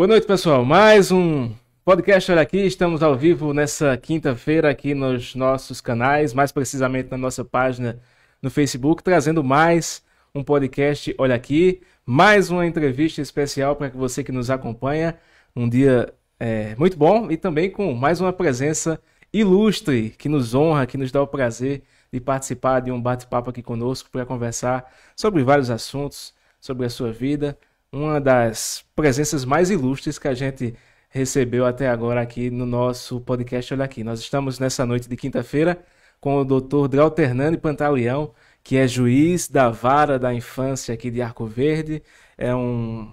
Boa noite, pessoal. Mais um podcast Olha Aqui. Estamos ao vivo nessa quinta-feira aqui nos nossos canais, mais precisamente na nossa página no Facebook, trazendo mais um podcast Olha Aqui, mais uma entrevista especial para você que nos acompanha. Um dia é, muito bom e também com mais uma presença ilustre que nos honra, que nos dá o prazer de participar de um bate-papo aqui conosco para conversar sobre vários assuntos, sobre a sua vida, uma das presenças mais ilustres que a gente recebeu até agora aqui no nosso podcast Olha Aqui. Nós estamos nessa noite de quinta-feira com o doutor Hernani Pantaleão, que é juiz da vara da infância aqui de Arco Verde, é um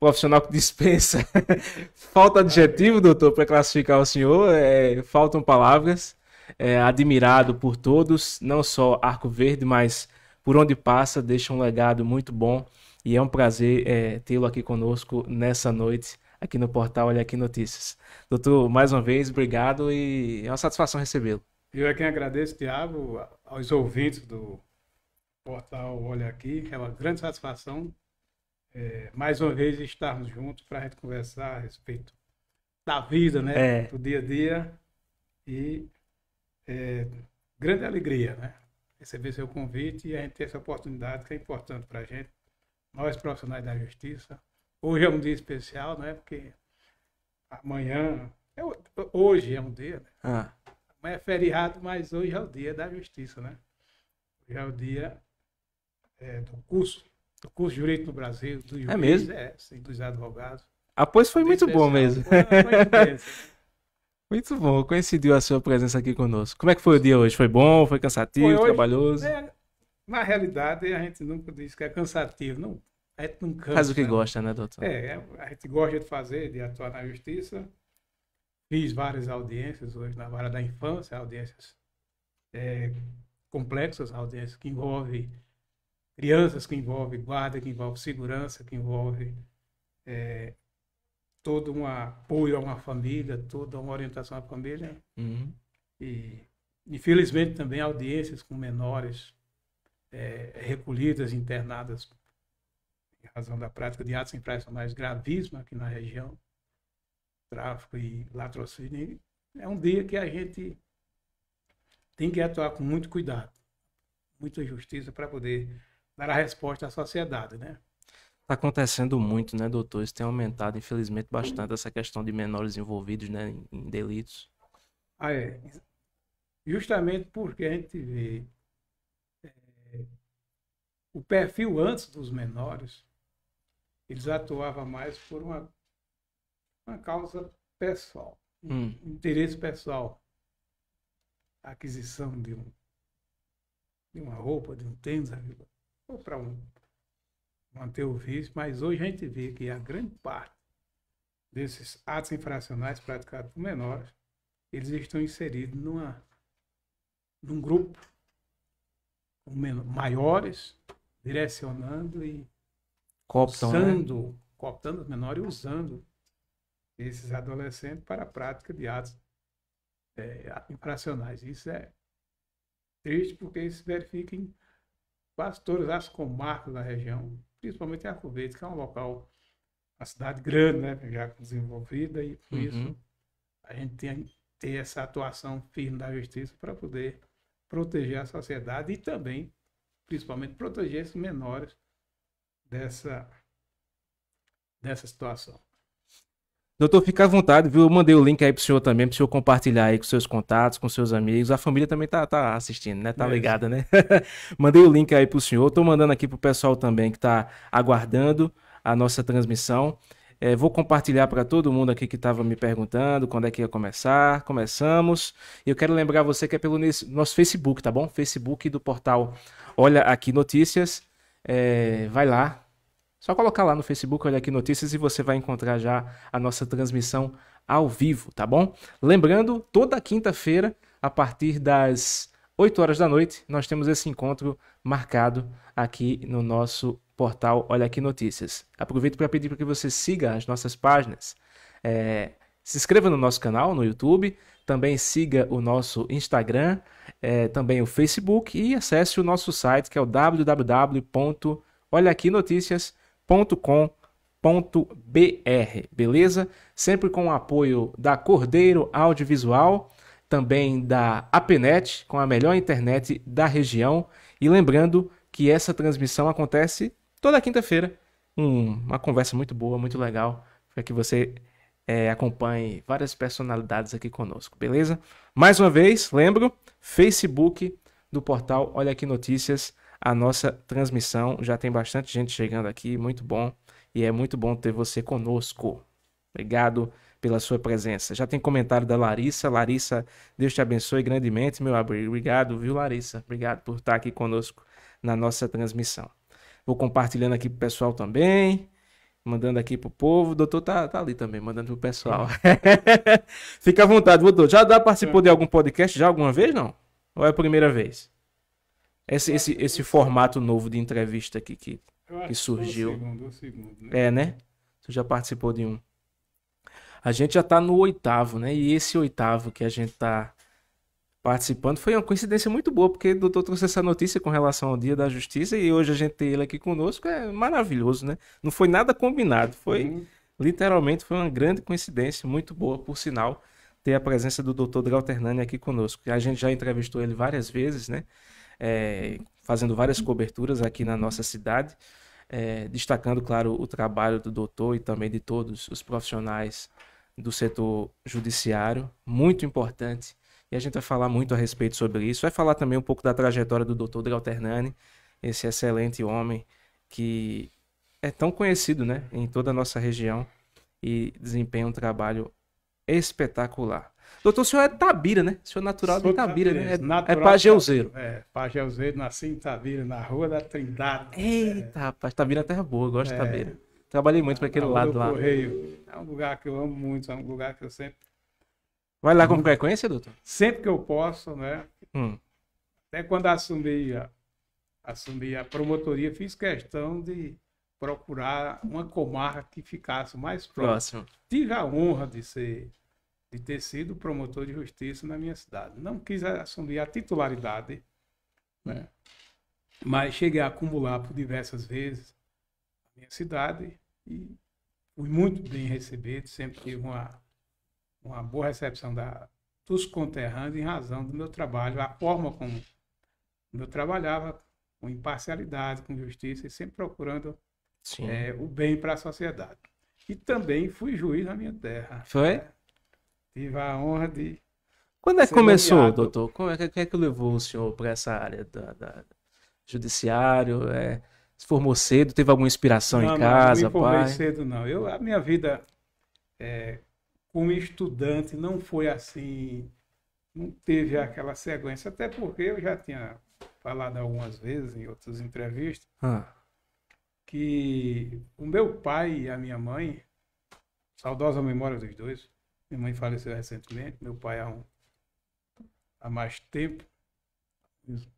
profissional que dispensa. Falta adjetivo, doutor, para classificar o senhor, é... faltam palavras. É admirado por todos, não só Arco Verde, mas por onde passa, deixa um legado muito bom e é um prazer é, tê-lo aqui conosco nessa noite, aqui no portal Olha Aqui Notícias. Doutor, mais uma vez, obrigado e é uma satisfação recebê-lo. Eu é quem agradeço, Tiago, aos ouvintes do portal Olha Aqui. que É uma grande satisfação, é, mais uma vez, estarmos juntos para a gente conversar a respeito da vida, né? É. Do dia a dia. E é, grande alegria, né? Receber seu convite e a gente ter essa oportunidade que é importante para a gente nós profissionais da justiça. Hoje é um dia especial, né? Porque amanhã, é hoje é um dia, né? Ah. Amanhã é feriado, mas hoje é o dia da justiça, né? Hoje é o dia é, do curso, do curso de Direito no Brasil, do é juiz, é mesmo? É, sim, dos advogados. Ah, pois foi muito bom mesmo. muito bom, coincidiu a sua presença aqui conosco. Como é que foi o dia hoje? Foi bom? Foi cansativo? Foi hoje, trabalhoso? É, na realidade, a gente nunca diz que é cansativo, não. A gente não cansa. Faz o que né? gosta, né, doutor? É, a gente gosta de fazer, de atuar na justiça. Fiz várias audiências hoje na vara da infância, audiências é, complexas, audiências que envolvem crianças, que envolvem guarda, que envolve segurança, que envolve é, todo um apoio a uma família, toda uma orientação à família. Uhum. E, infelizmente, também audiências com menores é, recolhidas, internadas em razão da prática de atos infracionais gravíssimos aqui na região, tráfico e latrocínio. É um dia que a gente tem que atuar com muito cuidado, muita justiça para poder dar a resposta à sociedade, né? Está acontecendo muito, né, doutor? Isso tem aumentado, infelizmente, bastante essa questão de menores envolvidos né, em delitos. Ah, é. Justamente porque a gente vê o perfil antes dos menores, eles atuavam mais por uma, uma causa pessoal, hum. interesse pessoal. A aquisição de, um, de uma roupa, de um tênis, ou para um, manter o vício, mas hoje a gente vê que a grande parte desses atos infracionais praticados por menores, eles estão inseridos numa, num grupo maiores, direcionando e Cooptam, né? usando, né? cooptando os menores e usando esses adolescentes para a prática de atos é, infracionais. Isso é triste porque isso se verifica em quase todas as comarcas da região, principalmente em Arco Verde, que é um local, uma cidade grande, né, já desenvolvida, e por uhum. isso a gente tem que ter essa atuação firme da justiça para poder proteger a sociedade e também, principalmente, proteger esses menores dessa, dessa situação. Doutor, fica à vontade, viu? Eu mandei o link aí pro senhor também, pro senhor compartilhar aí com seus contatos, com seus amigos. A família também tá, tá assistindo, né? Tá é. ligada, né? mandei o link aí pro senhor. Tô mandando aqui pro pessoal também que tá aguardando a nossa transmissão. É, vou compartilhar para todo mundo aqui que estava me perguntando quando é que ia começar. Começamos. E eu quero lembrar você que é pelo nosso Facebook, tá bom? Facebook do portal Olha Aqui Notícias. É, vai lá. Só colocar lá no Facebook Olha Aqui Notícias e você vai encontrar já a nossa transmissão ao vivo, tá bom? Lembrando, toda quinta-feira, a partir das 8 horas da noite, nós temos esse encontro marcado aqui no nosso portal Olha Aqui Notícias. Aproveito para pedir para que você siga as nossas páginas. É, se inscreva no nosso canal no YouTube, também siga o nosso Instagram, é, também o Facebook e acesse o nosso site que é o www.olhaquinoticias.com.br, beleza? Sempre com o apoio da Cordeiro Audiovisual, também da APNET, com a melhor internet da região. E lembrando que essa transmissão acontece toda quinta-feira, um, uma conversa muito boa, muito legal, para que você é, acompanhe várias personalidades aqui conosco, beleza? Mais uma vez, lembro, Facebook do portal Olha Aqui Notícias, a nossa transmissão. Já tem bastante gente chegando aqui, muito bom. E é muito bom ter você conosco. Obrigado pela sua presença. Já tem comentário da Larissa. Larissa, Deus te abençoe grandemente, meu amigo. Obrigado, viu, Larissa? Obrigado por estar aqui conosco na nossa transmissão. Vou compartilhando aqui pro pessoal também. Mandando aqui pro povo. O doutor tá, tá ali também, mandando pro pessoal. Fica à vontade, doutor. Já dá, participou de algum podcast já alguma vez, não? Ou é a primeira vez? Esse, esse, esse formato novo de entrevista aqui que, que surgiu. Né? É, né? Você já participou de um. A gente já tá no oitavo, né? E esse oitavo que a gente tá participando. Foi uma coincidência muito boa, porque o doutor trouxe essa notícia com relação ao Dia da Justiça e hoje a gente tem ele aqui conosco. É maravilhoso, né? Não foi nada combinado, foi uhum. literalmente foi uma grande coincidência, muito boa, por sinal, ter a presença do doutor Drauternani aqui conosco. A gente já entrevistou ele várias vezes, né? É, fazendo várias coberturas aqui na nossa cidade. É, destacando, claro, o trabalho do doutor e também de todos os profissionais do setor judiciário, muito importante e a gente vai falar muito a respeito sobre isso. Vai falar também um pouco da trajetória do Dr. Dralternani, esse excelente homem que é tão conhecido né, em toda a nossa região e desempenha um trabalho espetacular. Doutor, o senhor é Tabira, né? O senhor é natural Sou de Tabira, né? É, é pajeuzeiro. É, pajeuzeiro, nasci em Tabira, na Rua da Trindade. Eita, é. rapaz, Tabira é terra boa, gosto é. de Tabira. Trabalhei muito para aquele lado lá. Correio. É um lugar que eu amo muito, é um lugar que eu sempre Vai lá com frequência, doutor? Sempre que eu posso, né? Hum. Até quando assumi a, assumi a promotoria, fiz questão de procurar uma comarca que ficasse mais próxima. próximo. Tive a honra de ser de ter sido promotor de justiça na minha cidade. Não quis assumir a titularidade, né? mas cheguei a acumular por diversas vezes a minha cidade e fui muito bem recebido, sempre tive uma uma boa recepção da, dos conterrâneos em razão do meu trabalho, a forma como eu trabalhava, com imparcialidade, com justiça e sempre procurando é, o bem para a sociedade. E também fui juiz na minha terra. Foi? Né? Tive a honra de. Quando é que começou, doutor? Como é que, é que levou o senhor para essa área da, da judiciário? É, se formou cedo? Teve alguma inspiração não, em casa? Não, não me formei pai? cedo, não. Eu, a minha vida é, como estudante não foi assim, não teve aquela sequência, até porque eu já tinha falado algumas vezes em outras entrevistas ah. que o meu pai e a minha mãe, saudosa memória dos dois, minha mãe faleceu recentemente, meu pai há, um, há mais tempo,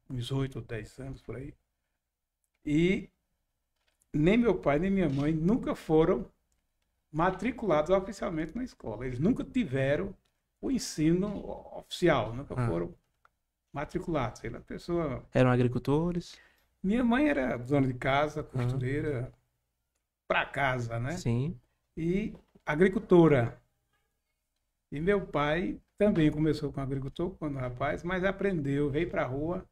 uns oito ou dez anos por aí, e nem meu pai nem minha mãe nunca foram matriculados oficialmente na escola. Eles nunca tiveram o ensino oficial, nunca ah. foram matriculados. Era é pessoa... Eram agricultores? Minha mãe era dona de casa, ah. costureira, ah. para casa, né? Sim. E agricultora. E meu pai também começou com agricultor quando rapaz, mas aprendeu, veio para a rua.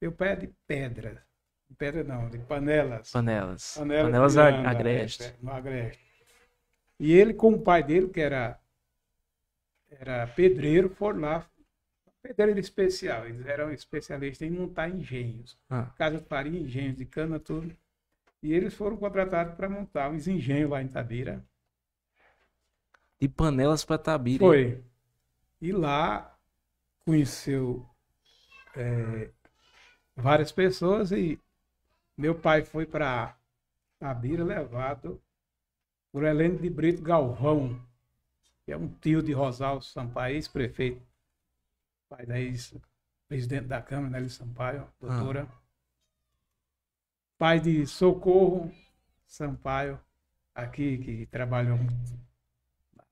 Meu pai é de pedra. De pedra não, de panelas. Panelas. Panelas, panelas é, No agreste. E ele, com o pai dele, que era, era pedreiro, foram lá. Pedreiro especial, eles eram especialistas em montar engenhos. Ah. Casa de farinha, engenhos de cana, tudo. E eles foram contratados para montar uns engenhos lá em Tabira. De panelas para Tabira. Foi. E lá conheceu é, várias pessoas e meu pai foi para Tabira levado por Helene de Brito Galvão, que é um tio de Rosal Sampaio, ex-prefeito, pai da ex-presidente da Câmara, Nelly Sampaio, doutora. Ah. Pai de Socorro Sampaio, aqui, que trabalhou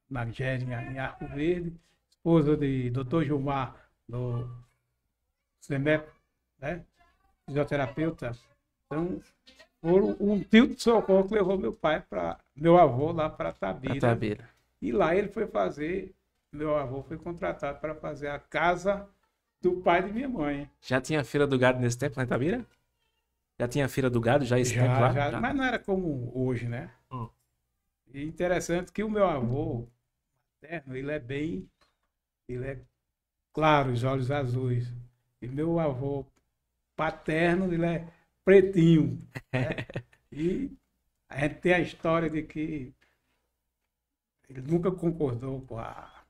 na Géria, em Arco Verde, esposa de doutor Gilmar, do CEMEP, né? fisioterapeuta. Então, foram, um tio de socorro que levou meu pai para meu avô lá para Tabira. Tabira. E lá ele foi fazer, meu avô foi contratado para fazer a casa do pai de minha mãe. Já tinha fila feira do gado nesse tempo lá em Tabira? Já tinha fila feira do gado já esse já, tempo lá? Já, já, tá. mas não era como hoje, né? Hum. E interessante que o meu avô materno, ele é bem ele é claro, os olhos azuis. E meu avô paterno, ele é pretinho. Né? E a gente tem a história de que ele nunca concordou com a ah,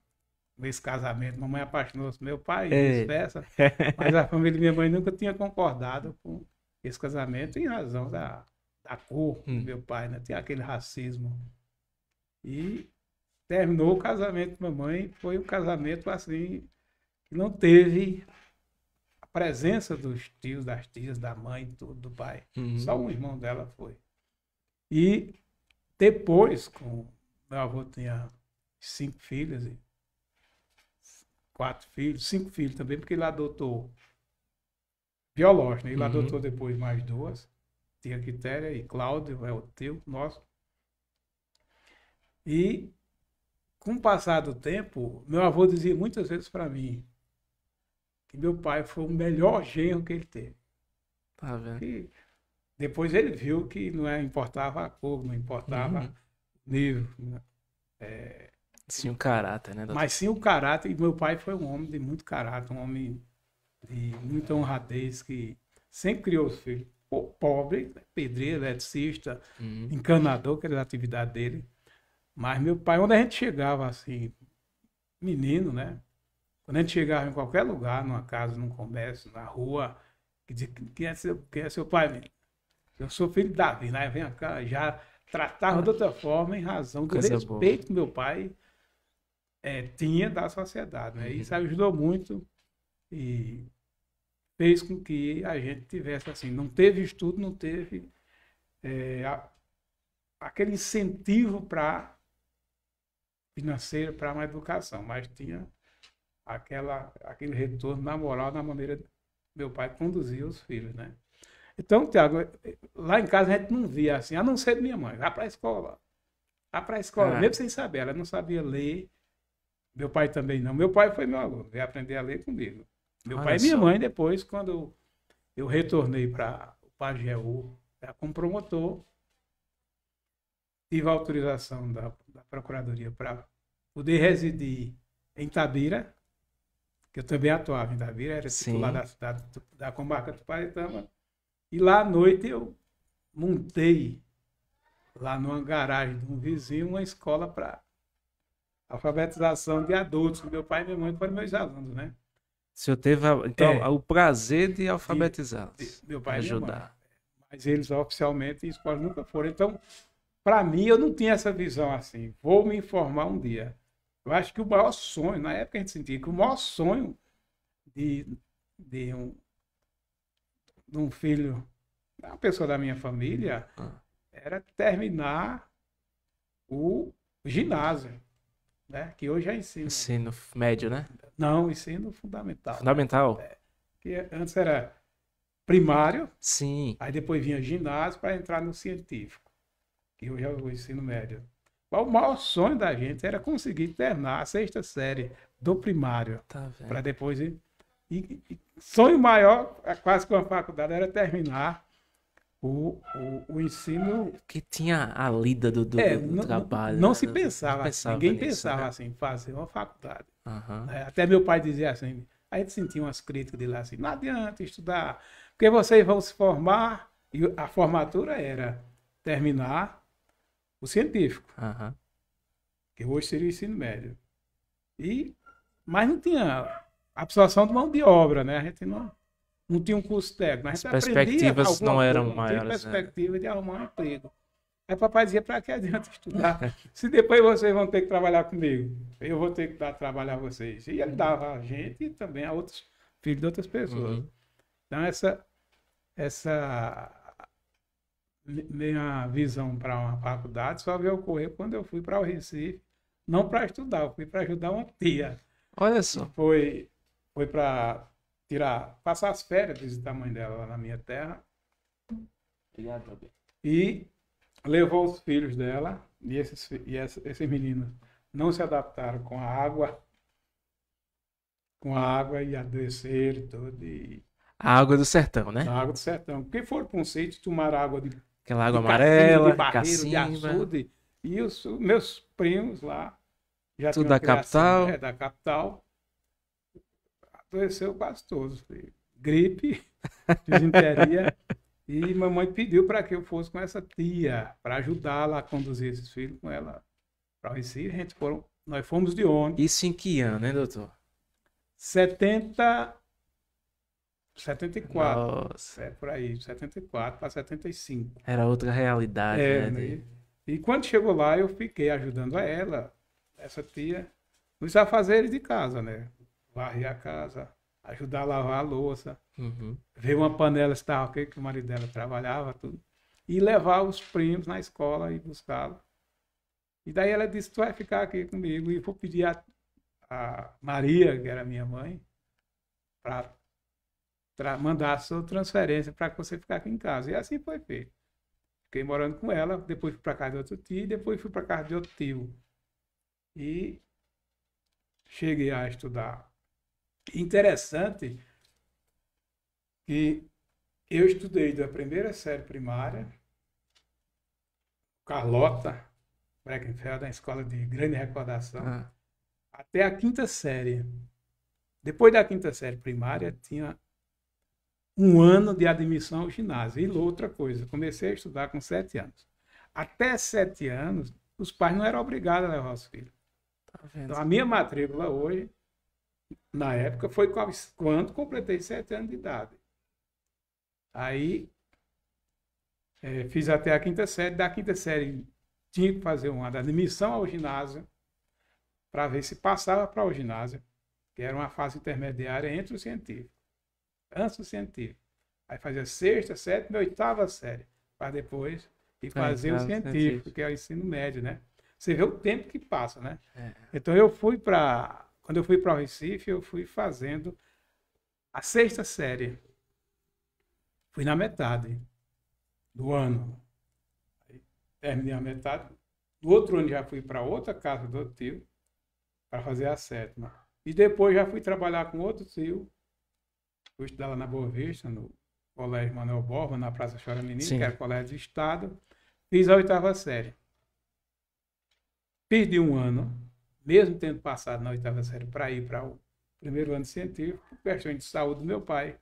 esse casamento. Mamãe apaixonou-se meu pai, é. vice-versa. Mas a família de minha mãe nunca tinha concordado com esse casamento em razão da, da cor hum. do meu pai, né? Tinha aquele racismo. E terminou o casamento de mamãe. Foi um casamento assim que não teve presença dos tios, das tias, da mãe, do, do pai. Uhum. Só um irmão dela foi. E depois, com meu avô tinha cinco e quatro filhos, cinco filhos também, porque ele adotou biológico, né? ele uhum. adotou depois mais duas, tinha Quitéria e Cláudio, é o teu, nosso. E com o passar do tempo, meu avô dizia muitas vezes para mim, que meu pai foi o melhor genro que ele teve. Tá vendo? E depois ele viu que não é, importava a cor, não importava uhum. nível. Né? É... Sim, o caráter, né? Doutor? Mas sim o caráter. E meu pai foi um homem de muito caráter, um homem de muita honradez, que sempre criou os filhos. pobre, né, pedreiro, eletricista, uhum. encanador, que era a atividade dele. Mas meu pai, onde a gente chegava assim, menino, né? Quando a gente chegava em qualquer lugar, numa casa, num comércio, na rua, que dizia, quem é seu, quem é seu pai? Eu sou filho de Davi, né? Vem cá, já tratava de outra forma em razão do Coisa respeito que meu pai é, tinha da sociedade, né? Isso uhum. ajudou muito e fez com que a gente tivesse assim, não teve estudo, não teve é, a, aquele incentivo para financeiro para uma educação, mas tinha aquela, aquele retorno na moral, na maneira que meu pai conduzia os filhos, né? Então, Tiago, lá em casa a gente não via assim, a não ser minha mãe, vá para a escola, vá para a escola, é. mesmo sem saber, ela não sabia ler, meu pai também não, meu pai foi meu aluno, veio aprender a ler comigo. Meu Olha pai só. e minha mãe, depois, quando eu retornei para o Pajeú, como promotor, tive autorização da, da Procuradoria para poder residir em Tabira, que eu também atuava em Davira, era Sim. da cidade da comarca do Paritama. E lá à noite eu montei lá numa garagem de um vizinho uma escola para alfabetização de adultos, meu pai e minha mãe foram meus alunos, né? O senhor teve, então, é, o prazer de alfabetizá-los. Meu pai ajudar. Mãe, mas eles oficialmente em escola nunca foram. Então, para mim, eu não tinha essa visão assim. Vou me informar um dia. Eu acho que o maior sonho, na época a gente sentia que o maior sonho de, de, um, de um filho, uma pessoa da minha família, ah. era terminar o ginásio. Né? Que hoje é ensino. Ensino médio, né? Não, ensino fundamental. Fundamental. Né? que antes era primário. Sim. Aí depois vinha ginásio para entrar no científico. Que hoje é o ensino médio. O maior sonho da gente era conseguir terminar a sexta série do primário. Tá para depois ir. E, e, sonho maior, é, quase com a faculdade, era terminar o, o, o ensino. Que tinha a lida do, do, é, do não, trabalho. Não, né? se pensava, não assim, pensava ninguém nisso, pensava né? assim, fazer uma faculdade. Uhum. Até meu pai dizia assim, a gente sentia umas críticas de lá assim, não adianta estudar, porque vocês vão se formar, e a formatura era terminar o científico, uhum. que hoje seria o ensino médio. E, mas não tinha absorção de mão de obra, né? A gente não, não tinha um curso técnico. As perspectivas não eram não maiores. Não né? perspectiva né? de arrumar um emprego. Aí papai dizia, para que adianta estudar? Se depois vocês vão ter que trabalhar comigo, eu vou ter que dar a vocês. E ele dava a gente e também a outros filhos de outras pessoas. Uhum. Então, essa, essa minha visão para uma faculdade só veio ocorrer quando eu fui para o Recife, não para estudar, eu fui para ajudar uma tia. Olha só. Foi, foi para tirar, passar as férias, visitar a mãe dela lá na minha terra. Obrigado, E levou os filhos dela, e esses, e esses meninos não se adaptaram com a água, com a água e adoeceram todo. E... A água do sertão, né? A água do sertão. Porque foram para um sítio, tomaram água de Aquela água de amarela, cacimba. De açude, e os meus primos lá, já Tudo da capital. É, da capital. Adoeceu quase todos. Gripe, disenteria. e mamãe pediu para que eu fosse com essa tia, para ajudá-la a conduzir esses filhos com ela para o Recife. A gente foram, nós fomos de ônibus. Isso em que ano, hein, doutor? 70 74. Nossa. É por aí, 74 para 75. Era outra realidade, é, né, né? De... E quando chegou lá, eu fiquei ajudando a ela, essa tia, nos afazeres de casa, né? Varrer a casa, ajudar a lavar a louça, uhum. ver uma panela estava aqui, que o marido dela trabalhava, tudo. E levar os primos na escola e buscá-los. E daí ela disse, tu vai ficar aqui comigo e vou pedir a, a Maria, que era minha mãe, para mandar a sua transferência para você ficar aqui em casa. E assim foi feito. Fiquei morando com ela, depois fui para casa de outro tio, depois fui para casa de outro tio. E cheguei a estudar. Interessante que eu estudei da primeira série primária, Carlota, Breckenfeld, uma escola de grande recordação, ah. até a quinta série. Depois da quinta série primária, tinha um ano de admissão ao ginásio. E outra coisa, comecei a estudar com sete anos. Até sete anos, os pais não eram obrigados a levar os filhos. Tá então, a minha matrícula hoje, na época, foi quando completei sete anos de idade. Aí, é, fiz até a quinta série. Da quinta série, tinha que fazer uma admissão ao ginásio para ver se passava para o ginásio, que era uma fase intermediária entre o científico anso científico. Aí fazia sexta, sétima e oitava série, para depois ir fazer é, o científico, que é o ensino médio, né? Você vê o tempo que passa, né? É. Então eu fui para, quando eu fui para o Recife, eu fui fazendo a sexta série. Fui na metade do ano. terminei a metade. do outro ano já fui para outra casa do tio para fazer a sétima. E depois já fui trabalhar com outro tio eu dela na Boa Vista, no Colégio Manuel Borba, na Praça Chora Menino, Sim. que era colégio de Estado. Fiz a oitava série. Perdi um ano, mesmo tendo passado na oitava série para ir para o primeiro ano científico, por questões de saúde do meu pai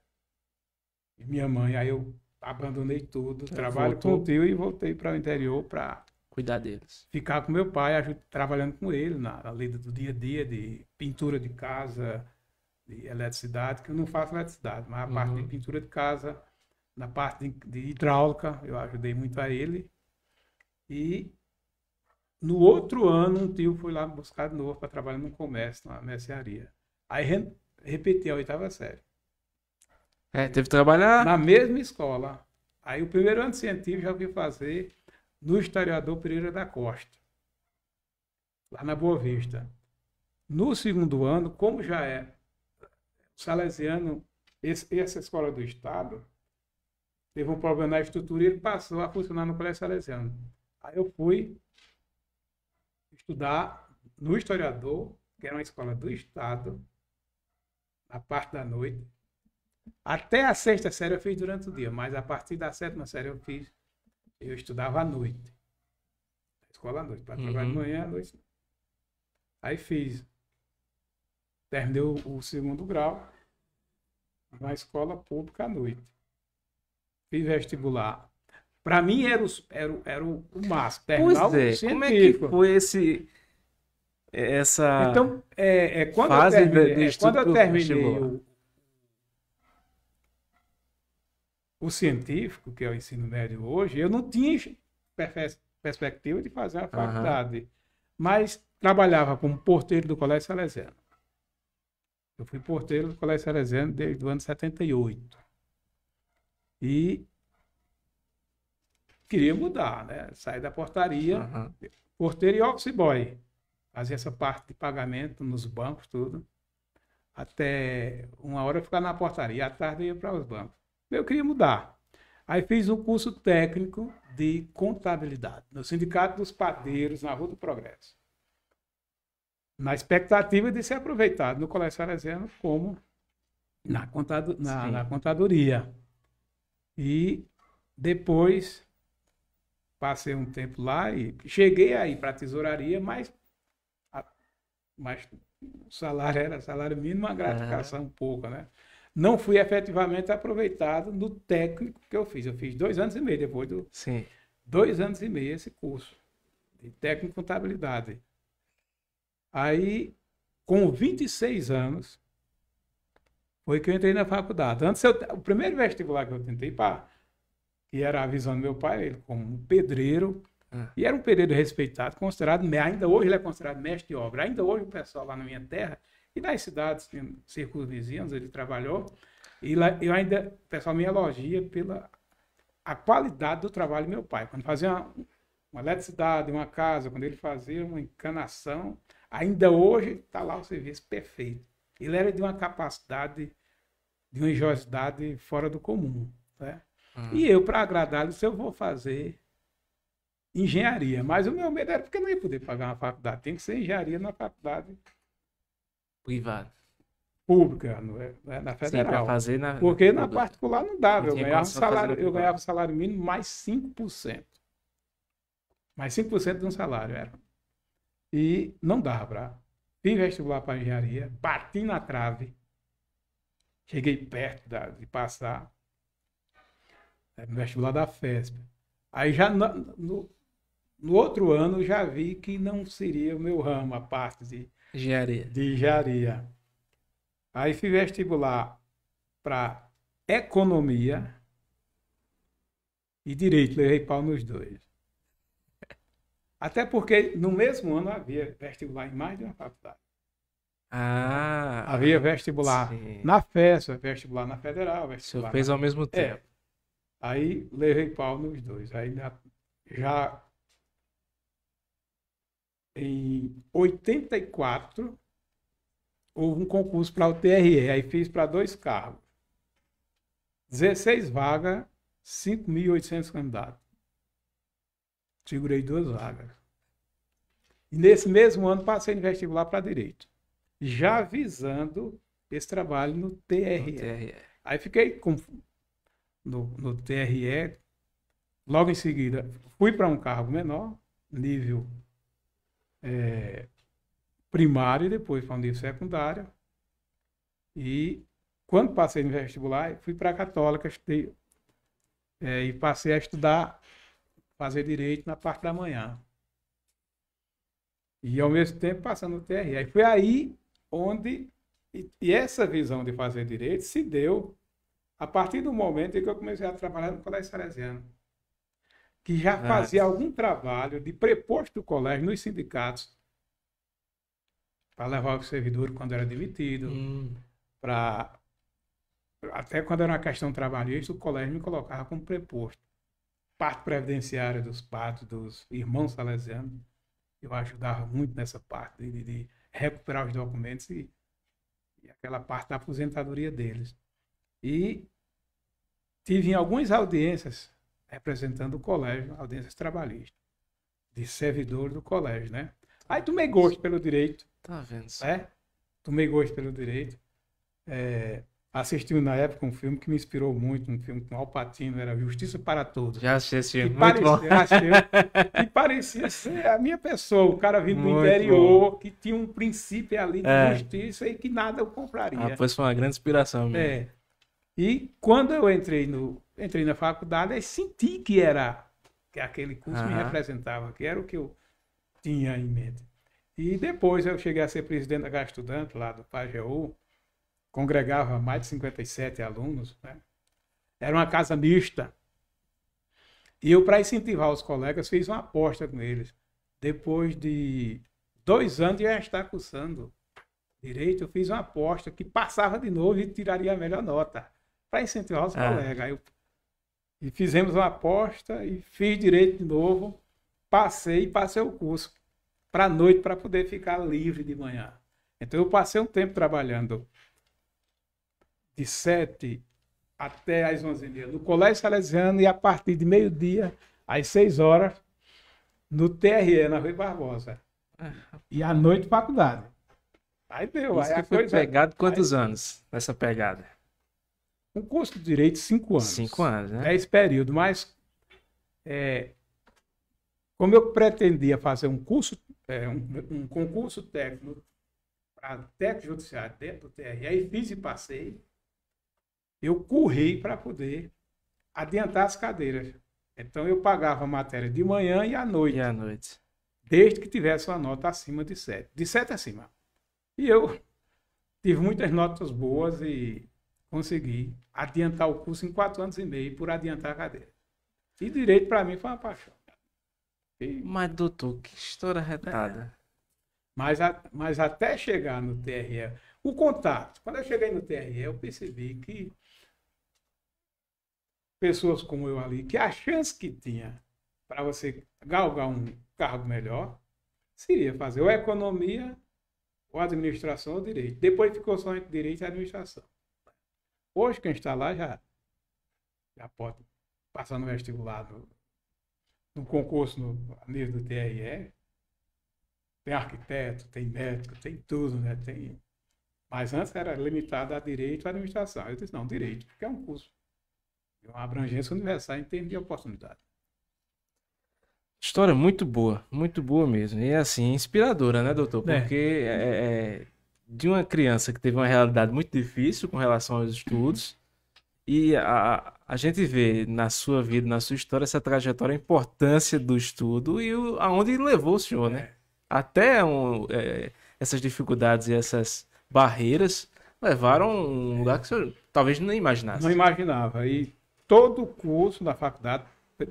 e minha mãe. Aí eu abandonei tudo, eu é, trabalho voltou. com o tio e voltei para o interior para cuidar deles. Ficar com meu pai, trabalhando com ele na, na lida do dia a dia, de pintura de casa, de eletricidade, que eu não faço eletricidade, mas a uhum. parte de pintura de casa, na parte de, de hidráulica, eu ajudei muito a ele. E no outro ano, um tio foi lá buscar de novo para trabalhar no comércio, na mercearia. Aí re repeti a oitava série. É, teve que trabalhar. Na mesma escola. Aí o primeiro ano científico já fui fazer no historiador Pereira da Costa, lá na Boa Vista. No segundo ano, como já é salesiano, esse, essa escola do Estado, teve um problema na estrutura e ele passou a funcionar no Colégio Salesiano. Aí eu fui estudar no Historiador, que era uma escola do Estado, na parte da noite. Até a sexta série eu fiz durante o dia, mas a partir da sétima série eu fiz, eu estudava à noite. Escola à noite, para trabalhar de uhum. manhã à noite. Aí fiz Terminei o, segundo grau na escola pública à noite. Fiz vestibular. Para mim era o, era, era o máximo. Terminar pois é, como é que foi esse, essa então, é, é quando fase eu terminei, de, de é, quando eu terminei o, o científico, que é o ensino médio hoje, eu não tinha perspectiva de fazer a faculdade. Uhum. Mas trabalhava como porteiro do Colégio Salesiano. Eu fui porteiro do Colégio Cerezeno desde o ano 78. E queria mudar, né? Sair da portaria, uhum. porteiro e office boy. Fazia essa parte de pagamento nos bancos, tudo. Até uma hora eu ficava na portaria, à tarde eu ia para os bancos. Eu queria mudar. Aí fiz um curso técnico de contabilidade no Sindicato dos Padeiros, na Rua do Progresso na expectativa de ser aproveitado no Colégio Salesiano como na, contado, na, na contadoria. E depois passei um tempo lá e cheguei aí para a tesouraria, mas, a, mas o salário era salário mínimo, uma gratificação uhum. pouca, né? Não fui efetivamente aproveitado no técnico que eu fiz. Eu fiz dois anos e meio depois do. Sim. Dois anos e meio esse curso de técnico de contabilidade. Aí, com 26 anos, foi que eu entrei na faculdade. Antes, eu, o primeiro vestibular que eu tentei, pá, que era avisando meu pai, ele como um pedreiro, ah. e era um pedreiro respeitado, considerado, ainda hoje ele é considerado mestre de obra. Ainda hoje o pessoal lá na minha terra e nas cidades, círculos vizinhos, ele trabalhou, e lá, eu ainda, o pessoal me elogia pela a qualidade do trabalho do meu pai. Quando fazia uma, uma eletricidade, uma casa, quando ele fazia uma encanação, Ainda hoje está lá o serviço perfeito. Ele era de uma capacidade, de uma engenhosidade fora do comum. Né? Uhum. E eu, para agradá-lo, se eu vou fazer engenharia. Mas o meu medo era porque eu não ia poder pagar uma faculdade. Tem que ser engenharia na faculdade privada. Pública, é? é? na federal. Sim, fazer na... Porque na particular não dava. eu ganhava, salário, eu ganhava salário mínimo mais 5%. Mais 5% de um salário. Era e não dava para. Fiz vestibular para engenharia, bati na trave, cheguei perto da, de passar eh, no vestibular da FESP. Aí já no, no, no, outro ano já vi que não seria o meu ramo, a parte de engenharia. De engenharia. Aí fiz vestibular para economia e direito, levei pau nos dois. Até porque no mesmo ano havia vestibular em mais de uma faculdade. Ah, havia vestibular sim. na FESA, vestibular na Federal. Vestibular Você fez na... ao mesmo é. tempo. É. Aí levei pau nos dois. Aí já em 84 houve um concurso para o TRE, aí fiz para dois cargos. 16 vagas, 5.800 candidatos. Segurei duas vagas. E nesse mesmo ano passei no vestibular para direito, já visando esse trabalho no TRE. No TRE. Aí fiquei com, no, no TRE, logo em seguida fui para um cargo menor, nível é, primário e depois para um nível secundário. E quando passei no vestibular, fui para a Católica estudei, é, e passei a estudar fazer direito na parte da manhã. E ao mesmo tempo passando o TRE. E foi aí onde. E, e essa visão de fazer direito se deu a partir do momento em que eu comecei a trabalhar no Colégio Salesiano, que já fazia algum trabalho de preposto do colégio nos sindicatos para levar o servidor quando era demitido, hum. para até quando era uma questão trabalhista, o colégio me colocava como preposto parte previdenciária dos patos dos irmãos salesianos. Eu ajudava muito nessa parte de, de recuperar os documentos e, e aquela parte da aposentadoria deles. E tive em algumas audiências representando o colégio, audiências trabalhistas, de servidor do colégio, né? Aí tomei gosto pelo direito. Tá vendo? Né? Tomei gosto pelo direito. É, assistindo na época um filme que me inspirou muito, um filme com Al Pacino, era Justiça para Todos. Já assisti esse filme, muito parecia, bom. Achei, parecia ser a minha pessoa, o cara vindo muito do interior, bom. que tinha um princípio ali de é. justiça e que nada o compraria. Ah, foi uma grande inspiração. Mesmo. É. E quando eu entrei, no, entrei na faculdade, eu senti que era que aquele curso me representava, que era o que eu tinha em mente. E depois eu cheguei a ser presidente da Gastudante, lá do Pajeú, congregava mais de 57 alunos, né? era uma casa mista. E eu, para incentivar os colegas, fiz uma aposta com eles. Depois de dois anos de já estar cursando direito, eu fiz uma aposta que passava de novo e tiraria a melhor nota, para incentivar os ah. colegas. Eu... E fizemos uma aposta e fiz direito de novo, passei e passei o curso para noite para poder ficar livre de manhã. Então eu passei um tempo trabalhando de 7 até às 11h30 no Colégio Salesiano e a partir de meio-dia às 6 horas no TRE, na Rui Barbosa. Ah, e à noite, faculdade. Aí deu. Isso aí que foi coisa... pegado quantos aí... anos nessa pegada? Um curso de direito, cinco anos. Cinco anos, né? É esse período, mas é, como eu pretendia fazer um curso, é, um, um, concurso técnico para técnico judiciário dentro do TRE, aí fiz e passei eu corri para poder adiantar as cadeiras. Então eu pagava a matéria de manhã e à noite. E à noite. Desde que tivesse uma nota acima de 7. De 7 acima. E eu tive muitas notas boas e consegui adiantar o curso em 4 anos e meio por adiantar a cadeira. E direito para mim foi uma paixão. E... Mas, doutor, que história retada. É. Mas, a, mas até chegar no TRE, o contato. Quando eu cheguei no TRE, eu percebi que pessoas como eu ali, que a chance que tinha para você galgar um cargo melhor seria fazer ou economia, ou administração, ou direito. Depois ficou só entre direito e administração. Hoje, quem está lá já, já pode passar no vestibular, no, no concurso no a nível do TRE. Tem arquiteto, tem médico, tem tudo, né? Tem... Mas antes era limitado a direito e administração. Eu disse, não, direito, porque é um curso uma abrangência universal em termos de oportunidade. História muito boa, muito boa mesmo. E é assim, inspiradora, né, doutor? É. Porque é, é. É, de uma criança que teve uma realidade muito difícil com relação aos estudos, e a, a gente vê na sua vida, na sua história, essa trajetória, a importância do estudo e o, aonde levou o senhor, né? Até um, essas dificuldades e essas barreiras levaram a um lugar que o senhor talvez não imaginasse. Não imaginava. E todo o curso da faculdade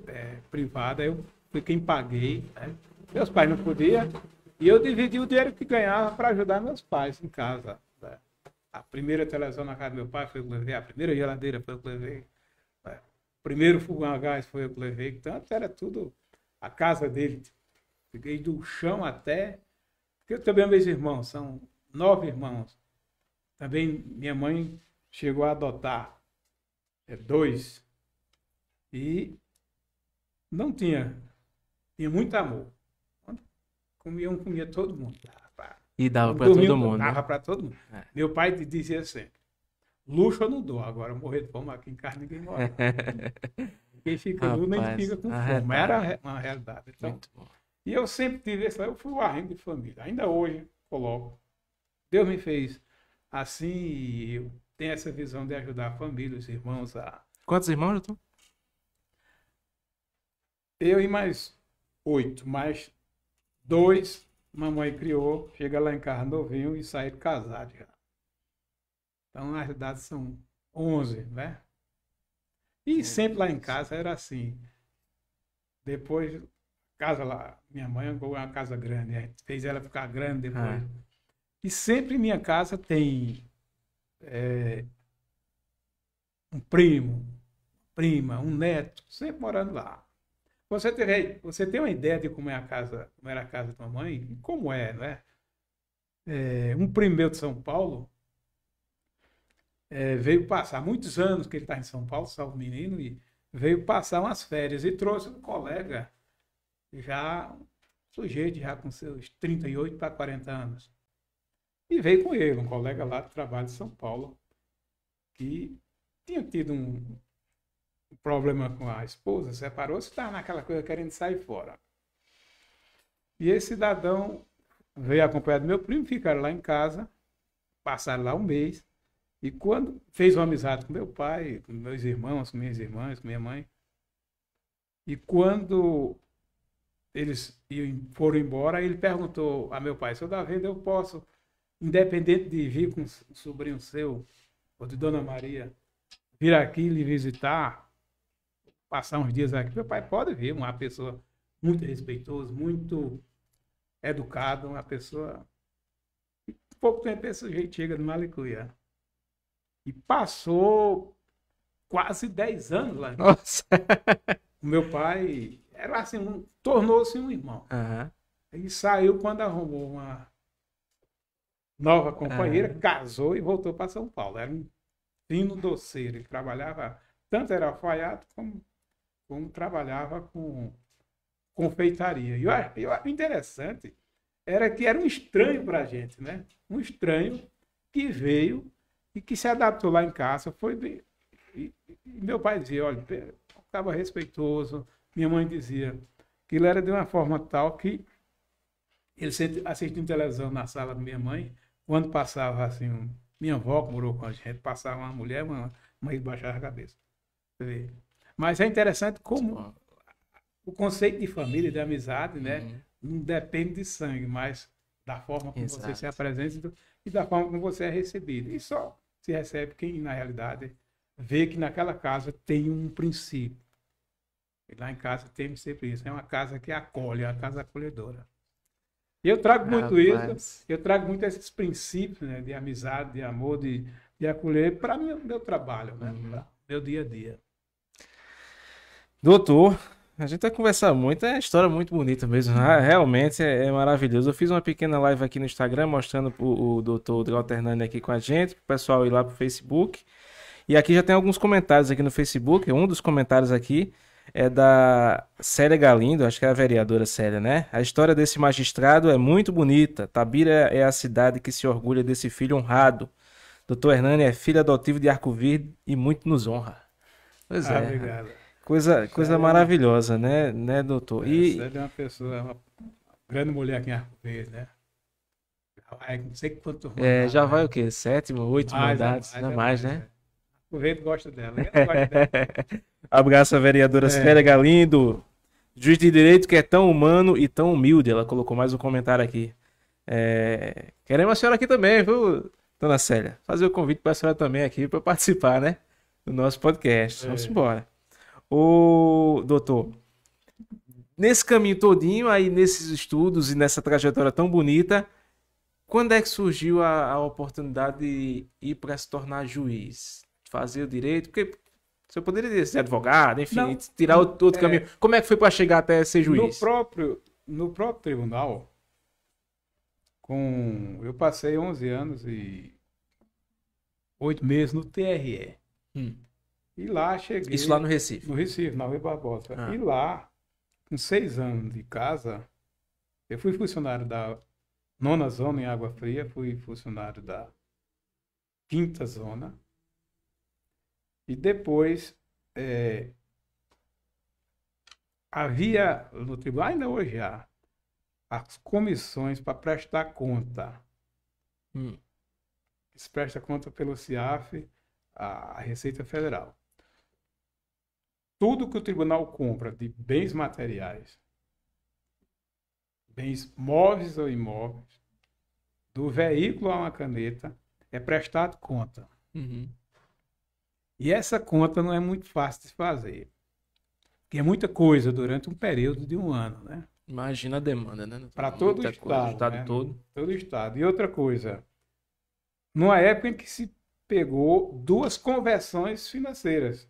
é, privada, eu fui quem paguei. Né? Meus pais não podiam, e eu dividi o dinheiro que ganhava para ajudar meus pais em casa. Né? A primeira televisão na casa do meu pai foi eu que levei, a primeira geladeira foi eu que levei, né? o primeiro fogão a gás foi eu que levei, então era tudo a casa dele. Fiquei do chão até. Porque eu também, meus irmãos, são nove irmãos. Também minha mãe chegou a adotar é, dois e não tinha. Tinha muito amor. Comiam, comia todo mundo. E dava para todo mundo. Né? Dava né? para todo mundo. É. Meu pai dizia sempre: luxo eu não dou, agora morrer de fome aqui em casa ninguém morre. Quem fica nu nem fica com ah, fome. era uma realidade. Então, e eu sempre tive isso, eu fui o arrimo de família. Ainda hoje, coloco. Deus me fez assim e eu tenho essa visão de ajudar a família, os irmãos a. Quantos irmãos, Doutor? eu e mais oito, mais dois, mamãe criou, chega lá em casa novinho e sai casado já. Então, na realidade, são onze, né? E sempre lá em casa era assim. Depois, casa lá, minha mãe uma casa grande, é, fez ela ficar grande depois. Ah. E sempre em minha casa tem é, um primo, prima, um neto, sempre morando lá. Você tem, você tem uma ideia de como é a casa, como era a casa da tua mãe? E como é, não é? é um primeiro de São Paulo é, veio passar muitos anos que ele está em São Paulo, salvo menino, e veio passar umas férias e trouxe um colega, já sujeito já com seus 38 para 40 anos. E veio com ele, um colega lá do trabalho de São Paulo, que tinha tido um, problema com a esposa, separou, se estava tá naquela coisa querendo sair fora. E esse cidadão veio acompanhado do meu primo, ficaram lá em casa, passaram lá um mês. E quando fez uma amizade com meu pai, com meus irmãos, com minhas irmãs, com minha mãe. E quando eles foram embora, ele perguntou a meu pai: se eu eu posso, independente de vir com um sobrinho seu ou de Dona Maria, vir aqui lhe visitar? passar uns dias aqui, meu pai pode ver uma pessoa muito respeitosa, muito educada, uma pessoa. pouco tempo esse jeito chega de Malicuia. E passou quase 10 anos lá. Nossa! O meu pai era assim, um, tornou-se um irmão. Uhum. E saiu quando arrumou uma nova companheira, uhum. casou e voltou para São Paulo. Era um fino doceiro. Ele trabalhava, tanto era alfaiate como como trabalhava com confeitaria. E o interessante era que era um estranho para a gente, né? Um estranho que veio e que se adaptou lá em casa. Foi bem... e, meu pai dizia, olha, estava respeitoso. Minha mãe dizia que ele era de uma forma tal que ele assistindo televisão na sala da minha mãe, quando passava assim, um... minha avó que morou com a gente, passava uma mulher, uma, uma baixava a cabeça. Você vê? Mas é interessante como tipo, o conceito de família, de uhum. amizade, né? Uhum. Não depende de sangue, mas da forma como Exato. você se apresenta e da forma como você é recebido. E só se recebe quem, na realidade, vê que naquela casa tem um princípio. E lá em casa temos sempre isso. É uma casa que acolhe, é uma casa acolhedora. E eu trago muito isso, eu trago muito esses princípios né, de amizade, de amor, de, de acolher para o meu, meu, trabalho, né, uhum. meu dia a dia. Doutor, a gente vai conversar muito, é uma história muito bonita mesmo. Né? Uhum. Realmente é, é maravilhoso. Eu fiz uma pequena live aqui no Instagram mostrando o, o doutor Dr. Hernani aqui com a gente, pro pessoal ir lá pro Facebook. E aqui já tem alguns comentários aqui no Facebook. Um dos comentários aqui é da Célia Galindo, acho que é a vereadora Célia, né? A história desse magistrado é muito bonita. Tabira é a cidade que se orgulha desse filho honrado. Doutor Hernani é filho adotivo de Arco Verde e muito nos honra. Pois é. Ah, obrigado. Coisa, coisa maravilhosa, né, né, doutor? É, e... Célia é uma pessoa, é uma grande mulher aqui em Arco Verde, né? Não sei quanto. Mandado, é, já né? vai né? o quê? Sétimo, oito mais, mandados, ainda mais, é mais, mais, né? O vento gosta dela. Gosta dela. Abraço a vereadora é. Célia Galindo. Juiz de Direito que é tão humano e tão humilde. Ela colocou mais um comentário aqui. É... Queremos a senhora aqui também, viu, dona Célia? Fazer o convite para a senhora também aqui para participar, né? Do nosso podcast. É. Vamos embora. Ô, doutor, nesse caminho todinho, aí nesses estudos e nessa trajetória tão bonita, quando é que surgiu a, a oportunidade de ir para se tornar juiz? Fazer o direito? Porque você poderia ser advogado, enfim, Não, tirar outro, outro é... caminho. Como é que foi para chegar até ser juiz? No próprio, no próprio tribunal, com eu passei 11 anos e oito meses no TRE. Hum. E lá cheguei. Isso lá no Recife? No Recife, na Rui Barbosa. Ah. E lá, com seis anos de casa, eu fui funcionário da nona zona em Água Fria, fui funcionário da quinta zona. E depois é, havia no tribunal, ainda hoje há, as comissões para prestar conta. Hum. Se presta conta pelo CIAF, a Receita Federal tudo que o tribunal compra de bens materiais, bens móveis ou imóveis, do veículo a uma caneta, é prestado conta. Uhum. E essa conta não é muito fácil de fazer. Porque é muita coisa durante um período de um ano, né? Imagina a demanda, né? Para todo o estado, estado né? todo. Todo o estado. E outra coisa, numa época em que se pegou duas conversões financeiras.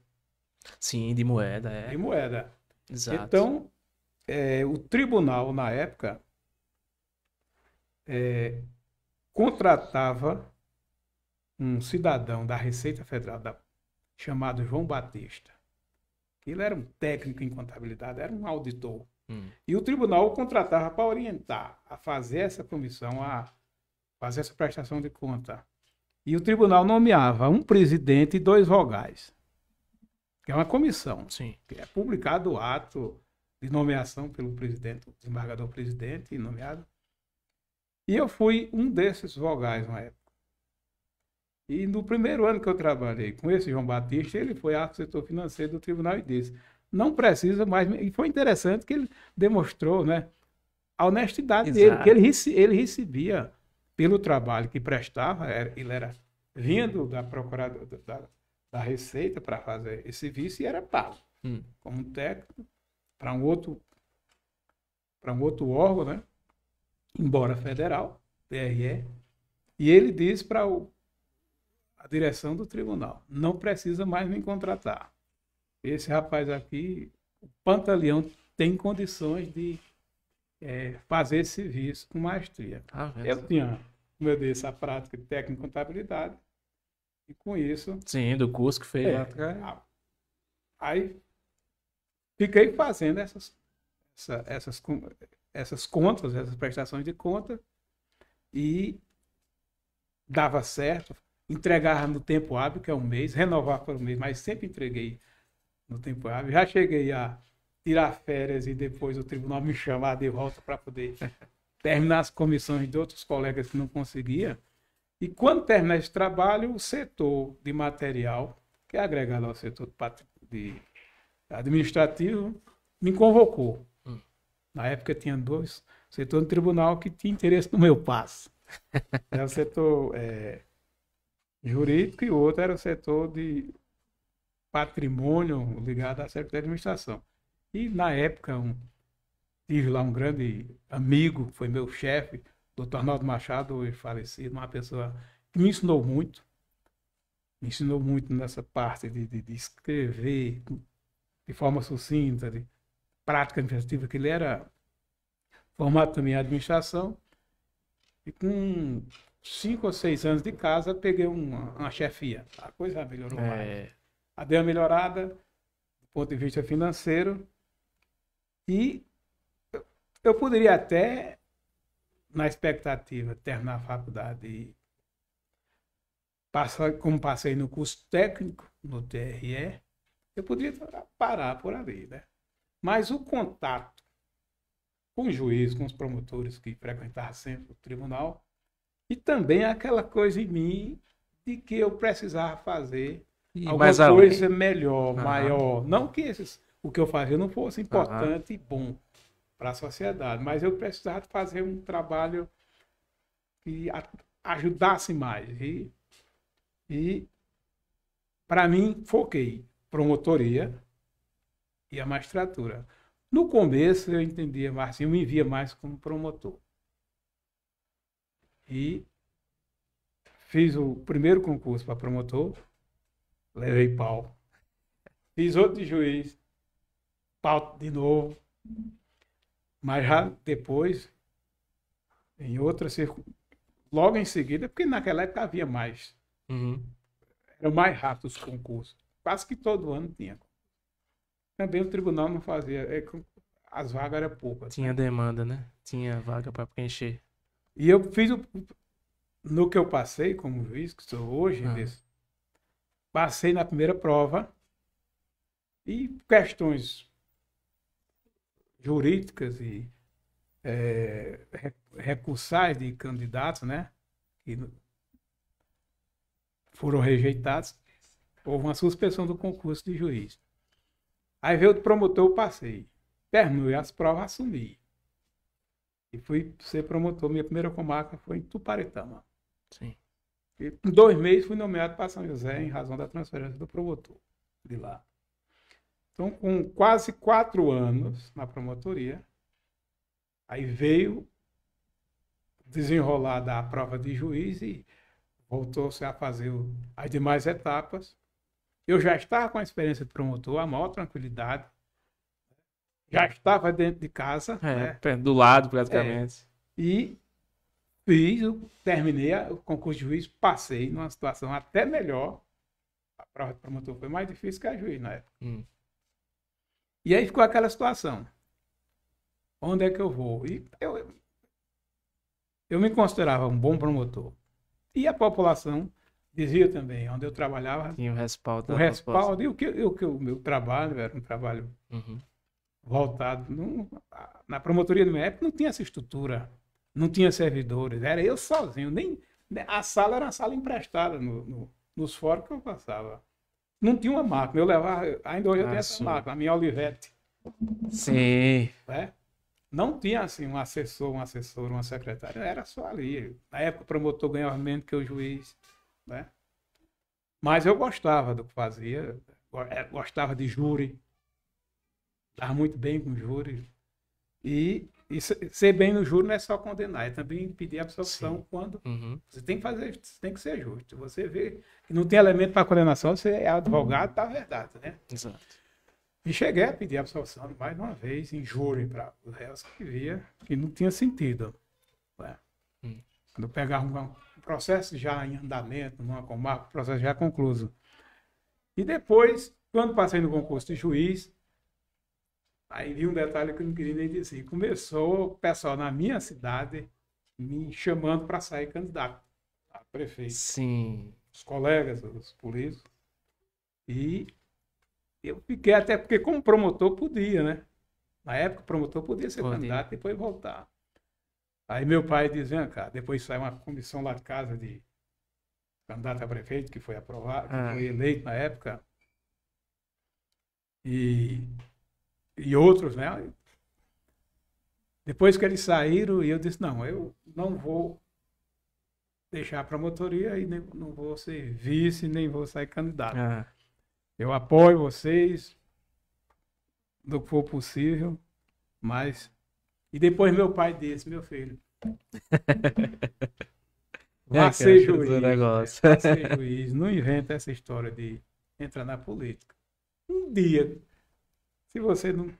Sim, de moeda, é. De moeda. Exato. Então, é, o tribunal, na época, é, contratava um cidadão da Receita Federal da, chamado João Batista. Ele era um técnico em contabilidade, era um auditor. Hum. E o tribunal o contratava para orientar, a fazer essa comissão, a fazer essa prestação de conta. E o tribunal nomeava um presidente e dois vogais que é uma comissão. Sim. Que é publicado o ato de nomeação pelo presidente, o desembargador presidente, nomeado. E eu fui um desses vogais na época. E no primeiro ano que eu trabalhei com esse João Batista, ele foi ao setor financeiro do tribunal e disse: não precisa mais. E foi interessante que ele demonstrou né, a honestidade Exato. dele, que ele, ele recebia pelo trabalho que prestava, era, ele era vindo da procuradora, da, da Receita para fazer esse serviço e era pago. Hum. Como técnico, para um outro para um outro órgão, né? Embora federal, TRE, e ele diz para a direção do tribunal, não precisa mais me contratar. Esse rapaz aqui, o Pantaleão, tem condições de é, fazer esse serviço com maestria. Ah, é eu tinha, como eu disse, a prática de técnico em contabilidade, e com isso. Sim, do curso que fez. É, lá. Aí fiquei fazendo essas, essa, essas, essas contas, essas prestações de conta, e dava certo, entregava no tempo hábil, que é um mês, renovar para um mês, mas sempre entreguei no tempo hábil. Já cheguei a tirar férias e depois o tribunal me chamar de volta para poder terminar as comissões de outros colegas que não conseguia. E quando termina esse trabalho, o setor de material, que é agregado ao setor de administrativo, me convocou. Hum. Na época tinha dois setor do tribunal que tinha interesse no meu passe. Era o setor é, jurídico e o outro era o setor de patrimônio ligado à Secretaria de Administração. E na época um, tive lá um grande amigo, foi meu chefe, Dr. Arnaldo Machado, hoje falecido, uma pessoa que me ensinou muito, me ensinou muito nessa parte de, de, de escrever de forma sucinta, de prática administrativa, que ele era formado também em administração. E com cinco ou seis anos de casa, peguei uma, uma chefia. A coisa melhorou é. mais. A deu uma melhorada do ponto de vista financeiro. E eu poderia até na expectativa de terminar a faculdade e passar, como passei no curso técnico, no TRE, eu podia parar por ali, né? Mas o contato com o juiz, com os promotores que frequentavam sempre o tribunal, e também aquela coisa em mim de que eu precisava fazer e alguma coisa além. melhor, uhum. maior. Não que esses, o que eu fazia não fosse importante uhum. e bom, para a sociedade. Mas eu precisava fazer um trabalho que ajudasse mais. E, e para mim, foquei promotoria e a magistratura. No começo, eu entendia mais, eu me via mais como promotor. E fiz o primeiro concurso para promotor, levei pau. Fiz outro de juiz, pau de novo. Mas já depois, em outra circunstância, logo em seguida, porque naquela época havia mais. Uhum. Eram mais rápidos os concursos. Quase que todo ano tinha. Também o tribunal não fazia. É as vagas eram poucas. Né? Tinha demanda, né? Tinha vaga para preencher. E eu fiz o, no que eu passei como juiz, que sou hoje, ah. desse, passei na primeira prova e questões jurídicas e é, recursais de candidatos, né? Que foram rejeitados. Houve uma suspensão do concurso de juiz. Aí veio o promotor, eu passei. Terminei as provas, assumi. E fui ser promotor. Minha primeira comarca foi em Tuparetama. Sim. E em dois meses fui nomeado para São José em razão da transferência do promotor de lá. Então, com quase quatro anos na promotoria, aí veio desenrolada a prova de juiz e voltou-se a fazer as demais etapas. Eu já estava com a experiência de promotor, a maior tranquilidade. Já estava dentro de casa. É, né? Do lado, praticamente. É, e fiz, terminei o concurso de juiz, passei numa situação até melhor. A prova de promotor foi mais difícil que a juiz na época. Hum. E aí ficou aquela situação. Onde é que eu vou? E eu, eu me considerava um bom promotor. E a população dizia também, onde eu trabalhava. Tinha o respaldo. O respaldo. E o que, o que o meu trabalho era um trabalho uhum. voltado. na promotoria do minha época não tinha essa estrutura, não tinha servidores, era eu sozinho. Nem, a sala era uma sala emprestada no, no, nos fóruns que eu passava. Não tinha uma máquina. Eu levava. Ainda hoje eu tenho ah, essa máquina, a minha Olivetti. Sim. É? Não tinha assim um assessor, um assessor, uma secretária. Era só ali. Na época o promotor ganhava menos que o juiz. Né? Mas eu gostava do que fazia. Eh, gostava de júri. Estava muito bem com júri. E ser bem no juro não é só condenar, é também pedir absolução absorção Sim. quando uhum. você tem que fazer, tem que ser justo. Você vê que não tem elemento para condenação, você é advogado da verdade, né? Exato. E cheguei a pedir absolução absorção mais uma vez em júri para os réus que via que não tinha sentido. Né? Hum. Quando pegava um processo já em andamento, numa comarca, o processo já concluído E depois, quando passei no concurso de juiz, Aí vi um detalhe que eu não queria nem dizer. Assim, começou o pessoal na minha cidade me chamando para sair candidato a prefeito. Sim. Os colegas, os polícias. E eu fiquei até porque como promotor podia, né? Na época o promotor podia ser podia. candidato e depois voltar. Aí meu pai dizia, cara, depois sai uma comissão lá de casa de candidato a prefeito que foi aprovado, ah. que foi eleito na época. E e outros, né? Depois que eles saíram, eu disse, não, eu não vou deixar a promotoria e nem, não vou ser vice, nem vou sair candidato. É. Eu apoio vocês do que for possível, mas... E depois meu pai disse, meu filho, é Vá é, ser juiz. Né? Negócio. Né? Vá ser juiz. Não inventa essa história de entrar na política. Um dia se você não.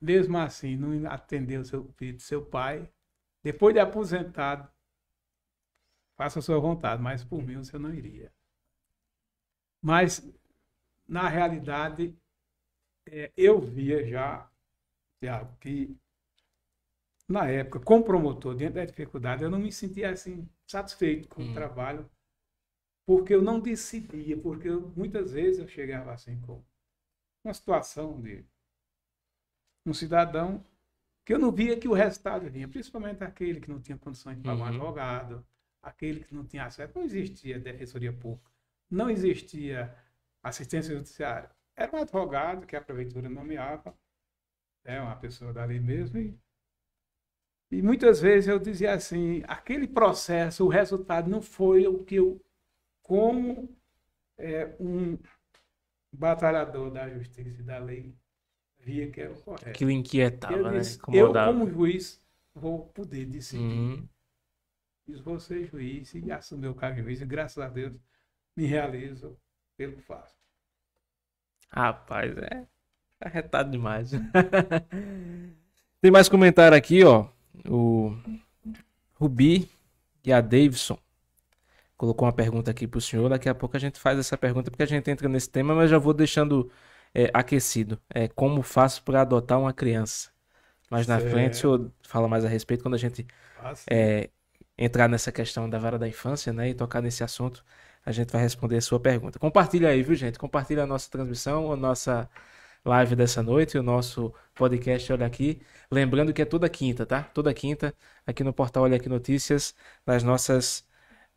Mesmo assim, não atender o, seu, o pedido do seu pai, depois de aposentado, faça a sua vontade, mas por mim você não iria. Mas, na realidade, é, eu via já, Tiago, que na época, como promotor, dentro da dificuldade, eu não me sentia assim satisfeito com hum. o trabalho, porque eu não decidia, porque eu, muitas vezes eu chegava assim, como uma situação de um cidadão que eu não via que o resultado vinha, principalmente aquele que não tinha condições de pagar um uhum. advogado, aquele que não tinha acesso. Não existia defensoria pública, não existia assistência judiciária. Era um advogado que a prefeitura nomeava, é uma pessoa dali mesmo. E, e muitas vezes eu dizia assim: aquele processo, o resultado não foi o que eu, como é, um batalhador da justiça e da lei via que era o correto. Aquilo inquietava, eu né? disse, né? Incomodava. Eu, como juiz, vou poder decidir. Uhum. Diz você, juiz, e assumiu o cargo de juiz, e graças a Deus me realizo pelo fato. Rapaz, é arretado demais. Tem mais comentário aqui, ó. O Rubi e a Davidson colocou uma pergunta aqui para o senhor. Daqui a pouco a gente faz essa pergunta, porque a gente entra nesse tema, mas já vou deixando é, aquecido. É, como faço para adotar uma criança? Mas na frente o senhor fala mais a respeito quando a gente ah, é, entrar nessa questão da vara da infância né, e tocar nesse assunto. A gente vai responder a sua pergunta. Compartilha aí, viu, gente? Compartilha a nossa transmissão, a nossa live dessa noite, o nosso podcast Olha Aqui. Lembrando que é toda quinta, tá? Toda quinta, aqui no portal Olha Aqui Notícias, nas nossas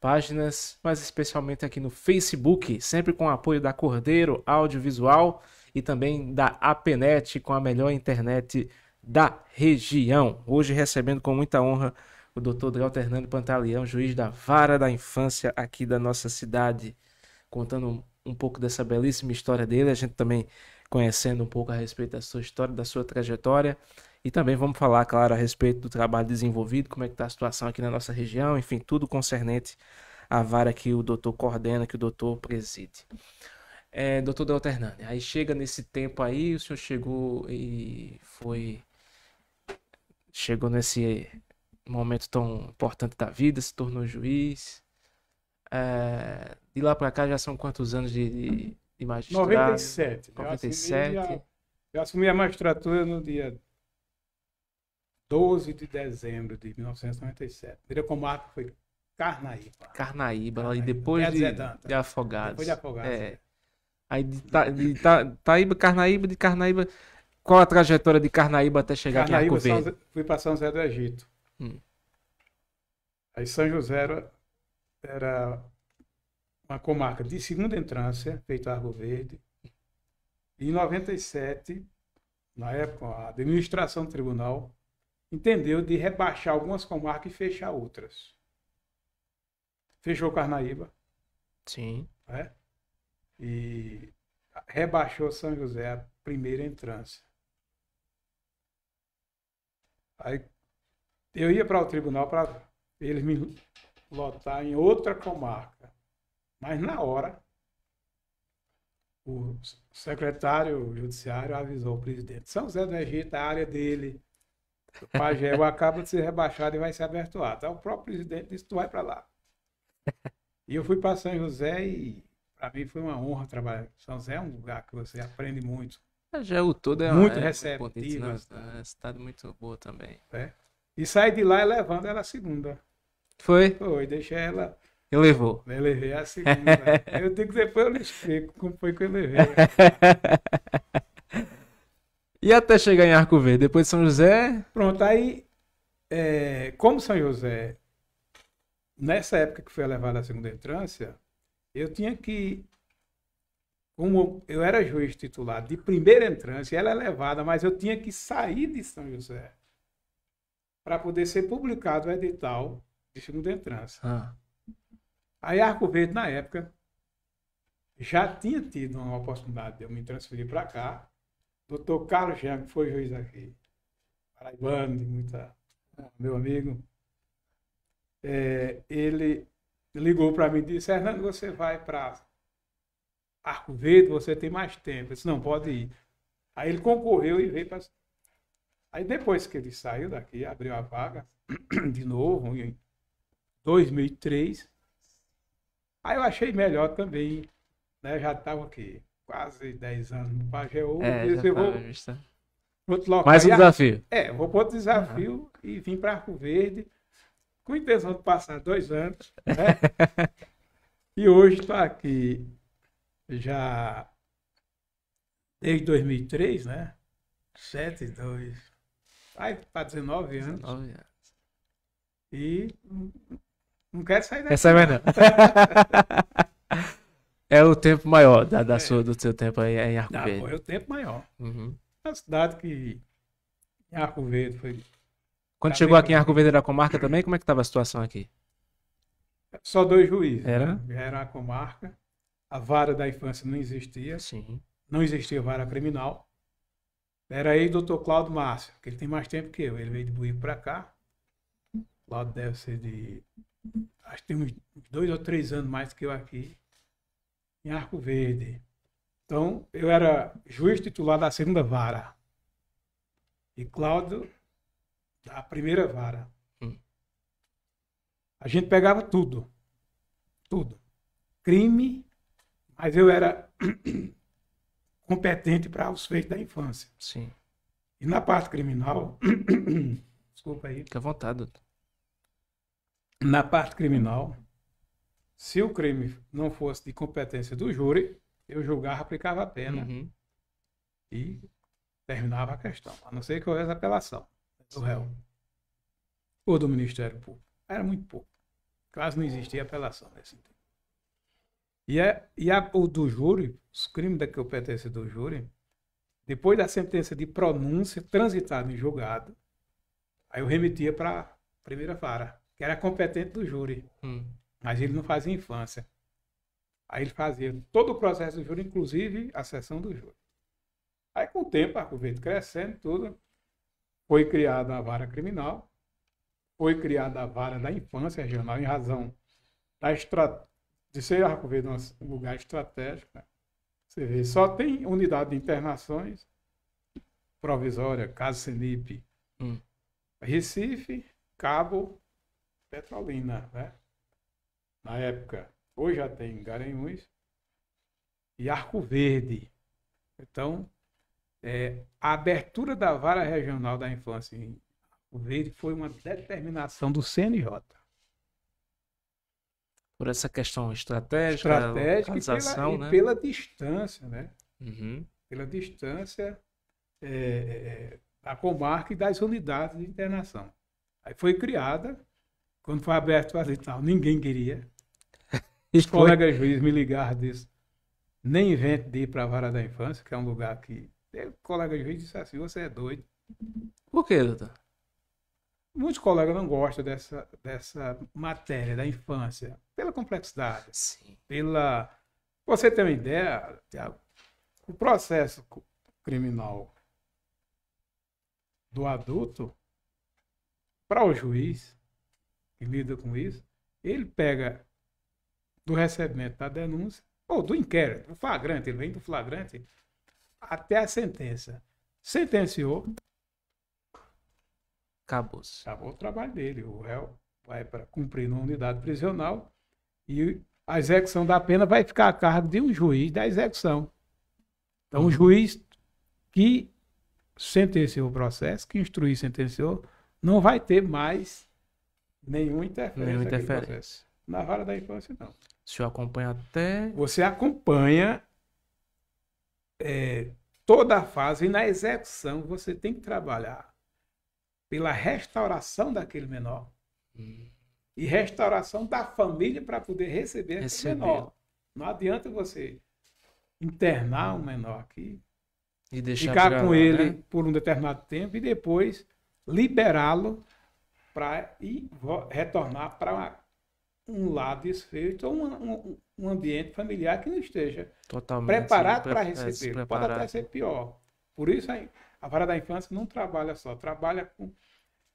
páginas, mas especialmente aqui no Facebook, sempre com o apoio da Cordeiro Audiovisual e também da APNET, com a melhor internet da região. Hoje recebendo com muita honra o Dr. Delta Hernando Pantaleão, juiz da Vara da Infância aqui da nossa cidade, contando um pouco dessa belíssima história dele, a gente também conhecendo um pouco a respeito da sua história, da sua trajetória e também vamos falar, claro, a respeito do trabalho desenvolvido, como é que está a situação aqui na nossa região, enfim, tudo concernente à vara que o doutor coordena, que o doutor preside. É, doutor Delternani, aí chega nesse tempo aí, o senhor chegou e foi... Chegou nesse momento tão importante da vida, se tornou juiz. É, de lá para cá já são quantos anos de, de, de magistrado? 97. 97. Né? Eu assumi, a, eu assumi a magistratura no dia 12 de dezembro de 1997. A primeira comarca foi Carnaíba. Carnaíba, Carnaíba. e depois de, de, Afogados. Depois de Afogados. É. Né? Aí de, Ta, de Ta, Taíba, Carnaíba, de Carnaíba. Qual a trajetória de Carnaíba até chegar Carnaíba, aqui em Arco fui para São José do Egito. Hum. Aí São José era, era uma comarca de segunda entrância, feito Argo Verde. E em 97, na época, a administração do tribunal entendeu de rebaixar algumas comarcas e fechar outras. Fechou Carnaíba. Sim. Né? E rebaixou São José a primeira entrância. Aí eu ia para o tribunal para eles me lotar em outra comarca. Mas na hora, o secretário judiciário avisou o presidente. São José do Egito, a área dele, o Pagéu acaba de ser rebaixado e vai ser abertuado. o próprio presidente disse: tu vai para lá. E eu fui para São José e para mim foi uma honra trabalhar. São José é um lugar que você aprende muito. É, já é o todo é muito é, receptivo. Né? Né? É uma cidade muito boa também. É. E saí de lá levando ela a segunda. Foi? Foi, deixei ela. Eu levou. Eu levei a segunda. eu tenho que depois eu lhe explico como foi que eu levei. E até chegar em Arco Verde, depois de São José. Pronto, aí. É, como São José, nessa época que foi levado à segunda entrância, eu tinha que. Como eu era juiz titular de primeira entrância, ela é levada, mas eu tinha que sair de São José para poder ser publicado o edital de segunda entrância. Ah. Aí Arco Verde, na época, já tinha tido uma oportunidade de eu me transferir para cá, Doutor Carlos Jean, que foi juiz aqui, paraibano, de muita, né, meu amigo, é, ele ligou para mim e disse, Hernando, você vai para Arco Verde, você tem mais tempo. Eu disse, não, pode ir. Aí ele concorreu e veio para... Aí depois que ele saiu daqui, abriu a vaga de novo, em 2003, aí eu achei melhor também, né? já estava aqui quase 10 anos no Pajeú. É, e eu tá vou outro local. Mais um desafio. É, vou para outro desafio ah. e vim para Arco Verde com intenção de passar dois anos. Né? e hoje estou aqui já desde 2003, né? 7, 2, vai para 19 anos. 19 anos. E não quero sair daqui. Essa sair mais não. É o tempo maior da, da é. sua, do seu tempo aí é em Arco Não, Verde. Foi é o tempo maior. Uhum. cidade que. Em Arco Verde foi. Quando chegou aqui em Arco Verde era comarca também? Como é que estava a situação aqui? Só dois juízes. Era? Né? Era a comarca. A vara da infância não existia. Sim. Não existia vara criminal. Era aí o doutor Cláudio Márcio, que ele tem mais tempo que eu. Ele veio de Buíque para cá. Cláudio deve ser de. Acho que tem uns dois ou três anos mais que eu aqui em Arco Verde. Então, eu era juiz titular da segunda vara e Cláudio da primeira vara. Hum. A gente pegava tudo. Tudo. Crime, mas eu era competente para os feitos da infância. Sim. E na parte criminal, desculpa aí. Fica à vontade. Doutor. Na parte criminal, se o crime não fosse de competência do júri, eu julgava, aplicava a pena uhum. e terminava a questão, a não ser que houvesse apelação do réu ou do Ministério Público. Era muito pouco. Quase não existia apelação nesse tempo. E, é, e a, o do júri, os crimes da competência do júri, depois da sentença de pronúncia transitada em julgado, aí eu remetia para a primeira vara, que era competente do júri. Hum. Mas ele não fazia infância. Aí ele fazia todo o processo do júri, inclusive a sessão do júri. Aí com o tempo, a Verde crescendo, tudo, foi criada a vara criminal, foi criada a vara da infância regional em razão da estrat... de ser Arco Verde um lugar estratégico. Né? Você vê, só tem unidade de internações provisória, Casa Senipe, hum. Recife, Cabo, Petrolina, né? na época, hoje já tem Garanhuns, e Arco Verde. Então, é, a abertura da vara regional da infância em Arco Verde foi uma determinação do CNJ. Por essa questão estratégica, estratégica e pela, né? e pela distância, né? Uhum. Pela distância é, é, da comarca e das unidades de internação. Aí foi criada, quando foi aberto o edital, ninguém queria. Os colegas juízes me ligaram disso. Nem invente de ir para a vara da infância, que é um lugar que. O colega juiz disse assim: você é doido. Por quê doutor? Muitos colegas não gostam dessa, dessa matéria da infância, pela complexidade. Sim. Pela. Você tem uma ideia, Tiago? O processo criminal do adulto, para o juiz que lida com isso, ele pega do recebimento da denúncia, ou do inquérito, do flagrante, ele vem do flagrante, até a sentença. Sentenciou. Acabou-se. Acabou o trabalho dele. O réu vai para cumprir numa unidade prisional e a execução da pena vai ficar a cargo de um juiz da execução. Então, o uhum. juiz que sentenciou o processo, que instruiu e sentenciou, não vai ter mais nenhuma interferência. Nenhuma interferência. Na vara da infância, não. O senhor acompanha até. Você acompanha é, toda a fase e na execução você tem que trabalhar pela restauração daquele menor. Hum. E restauração da família para poder receber aquele menor. Não adianta você internar um hum. menor aqui, e deixar ficar com lá, ele né? por um determinado tempo e depois liberá-lo para retornar para um lar desfeito ou um, um, um ambiente familiar que não esteja Totalmente preparado para é, receber. É Pode até ser pior. Por isso, a, a vara da infância não trabalha só, trabalha com,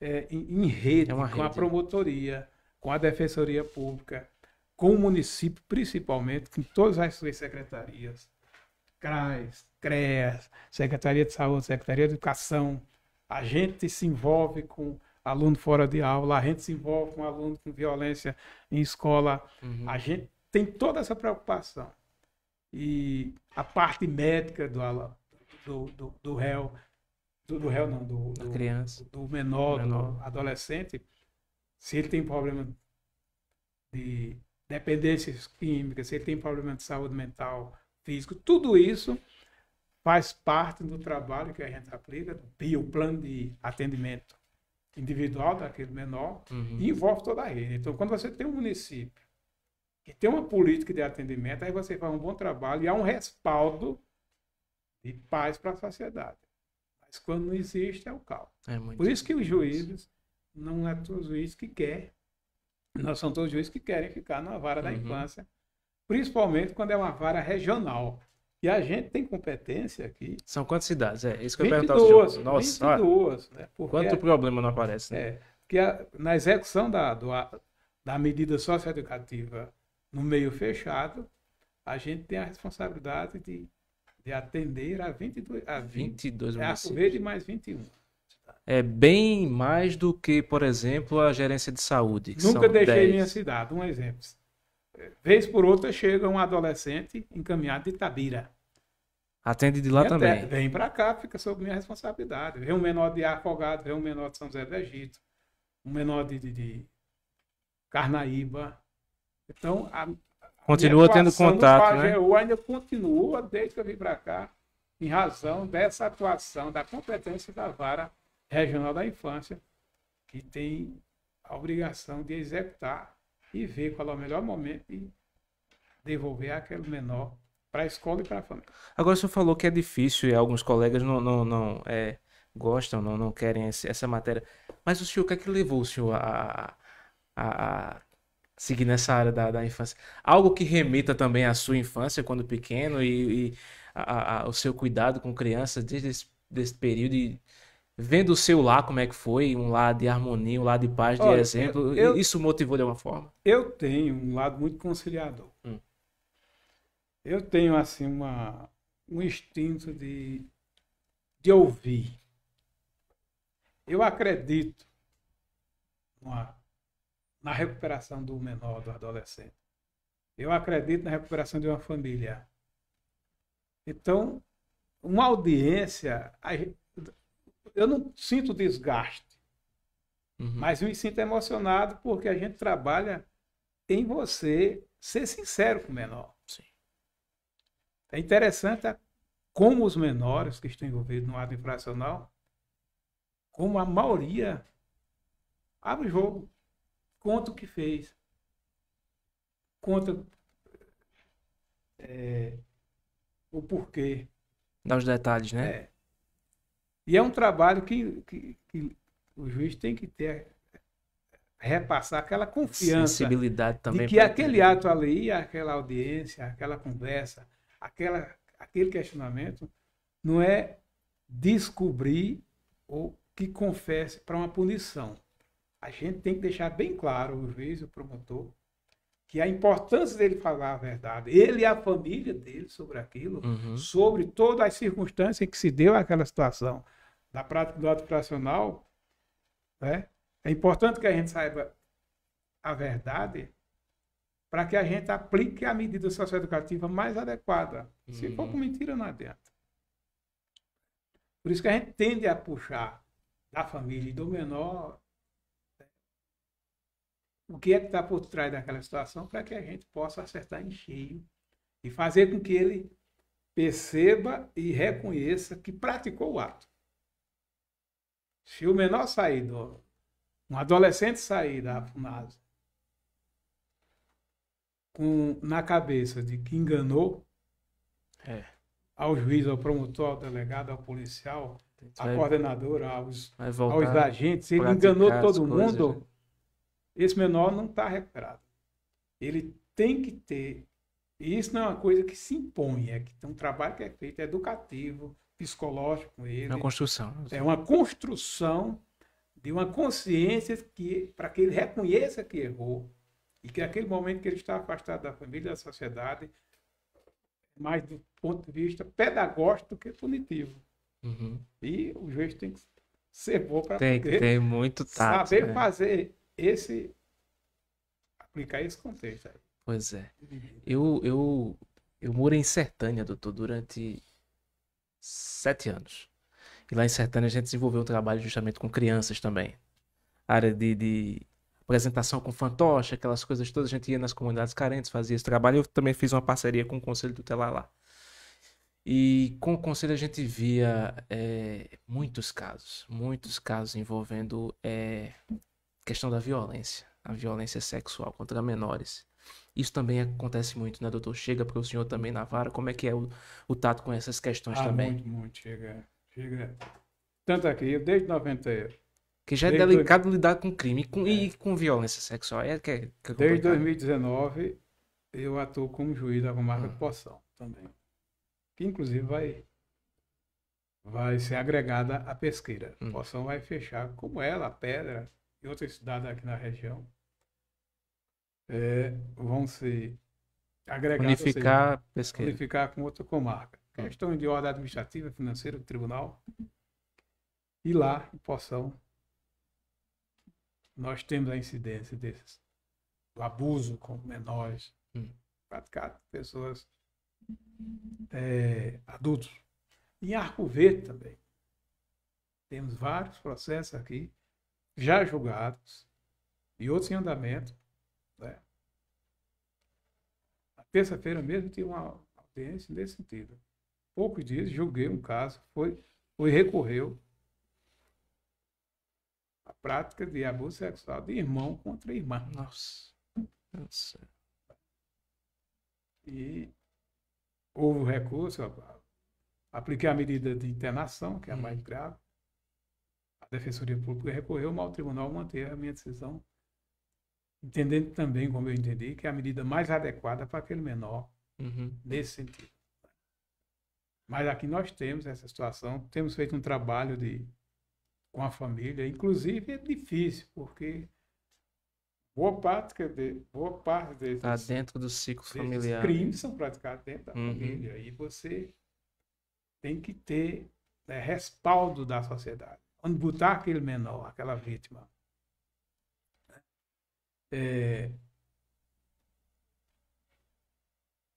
é, em, em rede, é com rede. a promotoria, com a defensoria pública, com o município, principalmente, com todas as suas secretarias. CRAS, CREAS, Secretaria de Saúde, Secretaria de Educação, a gente se envolve com aluno fora de aula, a gente se envolve com aluno com violência em escola. Uhum. A gente tem toda essa preocupação. E a parte médica do, do, do, do réu, do, do, réu não, do, do criança, do menor, menor, do adolescente, se ele tem problema de dependências químicas, se ele tem problema de saúde mental, físico, tudo isso faz parte do trabalho que a gente aplica do plano de atendimento individual daquele menor uhum. e envolve toda a rede. Então, quando você tem um município que tem uma política de atendimento, aí você faz um bom trabalho e há um respaldo de paz para a sociedade. Mas quando não existe, é o caos. É Por isso que os juízes, não é todos juízes que querem, não são todos juízes que querem ficar na vara uhum. da infância, principalmente quando é uma vara regional. E a gente tem competência aqui. São quantas cidades? É isso que eu ia perguntar ao senhor. Nossa, 22, né? Porque quanto a, é problema não aparece, né? É, porque a, na execução da, do, da medida socioeducativa no meio fechado, a gente tem a responsabilidade de, de atender a 22, a 20, 22 é municípios. É de mais 21. É bem mais do que, por exemplo, a gerência de saúde. Nunca deixei 10. minha cidade, um exemplo. Vez por outra chega um adolescente encaminhado de Tabira. Atende de lá e também. vem para cá, fica sob minha responsabilidade. Vem um menor de Afogado, vem um menor de São José do Egito, um menor de, de, de Carnaíba. Então, a, continua tendo contato, né? Eu ainda continua desde que eu vim para cá, em razão dessa atuação da competência da vara regional da infância, que tem a obrigação de executar e ver qual é o melhor momento e devolver aquele menor para a escola e para a família. Agora, o senhor falou que é difícil e alguns colegas não, não, não é, gostam, não, não querem esse, essa matéria. Mas o senhor, o que é que levou o senhor a, a, a seguir nessa área da, da, infância? Algo que remeta também à sua infância quando pequeno e, e a, a, o seu cuidado com crianças desde esse desse período e vendo o seu lá como é que foi, um lá de harmonia, um lá de paz, de Olha, exemplo, eu, isso motivou de alguma forma? Eu tenho um lado muito conciliador. Hum. Eu tenho assim uma um instinto de de ouvir. Eu acredito numa, na recuperação do menor, do adolescente. Eu acredito na recuperação de uma família. Então, uma audiência, eu não sinto desgaste, uhum. mas eu me sinto emocionado porque a gente trabalha em você ser sincero com o menor. Sim. É interessante é como os menores que estão envolvidos no ato infracional, como a maioria abre o jogo, conta o que fez, conta é, o porquê. Dá os detalhes, né? É. E é um trabalho que, que, que o juiz tem que ter repassar aquela confiança. Sensibilidade também. De que aquele ter. ato ali, aquela audiência, aquela conversa, aquela, aquele questionamento, não é descobrir ou que confesse para uma punição. A gente tem que deixar bem claro, o juiz, o promotor, que a importância dele falar a verdade, ele e a família dele sobre aquilo, uhum. sobre todas as circunstâncias que se deu aquela situação da prática do ato operacional, né? é importante que a gente saiba a verdade para que a gente aplique a medida socioeducativa mais adequada. Uhum. Se for com uhum. mentira, não adianta. Por isso que a gente tende a puxar da família e do menor né? o que é que está por trás daquela situação para que a gente possa acertar em cheio e fazer com que ele perceba e reconheça que praticou o ato. Se o menor sair, do, um adolescente sair da FUNASA com, na cabeça de que enganou é. ao juiz, ao promotor, ao delegado, ao policial, à coordenadora, aos, aos agentes, ele enganou todo mundo, né? esse menor não está recuperado. Ele tem que ter. E isso não é uma coisa que se impõe, é que tem um trabalho que é feito é educativo, psicológico com ele. É uma construção. Né? É uma construção de uma consciência que para que ele reconheça que errou e que naquele momento que ele está afastado da família, da sociedade, é mais do ponto de vista pedagógico do que punitivo. Uhum. E o juiz tem que ser bom para tem, tem muito tato, saber né? fazer esse aplicar esse contexto. Pois é. Eu eu eu moro em Sertânia, doutor, durante sete anos. E lá em Sertânia a gente desenvolveu um trabalho justamente com crianças também. área de, de, apresentação com fantoche, aquelas coisas todas. A gente ia nas comunidades carentes, fazia esse trabalho. Eu também fiz uma parceria com o Conselho Tutelar lá. E com o Conselho a gente via é, muitos casos, muitos casos envolvendo é, questão da violência, a violência sexual contra menores. Isso também acontece muito, né, doutor? Chega porque o senhor também na vara. Como é que é o, o tato com essas questões ah, também? Muito, muito. Chega, chega. Tanto aqui, desde 90. Que já é delicado dois... lidar com crime com, é. e com violência sexual. É, que é, que é desde 2019, eu atuo como juiz da comarca hum. de Poção também. Que inclusive vai vai ser agregada à pesqueira. Hum. Poção vai fechar, como ela, a Pedra e outras cidades aqui na região, é, vão se agregar, unificar, seja, unificar com outra comarca. Hum. Questão de ordem administrativa, financeira, tribunal. E lá, em Poção, nós temos a incidência desses, do abuso com menores, hum. praticado pessoas é, adultos. Em Arco Verde também. Temos vários processos aqui já julgados e outros em andamento né? Na terça-feira mesmo tinha uma audiência nesse sentido. Poucos dias julguei um caso, foi, foi recorreu à prática de abuso sexual de irmão contra irmã. Nossa. Nossa. E houve o recurso, apliquei a medida de internação, que é a mais hum. grave. A Defensoria Pública recorreu, mas o tribunal manteve a minha decisão entendendo também, como eu entendi, que é a medida mais adequada para aquele menor uhum. nesse sentido. Mas aqui nós temos essa situação, temos feito um trabalho de, com a família, inclusive é difícil, porque boa parte, é de, boa parte desses, tá dentro do ciclo familiar. crimes são praticados dentro da uhum. família, e você tem que ter né, respaldo da sociedade. Onde botar aquele menor, aquela vítima, é...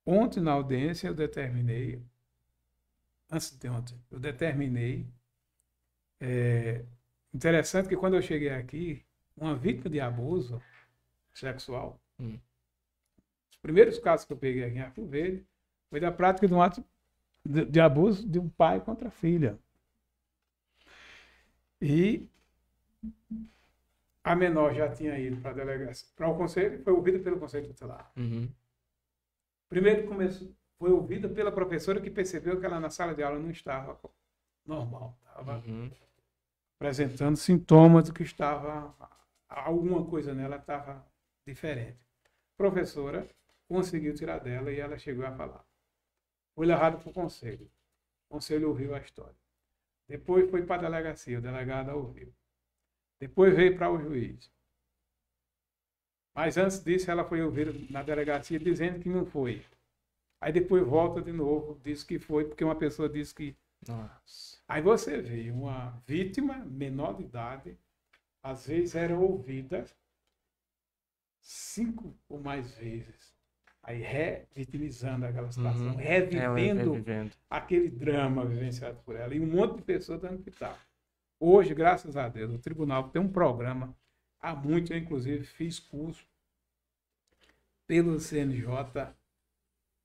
Ontem na audiência eu determinei, antes de ontem, eu determinei. É... Interessante que quando eu cheguei aqui, uma vítima de abuso sexual, hum. os primeiros casos que eu peguei aqui em Arco Verde foi da prática de um ato de, de abuso de um pai contra a filha. E a menor já tinha ido para a delegacia, para o conselho, foi ouvida pelo conselho tutelar. Uhum. Primeiro começo, foi ouvida pela professora que percebeu que ela na sala de aula não estava normal, estava uhum. apresentando sintomas do que estava alguma coisa nela estava diferente. A professora conseguiu tirar dela e ela chegou a falar. Foi levado para o conselho. O conselho ouviu a história. Depois foi para a delegacia, o delegado ouviu. Depois veio para o juiz. Mas antes disso, ela foi ouvir na delegacia dizendo que não foi. Aí depois volta de novo, diz que foi, porque uma pessoa disse que. Nossa. Aí você vê uma vítima menor de idade, às vezes era ouvida cinco ou mais vezes. Aí revitimizando aquela uhum. situação, uhum. revivendo, é, revivendo aquele drama vivenciado por ela. E um monte de pessoas dando pitaco. Hoje, graças a Deus, o tribunal tem um programa. Há muito, eu, inclusive, fiz curso pelo CNJ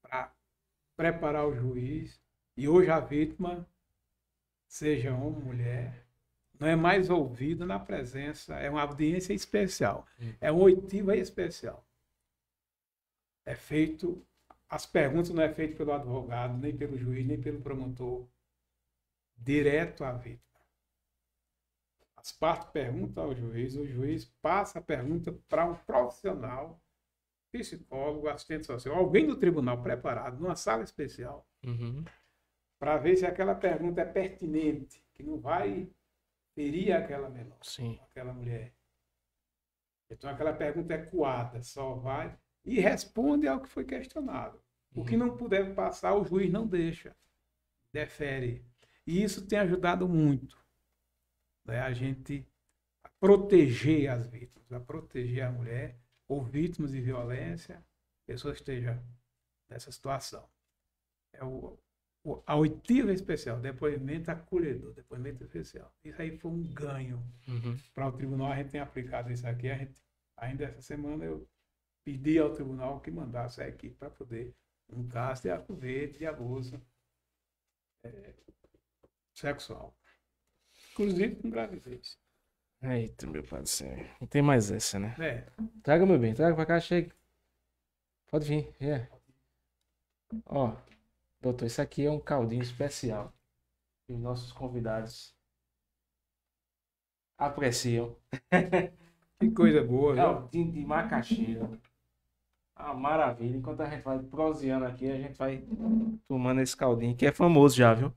para preparar o juiz. E hoje a vítima, seja homem ou mulher, não é mais ouvida na presença, é uma audiência especial, hum. é uma oitiva especial. É feito, as perguntas não é feito pelo advogado, nem pelo juiz, nem pelo promotor, direto à vítima. Esparta pergunta ao juiz, o juiz passa a pergunta para um profissional, psicólogo, assistente social, alguém do tribunal preparado, numa sala especial, uhum. para ver se aquela pergunta é pertinente, que não vai ferir aquela menor Sim. aquela mulher. Então aquela pergunta é coada, só vai e responde ao que foi questionado. Uhum. O que uhum. não puder passar, o juiz não deixa, defere. E isso tem ajudado muito né, a gente proteger as vítimas, a proteger a mulher ou vítimas de violência, pessoa esteja nessa situação. É o, o, a oitiva especial, depoimento acolhedor, depoimento especial. Isso aí foi um ganho uhum. para o tribunal. A gente tem aplicado isso aqui. A gente, ainda essa semana eu pedi ao tribunal que mandasse a equipe para poder um caso de aproveito de abuso é, sexual. Inclusive com gravidez. Eita, meu pai do céu. Não tem mais essa, né? É. Traga, meu bem. Traga pra cá, chega. Pode vir. É. Ó, doutor, isso aqui é um caldinho especial. os nossos convidados apreciam. Que coisa boa, viu? Caldinho de macaxeira. Ah, maravilha. Enquanto a gente vai proseando aqui, a gente vai tomando esse caldinho, que é famoso já, viu?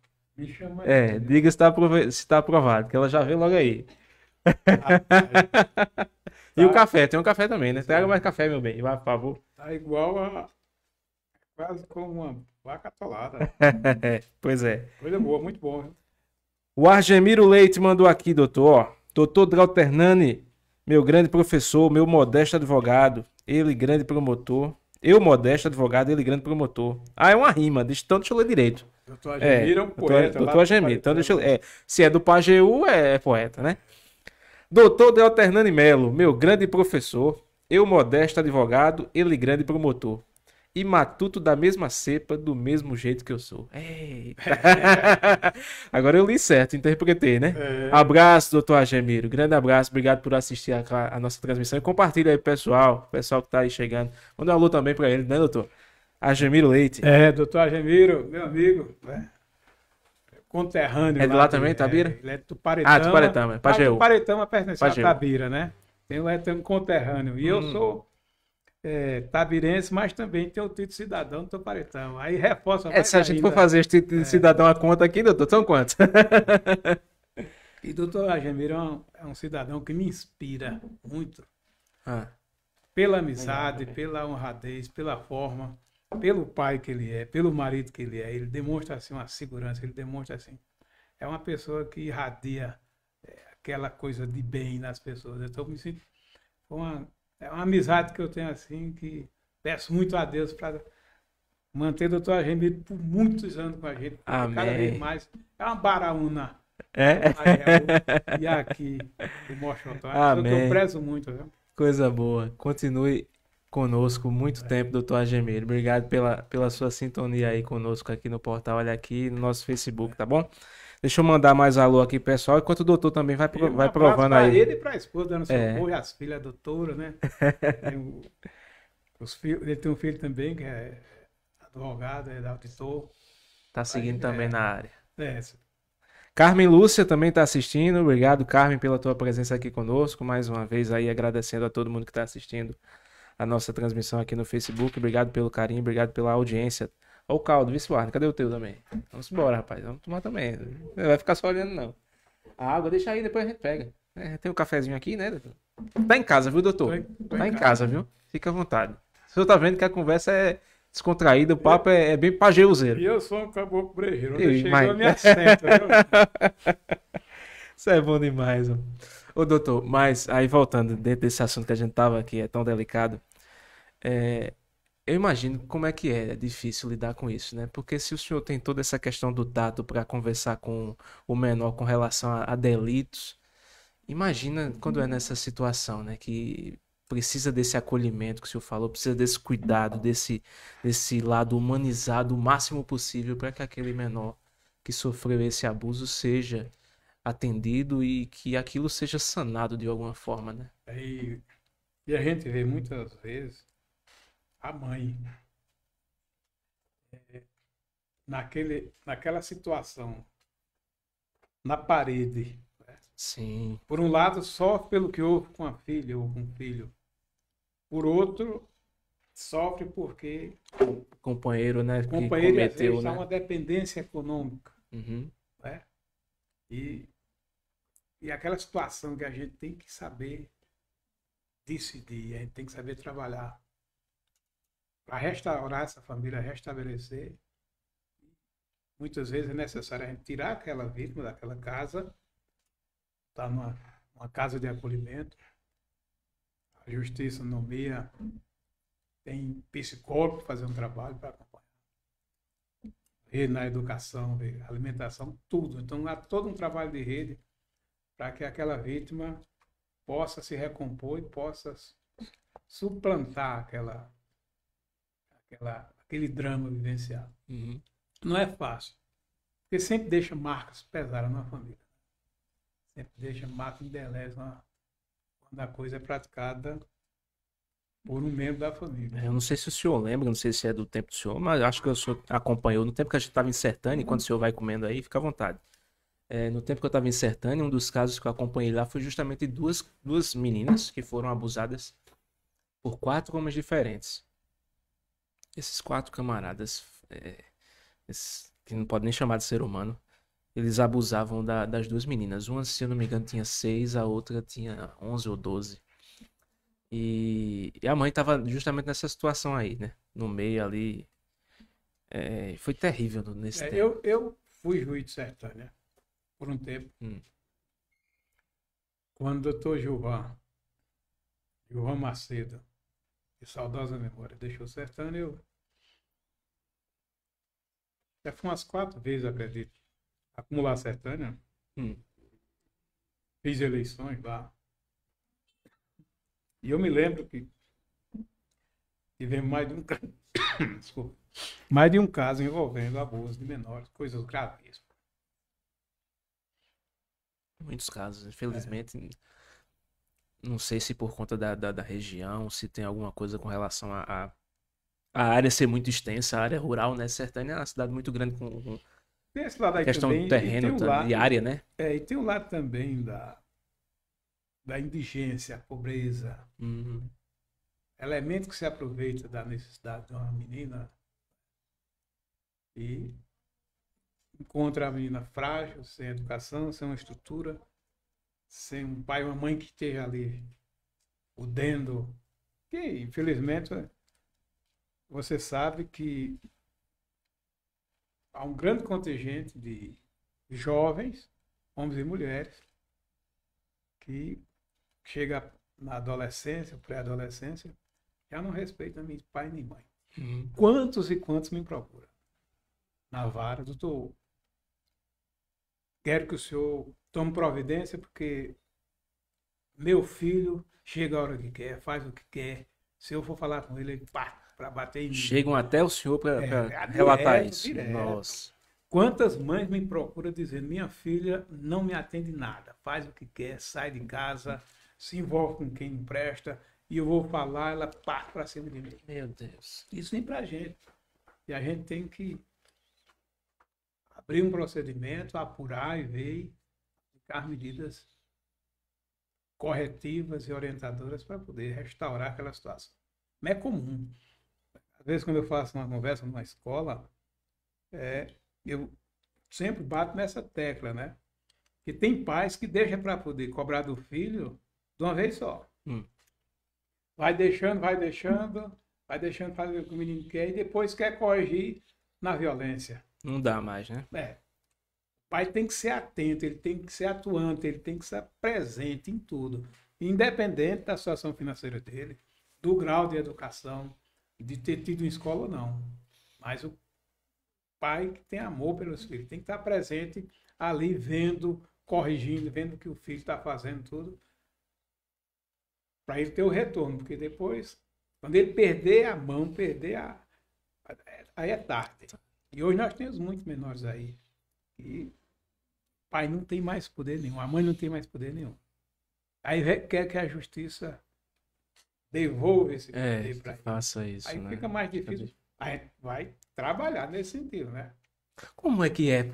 É, né? diga se está aprov... tá aprovado, que ela já vê logo aí. Ah, e o tá café, tem um café também, né? Traga é. mais café, meu bem, vai, por favor. Tá igual a. quase como uma vaca atolada. pois é. Coisa boa, muito boa. O Argemiro Leite mandou aqui, doutor. doutor doutor Drauternani, meu grande professor, meu modesto advogado, ele, grande promotor, eu, modesto, advogado, ele grande promotor. Ah, é uma rima, tanto deixa eu ler direito. Doutor Agemir é, um é, poeta. Doutor então é, se é do Pajeú, é, é poeta, né? Doutor Delter Hernani Melo, meu grande professor. Eu, modesto, advogado, ele grande promotor e matuto da mesma cepa, do mesmo jeito que eu sou. Eita. Agora eu li certo, interpretei, né? É. Abraço, doutor Agemiro. Grande abraço, obrigado por assistir a, a nossa transmissão. E compartilha aí, pessoal, o pessoal que tá aí chegando. Manda um alô também para ele, né, doutor? Agemiro Leite. É, doutor Agemiro, meu amigo. É. Conterrâneo. É de lá, lá também, Tabira? É, é do Ah, do Paretama, é, Pajéu. Ah, pertence a Tabira, né? Tem um é, conterrâneo. E hum. eu sou é, tabirense, mas também tem o título cidadão do Toparetão. Aí reforça é, Se a ainda. gente for fazer esse título de é. cidadão a conta aqui, doutor, são quantos? e doutor Agemiro é, um, é um, cidadão que me inspira muito. Ah. Pela amizade, pela honradez, pela forma, pelo pai que ele é, pelo marido que ele é. Ele demonstra assim uma segurança, ele demonstra assim. É uma pessoa que irradia é, aquela coisa de bem nas pessoas. Então, me sinto uma é uma amizade que eu tenho assim, que peço muito a Deus para manter o doutor Argemiro por muitos anos com a gente. Amém. Cada vez mais. É uma baraúna. É? é e aqui, o Mochotó. É Amém. Eu prezo muito. Coisa boa. Continue conosco muito é. tempo, doutor Agemiro. Obrigado pela, pela sua sintonia aí conosco aqui no portal Olha Aqui, no nosso Facebook, tá bom? Deixa eu mandar mais alô aqui, pessoal, enquanto o doutor também vai, pro, vai provando pra aí. ele e a esposa, dando né? é. socorro, e as filhas doutora, né? os filhos, ele tem um filho também que é advogado, é auditor. Tá seguindo aí, também é, na área. É, Carmen Lúcia também está assistindo. Obrigado, Carmen, pela tua presença aqui conosco. Mais uma vez aí agradecendo a todo mundo que está assistindo a nossa transmissão aqui no Facebook. Obrigado pelo carinho, obrigado pela audiência. Ó o caldo, vice Warner, cadê o teu também? Vamos embora, rapaz. Vamos tomar também. Não vai ficar só olhando, não. A água deixa aí, depois a gente pega. É, tem um cafezinho aqui, né, doutor? Tá em casa, viu, doutor? Tô, tô tá em casa, casa, viu? Fica à vontade. O senhor tá vendo que a conversa é descontraída, o papo eu, é, é, bem pajeuzeiro. E eu sou um caboclo brejeiro, eu, chego mas... eu me assento, viu? Isso é bom demais, mano. Ô, doutor, mas aí voltando dentro desse assunto que a gente tava aqui, é tão delicado, é, eu imagino como é que é, é difícil lidar com isso, né? Porque se o senhor tem toda essa questão do tato para conversar com o menor com relação a, a delitos, imagina quando é nessa situação, né? Que precisa desse acolhimento que o senhor falou, precisa desse cuidado, desse, desse lado humanizado o máximo possível para que aquele menor que sofreu esse abuso seja atendido e que aquilo seja sanado de alguma forma, né? E, e a gente vê muitas vezes a mãe. É, naquele, naquela situação, na parede. Né? Sim. Por um lado, sofre pelo que houve com a filha ou com o filho. Por outro, sofre porque. O companheiro, né? O companheiro que cometeu, às né? uma dependência econômica. Uhum. Né? E, e aquela situação que a gente tem que saber decidir, a gente tem que saber trabalhar para restaurar essa família, restabelecer. Muitas vezes é necessário a gente tirar aquela vítima daquela casa, estar numa, numa casa de acolhimento. A justiça nomeia, tem psicólogo para fazer um trabalho para acompanhar. Rede na educação, alimentação, tudo. Então há todo um trabalho de rede para que aquela vítima possa se recompor e possa suplantar aquela aquela, aquele drama vivenciado. Uhum. Não é fácil, porque sempre deixa marcas pesadas na família. Sempre deixa marcas indeléveis na, quando a coisa é praticada por um membro da família. É, eu não sei se o senhor lembra, não sei se é do tempo do senhor, mas acho que o senhor acompanhou no tempo que a gente estava em Sertane, quando o senhor vai comendo aí, fica à vontade. É, no tempo que eu estava em Sertane, um dos casos que eu acompanhei lá foi justamente duas, duas meninas que foram abusadas por quatro homens diferentes esses quatro camaradas, é, esses, que não pode nem chamar de ser humano, eles abusavam da, das duas meninas. Uma, se eu não me engano, tinha seis, a outra tinha onze ou doze. E, e a mãe estava justamente nessa situação aí, né? No meio ali. É, foi terrível nesse é, tempo. Eu, eu fui juiz de Sertânia né? por um tempo. Hum. Quando o doutor Gilvan, Gilvan Macedo, de saudosa memória, deixou Sertânia, eu já foi umas quatro vezes, acredito. Acumular sertânia. Hum. Fiz eleições lá. E eu me lembro que tivemos mais de um caso. Mais de um caso envolvendo abuso de menores, coisas graves. Muitos casos, infelizmente. É. Não sei se por conta da, da, da, região, se tem alguma coisa com relação a, a a área ser muito extensa, a área rural, né? Sertânia é uma cidade muito grande com, com tem esse lado aí questão também, do terreno e, um lado, e área, né? É, e tem o um lado também da, da indigência, a pobreza. Uhum. Elemento que se aproveita da necessidade de uma menina e encontra a menina frágil, sem educação, sem uma estrutura, sem um pai ou uma mãe que esteja ali o dendo. Que, infelizmente, você sabe que há um grande contingente de jovens, homens e mulheres, que chega na adolescência, pré-adolescência, já não respeita nem pai nem mãe. Uhum. Quantos e quantos me procuram? Na vara, doutor, quero que o senhor tome providência, porque meu filho chega a hora que quer, faz o que quer. Se eu for falar com ele, ele pá, para bater em Chegam até o senhor para é, relatar isso. Direto. Nossa. Quantas mães me procuram dizendo: minha filha não me atende nada, faz o que quer, sai de casa, se envolve com quem empresta, e eu vou falar, ela parte para cima de mim. Meu Deus. Isso vem para a gente. E a gente tem que abrir um procedimento, apurar e ver, aplicar medidas corretivas e orientadoras para poder restaurar aquela situação. Não é comum vezes, quando eu faço uma conversa numa escola, é, eu sempre bato nessa tecla, né? Que tem pais que deixam para poder cobrar do filho de uma vez só. Hum. Vai deixando, vai deixando, vai deixando fazer o que o menino quer e depois quer corrigir na violência. Não dá mais, né? É. O pai tem que ser atento, ele tem que ser atuante, ele tem que ser presente em tudo, independente da situação financeira dele, do grau de educação, de ter tido uma escola, não. Mas o pai que tem amor pelos filhos tem que estar presente ali, vendo, corrigindo, vendo o que o filho está fazendo, tudo, para ele ter o retorno, porque depois, quando ele perder a mão, perder a. Aí é tarde. E hoje nós temos muitos menores aí. E pai não tem mais poder nenhum, a mãe não tem mais poder nenhum. Aí quer que a justiça devolva esse é, para Faça isso. Aí né? fica mais difícil. A gente vai trabalhar nesse sentido, né? Como é que é?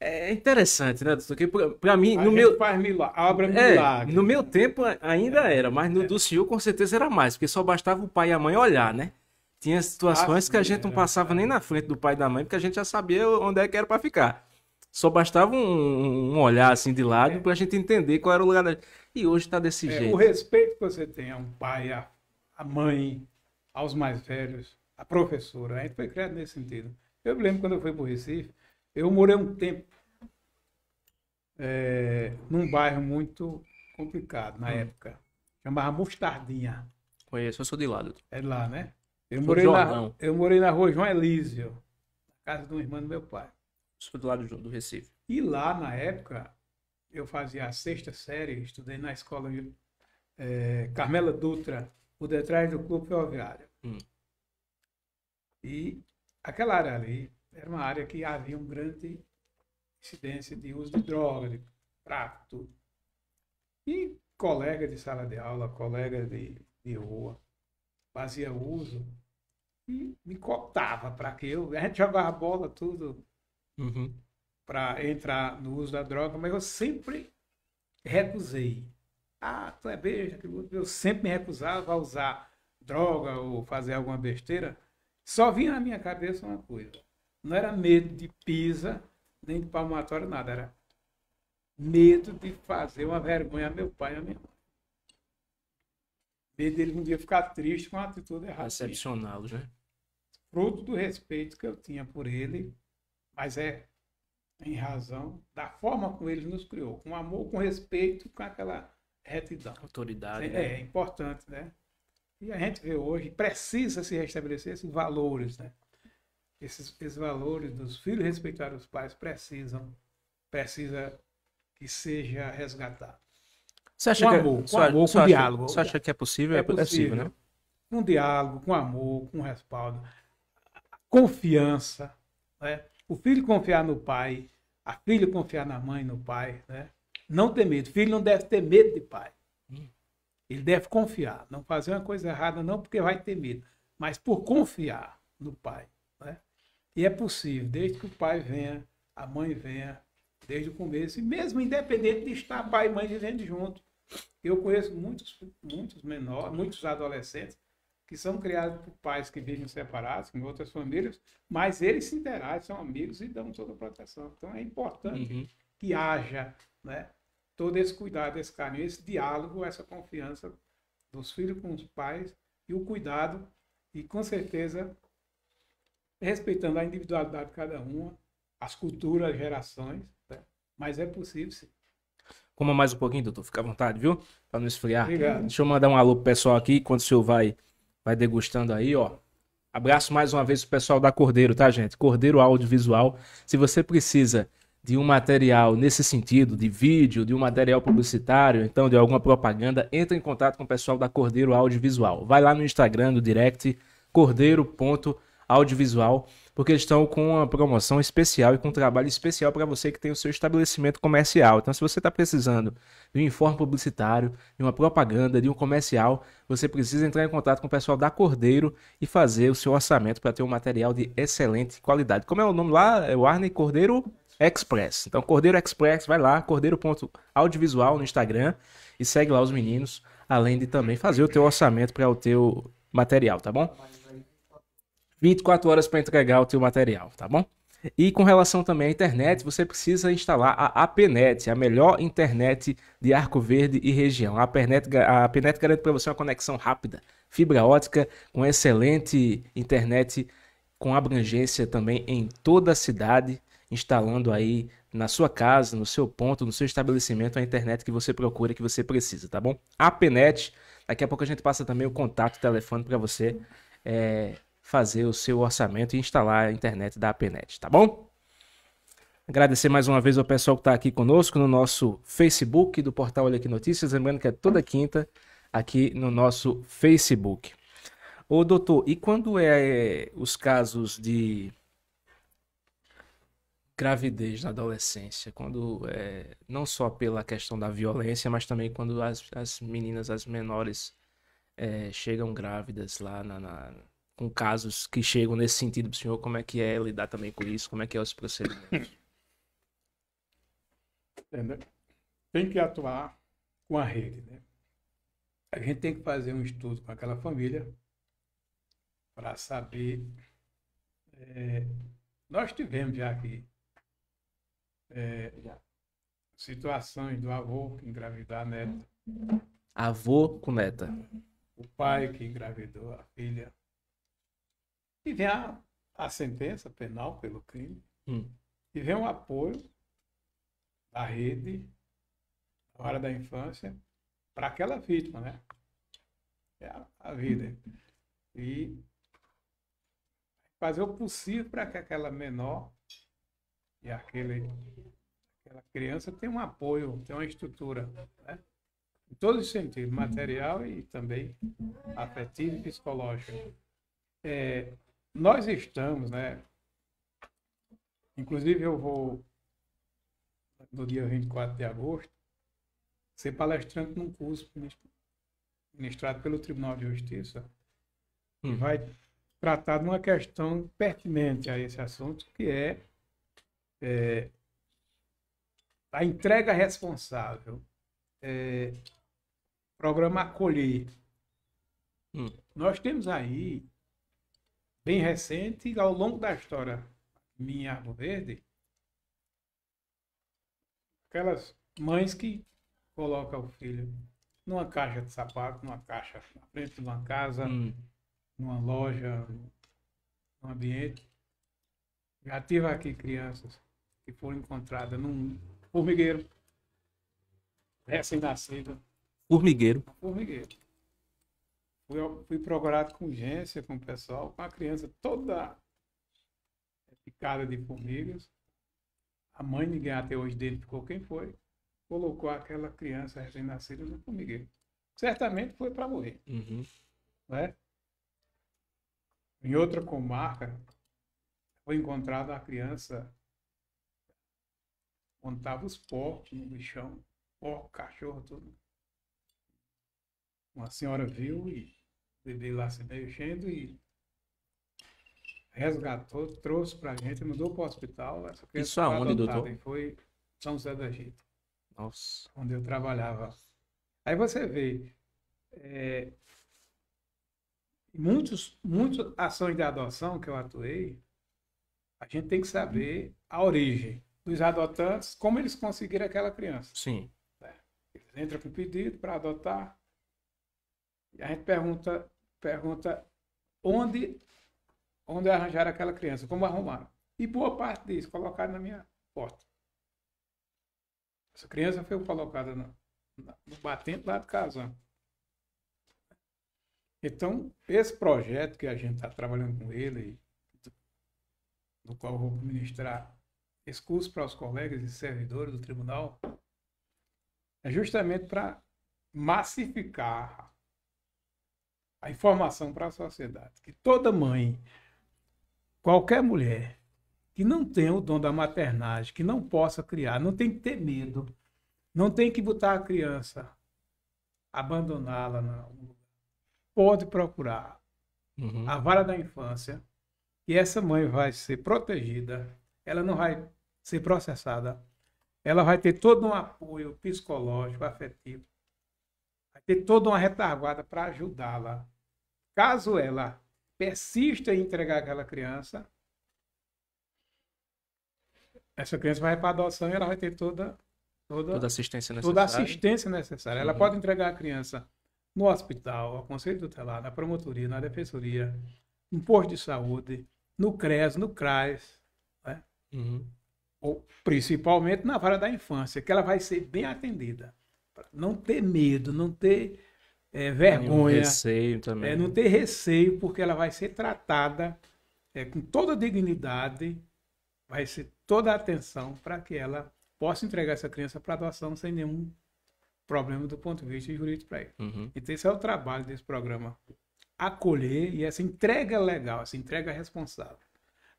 É interessante, né, doutor? Para mim, a no meu. Faz é, milagre, obra milagre. É, no meu tempo ainda é, era, mas no é. do senhor com certeza era mais, porque só bastava o pai e a mãe olhar, né? Tinha situações que a gente não ah, passava nem na frente do pai e da mãe, porque a gente já sabia onde é que era para ficar. Só bastava um, um, olhar assim de lado é. para a gente entender qual era o lugar da gente e hoje está desse é, jeito. O respeito que você tem a um pai, a, a mãe, aos mais velhos, a professora, a gente foi criado nesse sentido. Eu me lembro quando eu fui para o Recife, eu morei um tempo é, num bairro muito complicado na hum. época. Chamava Mostardinha. Conheço, eu sou de lado. É de lá, né? Eu morei, na, eu morei na rua João Elísio, casa de uma irmã do meu pai. Sou do lado do Recife. E lá, na época, eu fazia a sexta série, estudei na escola de, eh, é, Carmela Dutra, por detrás do Clube Ferroviário. Hum. E aquela área ali era uma área que havia um grande incidência de uso de droga, de prato. E colega de sala de aula, colega de, de rua, fazia uso e me cooptava para que eu. A gente jogava bola, tudo. Uhum para entrar no uso da droga, mas eu sempre recusei. Ah, tu é beijo, eu sempre me recusava a usar droga ou fazer alguma besteira. Só vinha na minha cabeça uma coisa. Não era medo de pisa, nem de palmatório, nada. Era medo de fazer uma vergonha a meu pai e a minha mãe. Medo dele um dia ficar triste com uma atitude errada. Decepcioná-los, né? Fruto do respeito que eu tinha por ele, mas é em razão da forma como ele nos criou, com amor, com respeito, com aquela retidão. Autoridade. É, né? é importante, né? E a gente vê hoje, precisa se restabelecer esses valores, né? Esses, esses valores dos filhos respeitar os pais precisam, precisa que seja resgatado. Você acha com é- amor, com amor, com acha, diálogo. Você acha que é possível? É, é possível, é possível, né? Com diálogo, com amor, com respaldo, confiança, né? o filho confiar no pai, a filha confiar na mãe, no pai, né? Não ter medo. O filho não deve ter medo de pai. Hum. Ele deve confiar, não fazer uma coisa errada não porque vai ter medo, mas por confiar no pai, né? E é possível, desde que o pai venha, a mãe venha, desde o começo, e mesmo independente de estar pai e mãe vivendo junto. Eu conheço muitos, muitos menores, muitos adolescentes que são criados por pais que vivem separados, com outras famílias, mas eles se interagem, são amigos e dão toda a proteção. Então é importante uhum. que haja né, todo esse cuidado, esse carinho, esse diálogo, essa confiança dos filhos com os pais e o cuidado, e com certeza respeitando a individualidade de cada uma, as culturas, as gerações, né? mas é possível sim. Coma mais um pouquinho, doutor, fica à vontade, viu? Para não esfriar. Obrigado. Deixa eu mandar um alô pro pessoal aqui, quando o senhor vai vai degustando aí, ó. Abraço mais uma vez o pessoal da Cordeiro, tá, gente? Cordeiro Audiovisual. Se você precisa de um material nesse sentido, de vídeo, de um material publicitário, então de alguma propaganda, entre em contato com o pessoal da Cordeiro Audiovisual. Vai lá no Instagram, no direct, cordeiro.audiovisual porque eles estão com uma promoção especial e com um trabalho especial para você que tem o seu estabelecimento comercial. Então, se você está precisando de um informe publicitário, de uma propaganda, de um comercial, você precisa entrar em contato com o pessoal da Cordeiro e fazer o seu orçamento para ter um material de excelente qualidade. Como é o nome lá? É o Arne Cordeiro Express. Então, Cordeiro Express, vai lá, cordeiro.audiovisual no Instagram e segue lá os meninos, além de também fazer o teu orçamento para o teu material, tá bom? 24 horas para entregar o teu material, tá bom? E com relação também à internet, você precisa instalar a APNet, a melhor internet de Arco Verde e região. A APNet, a APNet garante para você uma conexão rápida, fibra ótica, com excelente internet, com abrangência também em toda a cidade, instalando aí na sua casa, no seu ponto, no seu estabelecimento, a internet que você procura, que você precisa, tá bom? APNet, daqui a pouco a gente passa também o contato, o telefone para você é, fazer o seu orçamento e instalar a internet da APNet, tá bom? Agradecer mais uma vez ao pessoal que está aqui conosco no nosso Facebook do portal Olha Aqui Notícias. Lembrando que é toda quinta aqui no nosso Facebook. Ô doutor, e quando é, é os casos de gravidez na adolescência? Quando é, não só pela questão da violência, mas também quando as, as meninas, as menores, é, chegam grávidas lá na, na, com casos que chegam nesse sentido pro senhor, como é que é lidar também com isso, como é que é os procedimentos? Entendeu? Tem que atuar com a rede, né? A gente tem que fazer um estudo com aquela família para saber. É, nós tivemos já aqui é, situações do avô que engravidar a neta. Avô com neta. O pai que engravidou a filha. E vem a, a sentença penal pelo crime. Hum. E vem o apoio da rede, da hora da infância, para aquela vítima, né? É a, a vida. E fazer o possível para que aquela menor e aquele, aquela criança tenha um apoio, tenha uma estrutura, né? em todos os sentidos, material e também afetivo e psicológico. É, nós estamos, né? Inclusive, eu vou, no dia 24 de agosto, ser palestrante num curso ministrado pelo Tribunal de Justiça, que hum. vai tratar de uma questão pertinente a esse assunto, que é, é a entrega responsável, é, programa acolher. Hum. Nós temos aí bem recente ao longo da história minha árvore Verde, aquelas mães que colocam o filho numa caixa de sapato, numa caixa na frente de uma casa, hum. numa loja, num ambiente. Já tive aqui crianças que foram encontradas num formigueiro, recém-nascida. Formigueiro. Formigueiro. Fui, procurado com urgência com o pessoal, com a criança toda picada de formigas. A mãe, ninguém até hoje identificou quem foi, colocou aquela criança recém-nascida no formigueiro. Certamente foi para morrer. Uhum. Né? Em outra comarca, foi encontrada a criança montava os porcos no bichão, porco, cachorro, tudo. Uma senhora viu e bebê lá se mexendo e resgatou, trouxe para a gente, mudou para o hospital. Né? Isso aonde, doutor? E foi São José da Gita. Nossa. Onde eu trabalhava. Aí você vê, é, muitos, muitas ações de adoção que eu atuei, a gente tem que saber a origem dos adotantes, como eles conseguiram aquela criança. Sim. É, eles entram com pedido para adotar, e a gente pergunta, pergunta onde, onde arranjaram aquela criança, como arrumaram. E boa parte disso colocaram na minha porta. Essa criança foi colocada no, no batente lá de casa. Então, esse projeto que a gente está trabalhando com ele, no qual vou ministrar esse curso para os colegas e servidores do tribunal, é justamente para massificar a informação para a sociedade que toda mãe, qualquer mulher que não tem o dom da maternagem, que não possa criar, não tem que ter medo, não tem que botar a criança, abandoná-la, Pode procurar uhum. a vara da infância e essa mãe vai ser protegida, ela não vai ser processada, ela vai ter todo um apoio psicológico, afetivo, ter toda uma retaguarda para ajudá-la. Caso ela persista em entregar aquela criança, essa criança vai para a adoção e ela vai ter toda toda, toda assistência necessária. Toda assistência necessária. Ela uhum. pode entregar a criança no hospital, ao conselho tutelar, na promotoria, na defensoria, no posto de saúde, no CRES, no CRAS, né? uhum. ou principalmente na vara da infância, que ela vai ser bem atendida não ter medo, não ter é, vergonha. Receio também. É, não ter receio, porque ela vai ser tratada é, com toda dignidade, vai ser toda a atenção para que ela possa entregar essa criança para adoção sem nenhum problema do ponto de vista jurídico para ele. Uhum. Então, esse é o trabalho desse programa. Acolher e essa entrega legal, essa entrega responsável,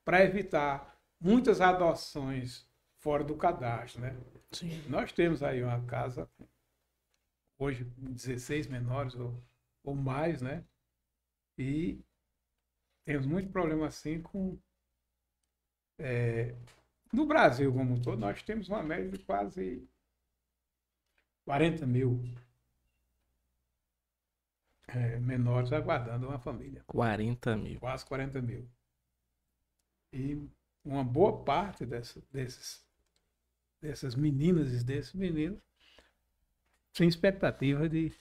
para evitar muitas adoções fora do cadastro, né? Sim. Nós temos aí uma casa hoje 16 menores ou, ou mais, né? E temos muito problema assim com. É, no Brasil como um todo, nós temos uma média de quase 40 mil é, menores aguardando uma família. 40 mil. Quase 40 mil. E uma boa parte dessa, desses, dessas meninas e desses meninos sem expectativa de,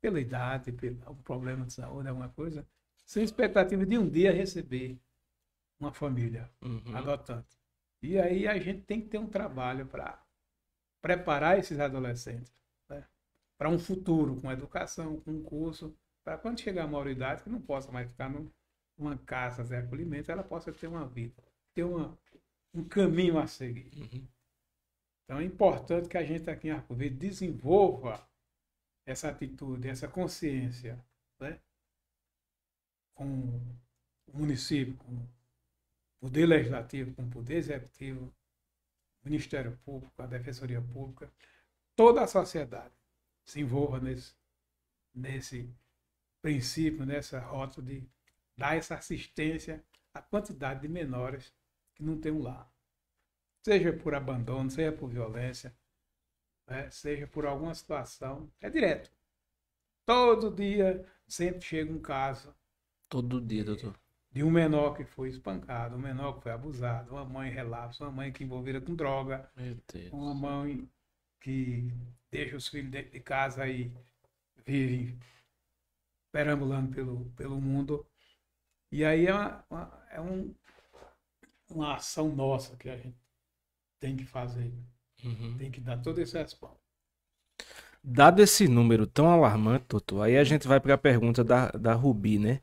pela idade, pelo algum problema de saúde, alguma coisa, sem expectativa de um dia receber uma família uhum. adotante. E aí a gente tem que ter um trabalho para preparar esses adolescentes né? para um futuro, com educação, com curso, para quando chegar a maioridade, que não possa mais ficar numa casa de acolhimento, ela possa ter uma vida, ter uma, um caminho a seguir. Uhum. Então é importante que a gente aqui em Arco Verde desenvolva essa atitude, essa consciência, né? com o município, com o poder legislativo, com o poder executivo, o Ministério Público, a Defensoria Pública, toda a sociedade se envolva nesse, nesse princípio, nessa rota de dar essa assistência à quantidade de menores que não tem um lar. Seja por abandono, seja por violência, né? seja por alguma situação. É direto. Todo dia sempre chega um caso. Todo dia, doutor. De um menor que foi espancado, um menor que foi abusado, uma mãe relapsa, uma mãe que envolvida com droga, uma mãe que deixa os filhos dentro de casa e vive perambulando pelo, pelo mundo. E aí é, uma, uma, é um, uma ação nossa que a gente tem que fazer. Uhum. Tem que dar todo esse respaldo Dado esse número tão alarmante, doutor, aí a gente vai para a pergunta da, da Rubi, né?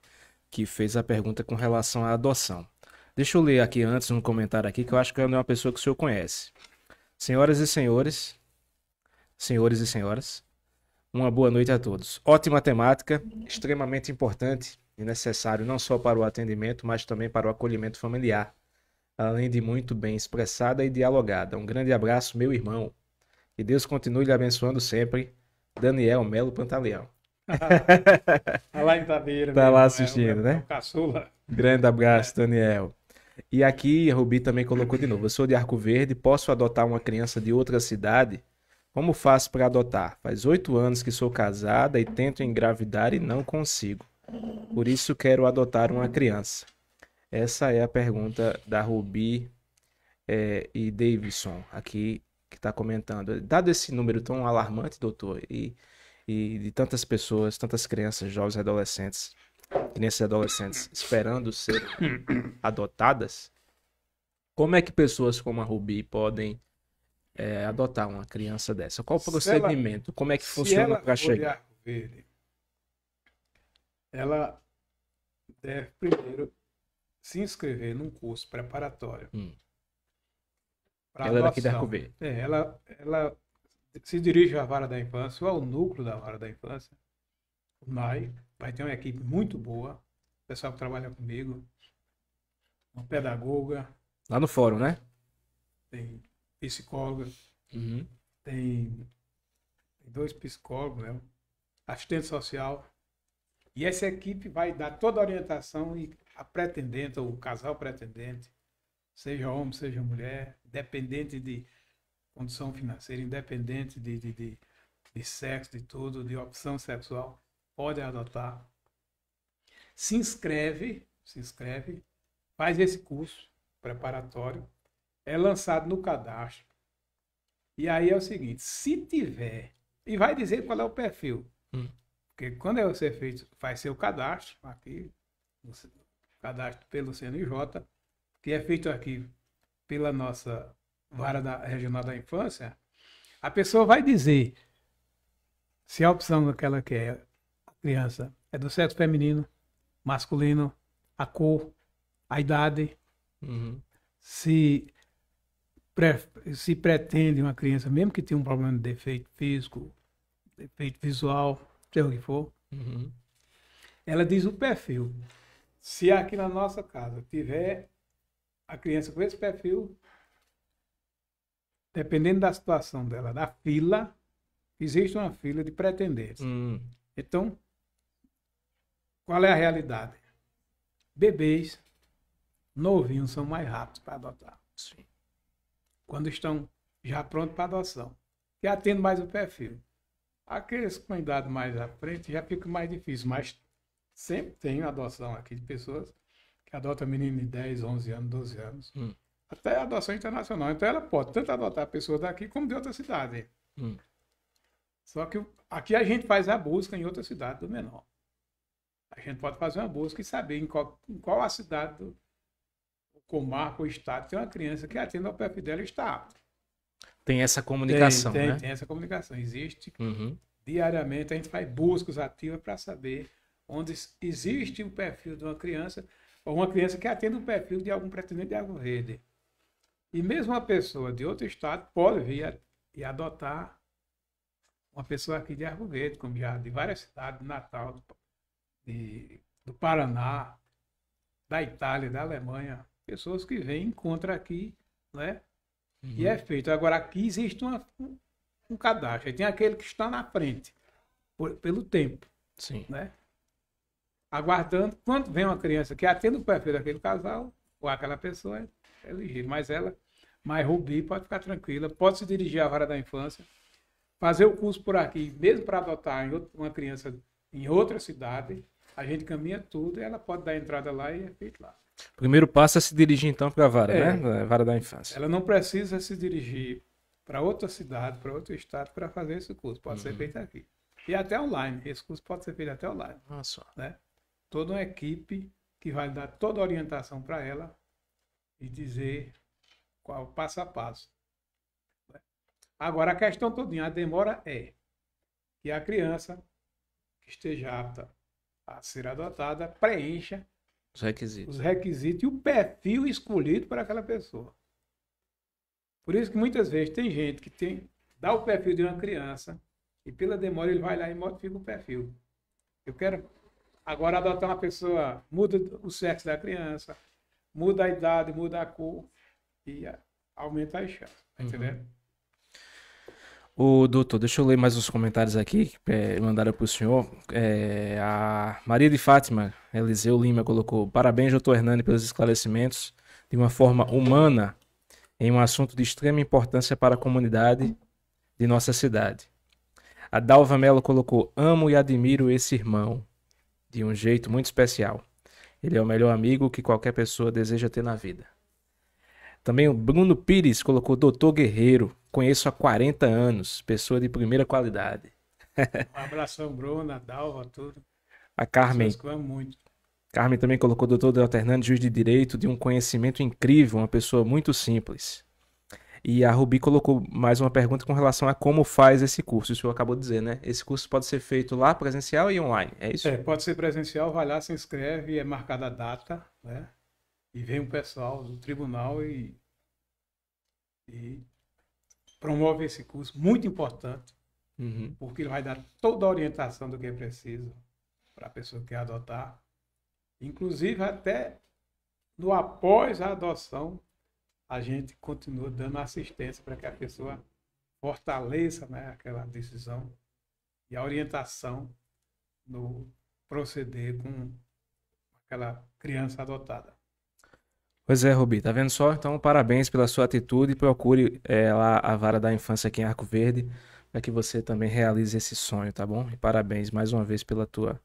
Que fez a pergunta com relação à adoção. Deixa eu ler aqui antes um comentário aqui que eu acho que é uma pessoa que o senhor conhece. Senhoras e senhores, senhores e senhoras, uma boa noite a todos. Ótima temática, extremamente importante e necessário não só para o atendimento, mas também para o acolhimento familiar além de muito bem expressada e dialogada. Um grande abraço, meu irmão. Que Deus continue lhe abençoando sempre. Daniel Melo Pantaleão. tá lá em Tabeira. Tá lá é assistindo, é, né? Caçula. Grande abraço, Daniel. E aqui, Rubi também colocou de novo. Eu sou de Arco Verde, posso adotar uma criança de outra cidade? Como faço para adotar? Faz oito anos que sou casada e tento engravidar e não consigo. Por isso quero adotar uma criança. Essa é a pergunta da Rubi é, e Davidson, aqui, que está comentando. Dado esse número tão alarmante, doutor, e, e de tantas pessoas, tantas crianças, jovens e adolescentes, crianças e adolescentes esperando ser adotadas, como é que pessoas como a Rubi podem é, adotar uma criança dessa? Qual o procedimento? Ela, como é que funciona para chegar? ela deve primeiro se inscrever num curso preparatório. Hum. Ela é daqui da RCB. É, ela, ela se dirige à vara da infância ou ao núcleo da vara da infância. O NAI vai ter uma equipe muito boa. O pessoal que trabalha comigo. Uma pedagoga. Lá no fórum, né? Tem psicóloga. Uhum. Tem, tem dois psicólogos, né? assistente social. E essa equipe vai dar toda a orientação e a pretendente ou o casal pretendente, seja homem, seja mulher, independente de condição financeira, independente de, de, de, de sexo, de tudo, de opção sexual, pode adotar. Se inscreve, se inscreve, faz esse curso preparatório, é lançado no cadastro. E aí é o seguinte, se tiver, e vai dizer qual é o perfil. Hum. Porque quando você fez, faz seu cadastro, aqui, cadastro pelo CNJ, que é feito aqui pela nossa vara da, regional da infância, a pessoa vai dizer se a opção que ela quer, a criança, é do sexo feminino, masculino, a cor, a idade, uhum. se, pre, se pretende uma criança, mesmo que tenha um problema de defeito físico, defeito visual, seja o que for, uhum. ela diz o perfil. Se aqui na nossa casa tiver a criança com esse perfil, dependendo da situação dela, da fila, existe uma fila de pretendentes. Hum. Então, qual é a realidade? Bebês novinhos são mais rápidos para adotar. Sim. Quando estão já prontos para adoção, que atendo mais o perfil. Aqueles com idade mais à frente já fica mais difícil, mas Sempre tem adoção aqui de pessoas que adotam menino de 10, 11 anos, 12 anos. Hum. Até adoção internacional. Então ela pode tanto adotar pessoas daqui como de outra cidade. Hum. Só que aqui a gente faz a busca em outra cidade do menor. A gente pode fazer uma busca e saber em qual, em qual a cidade, do, comarca o estado tem uma criança que atende ao PEP dela e está apta. Tem essa comunicação, tem, tem, né? Tem essa comunicação. Existe. Uhum. Diariamente a gente faz buscas ativas para saber onde existe o perfil de uma criança, ou uma criança que atende o perfil de algum pretendente de verde E mesmo uma pessoa de outro estado pode vir a, e adotar uma pessoa aqui de Arco Verde, como já de várias cidades, do Natal, do, de, do Paraná, da Itália, da Alemanha. Pessoas que vêm, encontram aqui, né? Uhum. E é uhum. feito. Agora, aqui existe uma, um, um cadastro. Aí tem aquele que está na frente, por, pelo tempo. Sim. Né? aguardando quando vem uma criança que é atende o perfil daquele casal ou aquela pessoa, é ligeiro Mas ela, mas Rubi pode ficar tranquila, pode se dirigir à vara da infância, fazer o curso por aqui, mesmo para adotar uma criança em outra cidade, a gente caminha tudo e ela pode dar entrada lá e é feito lá. O primeiro passo é se dirigir então para a vara, né? é, né? vara da infância. Ela não precisa se dirigir para outra cidade, para outro estado para fazer esse curso. Pode uhum. ser feito aqui. E até online. Esse curso pode ser feito até online. só Né? toda uma equipe que vai dar toda a orientação para ela e dizer qual passo a passo. Agora, a questão todinha, a demora é que a criança que esteja apta a ser adotada preencha os requisitos, os requisitos e o perfil escolhido para aquela pessoa. Por isso que muitas vezes tem gente que tem dá o perfil de uma criança e pela demora ele vai lá e modifica o perfil. Eu quero Agora adotar uma pessoa muda o sexo da criança, muda a idade, muda a cor e é, aumenta as chances, entendeu? Tá uhum. O doutor, deixa eu ler mais uns comentários aqui que é, mandaram para o senhor. É, a Maria de Fátima Eliseu Lima colocou: Parabéns, doutor Hernani, pelos esclarecimentos de uma forma humana em um assunto de extrema importância para a comunidade de nossa cidade. A Dalva Mello colocou: Amo e admiro esse irmão de um jeito muito especial. Ele é o melhor amigo que qualquer pessoa deseja ter na vida. Também o Bruno Pires colocou Doutor Guerreiro. Conheço há 40 anos, pessoa de primeira qualidade. um abração, Bruno, a Dalva, tudo. A Carmen. Muito. Carmen também colocou Doutor Delta Hernandes, juiz de direito, de um conhecimento incrível, uma pessoa muito simples. E a Rubi colocou mais uma pergunta com relação a como faz esse curso. O senhor acabou de dizer, né? Esse curso pode ser feito lá, presencial e online, é isso? É, pode ser presencial, vai lá, se inscreve, é marcada a data, né? E vem o pessoal do tribunal e, e promove esse curso, muito importante, uhum. porque ele vai dar toda a orientação do que é preciso para a pessoa que quer adotar, inclusive até no após a adoção a gente continua dando assistência para que a pessoa fortaleça né, aquela decisão e a orientação no proceder com aquela criança adotada. Pois é, Rubi, tá vendo só? Então, parabéns pela sua atitude. Procure é, lá a vara da infância aqui em Arco Verde para que você também realize esse sonho, tá bom? E parabéns mais uma vez pela tua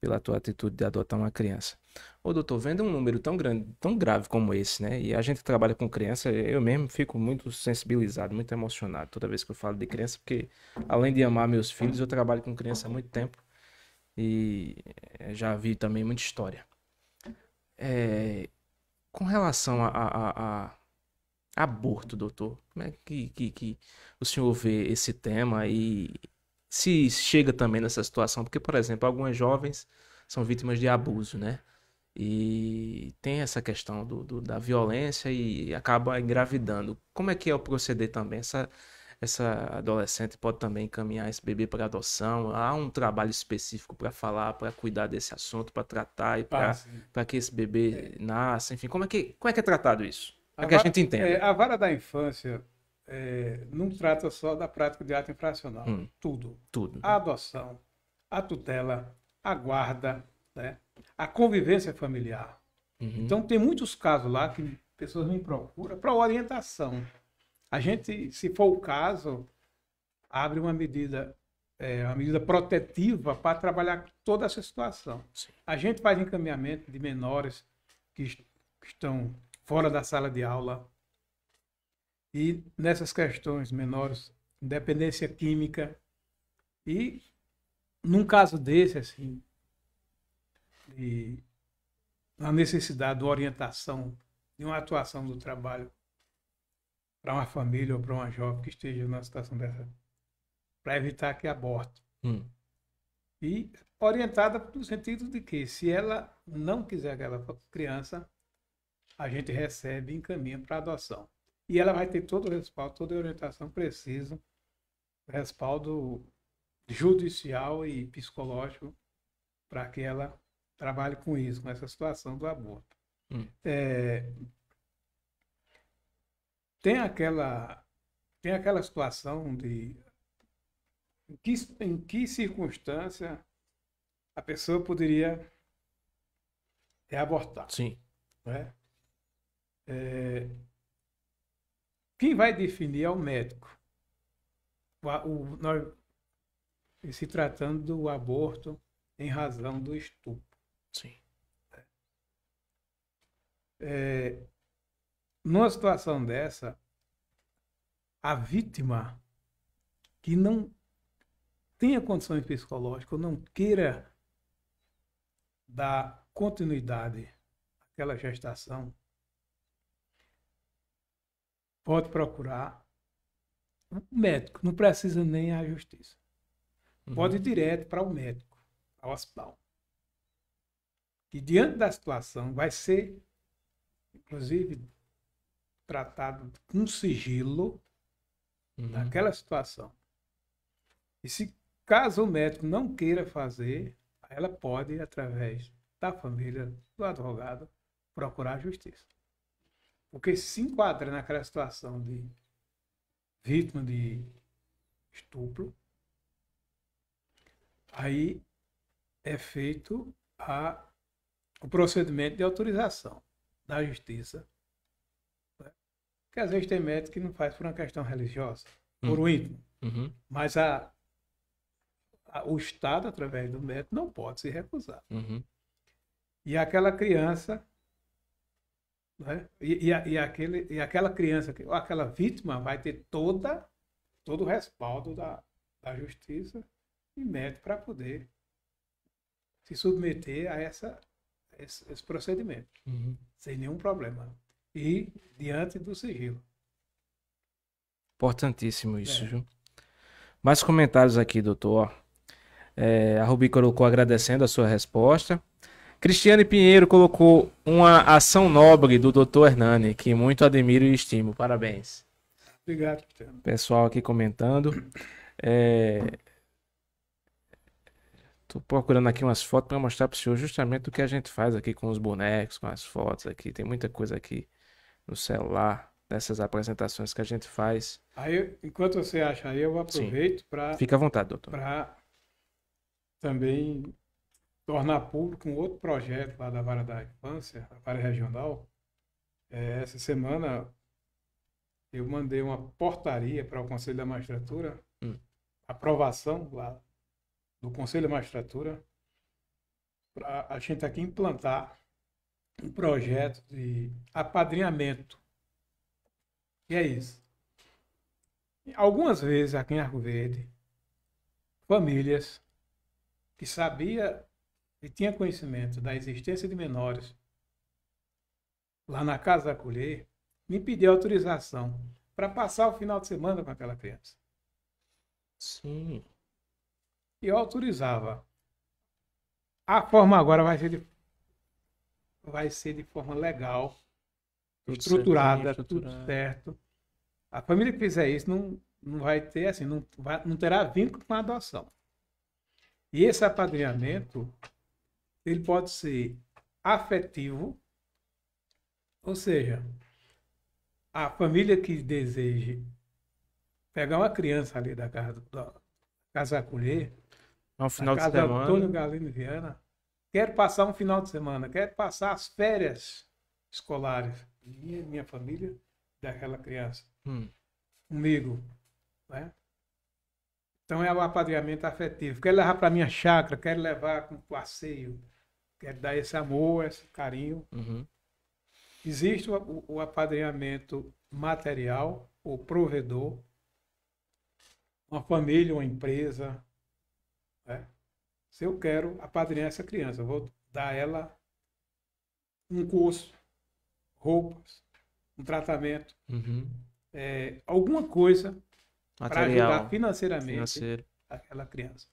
pela tua atitude de adotar uma criança. Ô doutor, vendo um número tão grande, tão grave como esse, né? E a gente trabalha com criança, eu mesmo fico muito sensibilizado, muito emocionado toda vez que eu falo de criança, porque além de amar meus filhos, eu trabalho com criança há muito tempo e eh, já vi também muita história. É, com relação a, a, a aborto, doutor, como é que, que, que o senhor vê esse tema e se chega também nessa situação, porque, por exemplo, algumas jovens são vítimas de abuso, né? E tem essa questão do, do da violência e acaba engravidando. Como é que é o proceder também? Essa, essa adolescente pode também encaminhar esse bebê para adoção? Há um trabalho específico para falar, para cuidar desse assunto, para tratar e para ah, que esse bebê é. nasça? Enfim, como é que, como é, que é tratado isso? Para é que a gente entenda. É, a vara da infância é, não trata só da prática de ato infracional. Hum, tudo. Tudo. A adoção, a tutela, a guarda, né? a convivência familiar. Uhum. Então, tem muitos casos lá que pessoas me procuram para orientação. A gente, se for o caso, abre uma medida, é, uma medida protetiva para trabalhar toda essa situação. Sim. A gente faz encaminhamento de menores que, que estão fora da sala de aula, e nessas questões menores, dependência química. E num caso desse, assim, de, a necessidade de orientação, de uma atuação do trabalho para uma família ou para uma jovem que esteja numa situação dessa, para evitar que aborte. Hum. E orientada no sentido de que, se ela não quiser aquela criança, a gente recebe e encaminha para adoção. E ela vai ter todo o respaldo, toda a orientação precisa, respaldo judicial e psicológico para que ela trabalhe com isso, com essa situação do aborto. Hum. É, tem aquela tem aquela situação de em que, em que circunstância a pessoa poderia abortar. Sim. Né? É, quem vai definir é o médico. O, o, nós, se tratando do aborto em razão do estupro. Sim. É, numa situação dessa, a vítima que não tenha condições psicológicas, não queira dar continuidade àquela gestação, pode procurar o médico, não precisa nem a justiça. Uhum. Pode ir direto para o médico, ao hospital. E diante da situação, vai ser, inclusive, tratado com sigilo uhum. daquela situação. E se caso o médico não queira fazer, ela pode, através da família, do advogado, procurar a justiça porque se enquadra naquela situação de vítima de estupro, aí é feito a, o procedimento de autorização da justiça. Né? Porque às vezes tem médico que não faz por uma questão religiosa, por uhum. um íntimo. Uhum. Mas a, a, o Estado, através do médico, não pode se recusar. Uhum. E aquela criança né? E, e, e, aquele, e aquela criança, aquela vítima vai ter toda, todo o respaldo da, da justiça e mérito para poder se submeter a essa, esse, esse procedimento, uhum. sem nenhum problema. E diante do sigilo. Importantíssimo isso, é. Ju. Mais comentários aqui, doutor. É, a Rubi colocou agradecendo a sua resposta. Cristiane Pinheiro colocou uma ação nobre do Dr. Hernani, que muito admiro e estimo. Parabéns. Obrigado, Cristiano. Pessoal aqui comentando. É... Tô procurando aqui umas fotos para mostrar para o senhor justamente o que a gente faz aqui com os bonecos, com as fotos aqui. Tem muita coisa aqui no celular dessas apresentações que a gente faz. Aí, enquanto você acha aí, eu aproveito para. Fica à vontade, doutor. Para também tornar público um outro projeto lá da Vara da Infância, a Vara Regional. É, essa semana eu mandei uma portaria para o Conselho da Magistratura, hum. aprovação lá do Conselho da Magistratura, para a gente aqui implantar um projeto de apadrinhamento. E é isso. Algumas vezes aqui em Arco Verde, famílias que sabia ele tinha conhecimento da existência de menores lá na casa da acolher, me pediu autorização para passar o final de semana com aquela criança. Sim. E eu autorizava. A forma agora vai ser de, vai ser de forma legal, tudo estruturada, tudo certo. A família que fizer isso não, não vai ter assim, não, vai, não terá vínculo com a adoção. E esse apadrinhamento ele pode ser afetivo, ou seja, a família que deseje pegar uma criança ali da casa, da casa acolher, é um final de casa semana. Antônio Galeno Viana, quero passar um final de semana, quero passar as férias escolares minha minha família daquela criança hum. comigo, né? Então é o apadrinhamento afetivo. Quero levar para minha chácara, quero levar com passeio, quer dar esse amor, esse carinho. Uhum. Existe o, o apadrinhamento material, o provedor, uma família, uma empresa. Né? Se eu quero apadrinhar essa criança, vou dar ela um curso, roupas, um tratamento, uhum. é, alguma coisa para ajudar financeiramente Financeiro. aquela criança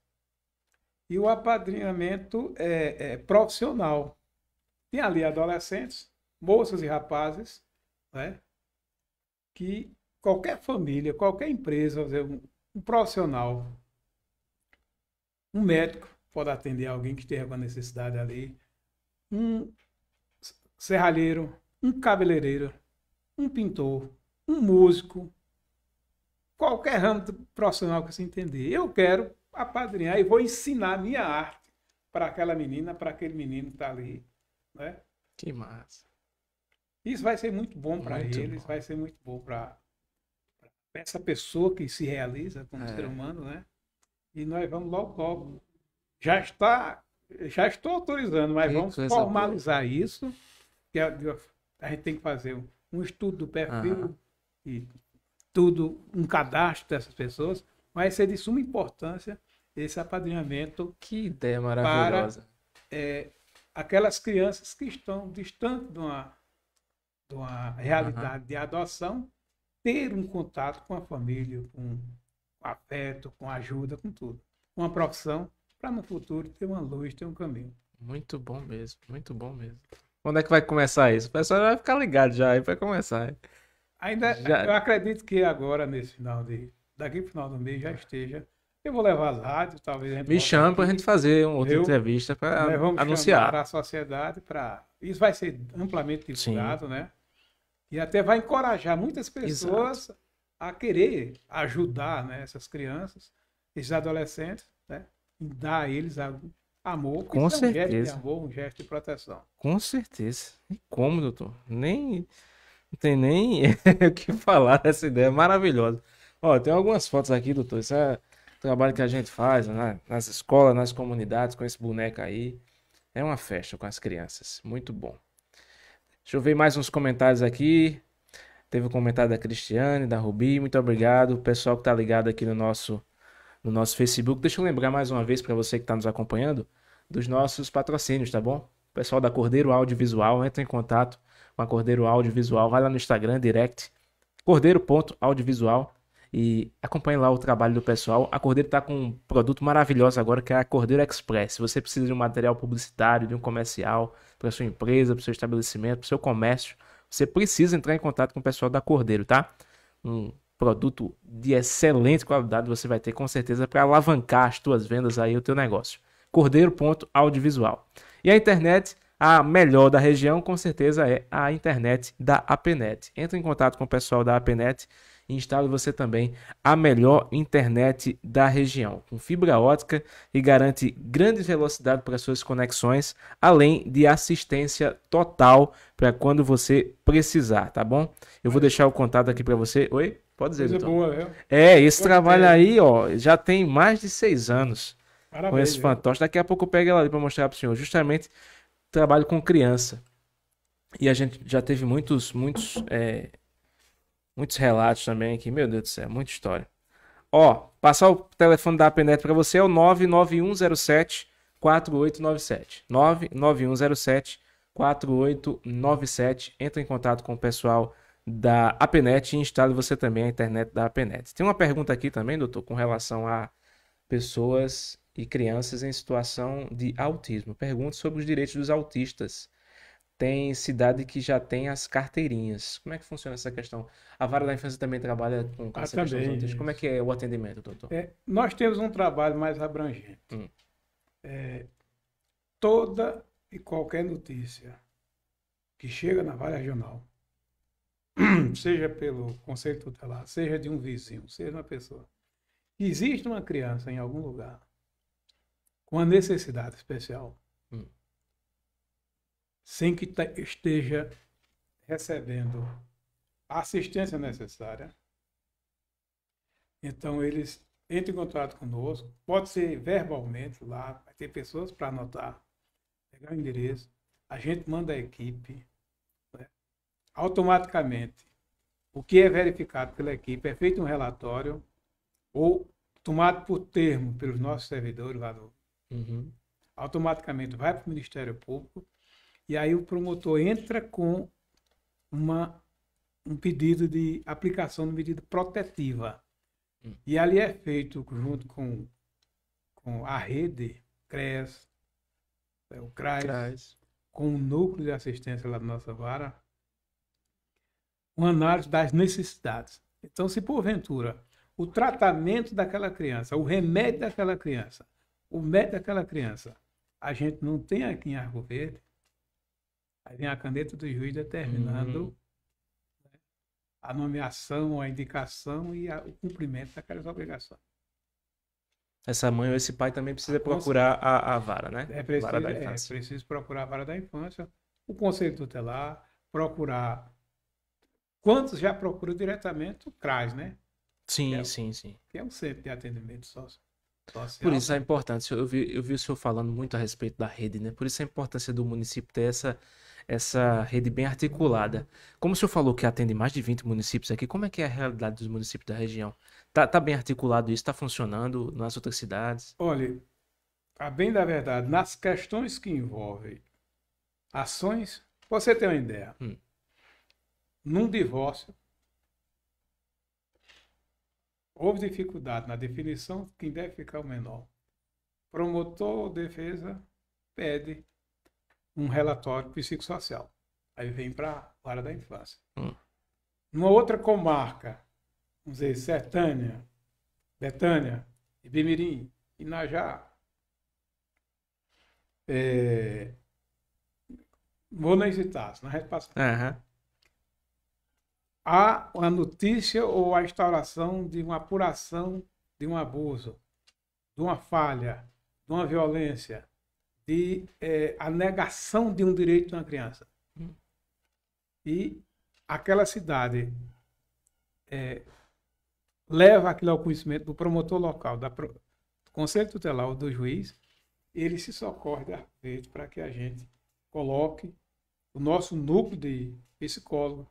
e o apadrinhamento é, é, profissional. Tem ali adolescentes, moças e rapazes, né? que qualquer família, qualquer empresa, um, um profissional, um médico pode atender alguém que tenha alguma necessidade ali, um serralheiro, um cabeleireiro, um pintor, um músico, qualquer ramo profissional que você entender. Eu quero apadrinhar e vou ensinar minha arte para aquela menina, para aquele menino que está ali. Né? Que massa. Isso vai ser muito bom para eles, bom. vai ser muito bom para essa pessoa que se realiza como é. ser humano, né? E nós vamos logo, logo. Já está, já estou autorizando, mas que vamos formalizar boa. isso. Que é a, a, gente tem que fazer um, um estudo do perfil ah. e tudo, um cadastro dessas pessoas. Mas é de suma importância esse apadrinhamento. Que ideia maravilhosa. Para, é, aquelas crianças que estão distantes de uma, de uma realidade uhum. de adoção, ter um contato com a família, com, com afeto, com ajuda, com tudo. Uma profissão para no futuro ter uma luz, ter um caminho. Muito bom mesmo, muito bom mesmo. Quando é que vai começar isso? O pessoal vai ficar ligado já aí vai começar. Ainda já... eu acredito que agora nesse final de daqui para o final do mês já tá. esteja eu vou levar as rádios, talvez. Me chama para a gente fazer uma outra eu, entrevista para né, anunciar. Para a sociedade, para. Isso vai ser amplamente divulgado, Sim. né? E até vai encorajar muitas pessoas Exato. a querer ajudar né, essas crianças, esses adolescentes, né? Dar a eles algum amor. Com certeza. É um gesto de amor, um gesto de proteção. Com certeza. E como, doutor? Nem. Não tem nem o que falar dessa ideia maravilhosa. Ó, tem algumas fotos aqui, doutor. Isso é trabalho que a gente faz né? nas escolas, nas comunidades, com esse boneco aí. É uma festa com as crianças. Muito bom. Deixa eu ver mais uns comentários aqui. Teve um comentário da Cristiane, da Rubi. Muito obrigado. O pessoal que está ligado aqui no nosso, no nosso Facebook. Deixa eu lembrar mais uma vez para você que está nos acompanhando dos nossos patrocínios, tá bom? O pessoal da Cordeiro Audiovisual, entra em contato com a Cordeiro Audiovisual. Vai lá no Instagram, direct, Cordeiro.audiovisual.com e acompanhe lá o trabalho do pessoal. A Cordeiro está com um produto maravilhoso agora, que é a Cordeiro Express. Se você precisa de um material publicitário, de um comercial, para sua empresa, para seu estabelecimento, para seu comércio, você precisa entrar em contato com o pessoal da Cordeiro, tá? Um produto de excelente qualidade você vai ter com certeza para alavancar as suas vendas aí, o teu negócio. Cordeiro.audiovisual. E a internet, a melhor da região, com certeza é a internet da APNet. Entre em contato com o pessoal da APNet e instale você também a melhor internet da região, com fibra ótica e garante grande velocidade para suas conexões, além de assistência total para quando você precisar, tá bom? Eu vou deixar o contato aqui para você. Oi? Pode dizer, Coisa boa, né? É, esse Pode trabalho ter. aí, ó, já tem mais de seis anos Parabéns, com esse fantoche. Daqui a pouco eu pego ela ali para mostrar para o senhor. Justamente trabalho com criança. E a gente já teve muitos, muitos é, Muitos relatos também aqui. Meu Deus do céu, muita história. Ó, passar o telefone da Apenet para você é o 99107 4897. 99107 4897. Entra em contato com o pessoal da Apenet e instale você também a internet da Apenet. Tem uma pergunta aqui também, doutor, com relação a pessoas e crianças em situação de autismo. Pergunta sobre os direitos dos autistas tem cidade que já tem as carteirinhas. Como é que funciona essa questão? A vara da infância também trabalha com ah, essa também, Como é que é o atendimento, doutor? É, nós temos um trabalho mais abrangente. Hum. É, toda e qualquer notícia que chega na vara regional, seja pelo conselho tutelar, seja de um vizinho, seja uma pessoa, existe uma criança em algum lugar com uma necessidade especial, sem que esteja recebendo a assistência necessária. Então, eles entram em contato conosco, pode ser verbalmente lá, vai ter pessoas para anotar, pegar o endereço, a gente manda a equipe. Né? Automaticamente, o que é verificado pela equipe é feito um relatório ou tomado por termo pelos nossos servidores lá do. Uhum. Automaticamente vai para o Ministério Público e aí o promotor entra com uma, um pedido de aplicação de medida protetiva. Hum. E ali é feito, junto com, com a rede, CRES, é o CRAS, CRAS, com o núcleo de assistência lá da nossa vara, uma análise das necessidades. Então, se porventura o tratamento daquela criança, o remédio daquela criança, o médico daquela criança, a gente não tem aqui em Arco Verde, Aí vem a caneta do juiz determinando uhum. né, a nomeação, a indicação e a, o cumprimento daquelas obrigações. Essa mãe ou esse pai também precisa a procurar a, a, vara, né? É preciso, vara da é, infância. é preciso procurar a vara da infância, o conselho tutelar, procurar. Quantos já procuram diretamente o CRAS, né? Sim, é, sim, sim. Que é um centro de atendimento social. Por isso é importante. eu vi, eu vi o senhor falando muito a respeito da rede, né? Por isso a importância do município ter essa essa rede bem articulada. Como o senhor falou que atende mais de 20 municípios aqui, como é que é a realidade dos municípios da região? Tá, tá bem articulado isso? Está funcionando nas outras cidades? Olha, a bem da verdade, nas questões que envolvem ações, você tem uma ideia. Hum. Num divórcio, houve dificuldade na definição de quem deve ficar é o menor. Promotor ou defesa pede um relatório psicossocial. Aí vem para a área da infância. Hum. Numa outra comarca, vamos dizer, Sertânia, Betânia, Ibimirim, Inajá, é... Monazitás, na rede passada. Uhum. Há a notícia ou a instauração de uma apuração de um abuso, de uma falha, de uma violência, de é, a negação de um direito de uma criança. Hum. E aquela cidade é, leva aquilo ao conhecimento do promotor local, da, do conselho tutelar ou do juiz, ele se socorre da rede para que a gente coloque o nosso núcleo de psicólogo,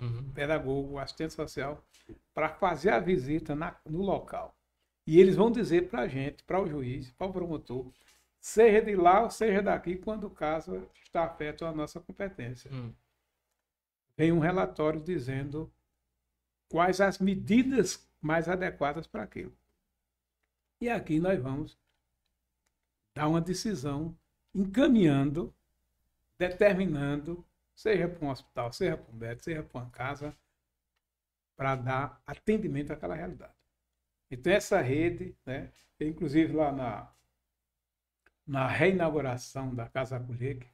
uhum. pedagogo, assistente social, para fazer a visita na, no local. E eles vão dizer para a gente, para o juiz, para o promotor, seja de lá ou seja daqui, quando o caso está afeto à nossa competência. Hum. Vem um relatório dizendo quais as medidas mais adequadas para aquilo. E aqui nós vamos dar uma decisão encaminhando, determinando, seja para um hospital, seja para um médico, seja para uma casa, para dar atendimento àquela realidade. Então, essa rede, né, inclusive lá na na reinauguração da Casa Culeg.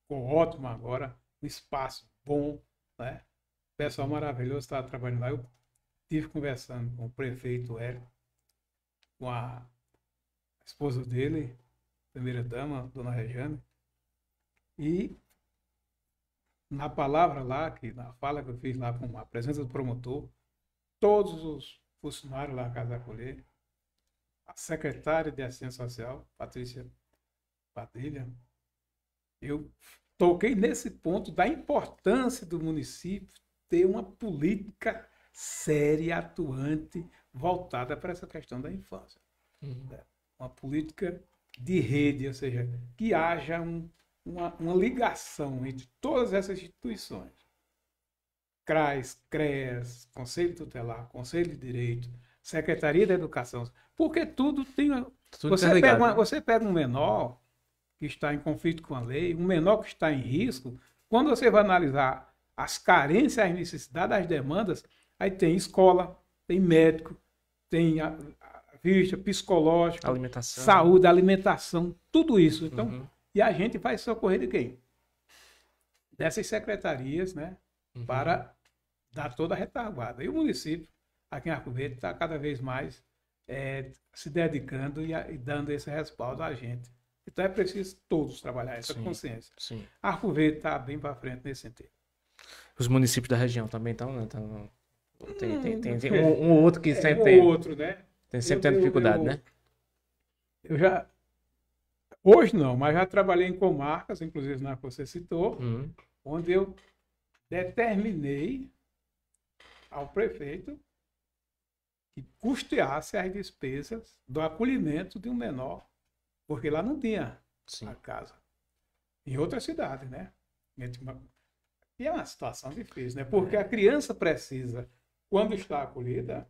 Ficou ótimo agora, um espaço bom, né? O pessoal maravilhoso está trabalhando lá. Eu estive conversando com o prefeito hélio com a esposa dele, primeira dama, dona Rejane, e na palavra lá, que na fala que eu fiz lá com a presença do promotor, todos os funcionários lá da Casa Colher, a secretária de Assistência Social, Patrícia Padilha, eu toquei nesse ponto da importância do município ter uma política séria, atuante, voltada para essa questão da infância. Uhum. Né? Uma política de rede, ou seja, que haja um, uma, uma, ligação entre todas essas instituições. CRAS, CREAS, Conselho Tutelar, Conselho de Direito, Secretaria da Educação, porque tudo tem. Tudo você, pega uma, né? você pega um menor, que está em conflito com a lei, um menor que está em risco, quando você vai analisar as carências, as necessidades, as demandas, aí tem escola, tem médico, tem a, vista, psicológica, alimentação. saúde, alimentação, tudo isso. Então, uhum. e a gente vai socorrer de quem? Dessas secretarias, né? Uhum. Para dar toda a retaguarda. E o município, aqui em Arco Verde, está cada vez mais é, se dedicando e, e dando esse respaldo a gente. Então é preciso todos trabalhar essa sim, consciência. Sim. Arco Verde está bem para frente nesse sentido. Os municípios da região também estão, né? Tão... Tem, tem, tem, tem é. um, um, outro que é, sempre um tem. outro, né? Tem sempre eu, dificuldade, eu, eu, né? Eu já. Hoje não, mas já trabalhei em comarcas, inclusive na que você citou, uhum. onde eu determinei ao prefeito que custeasse as despesas do acolhimento de um menor porque lá não tinha Sim. a casa. Em outra cidade, né? E é uma situação difícil, né? Porque é. a criança precisa, quando está acolhida,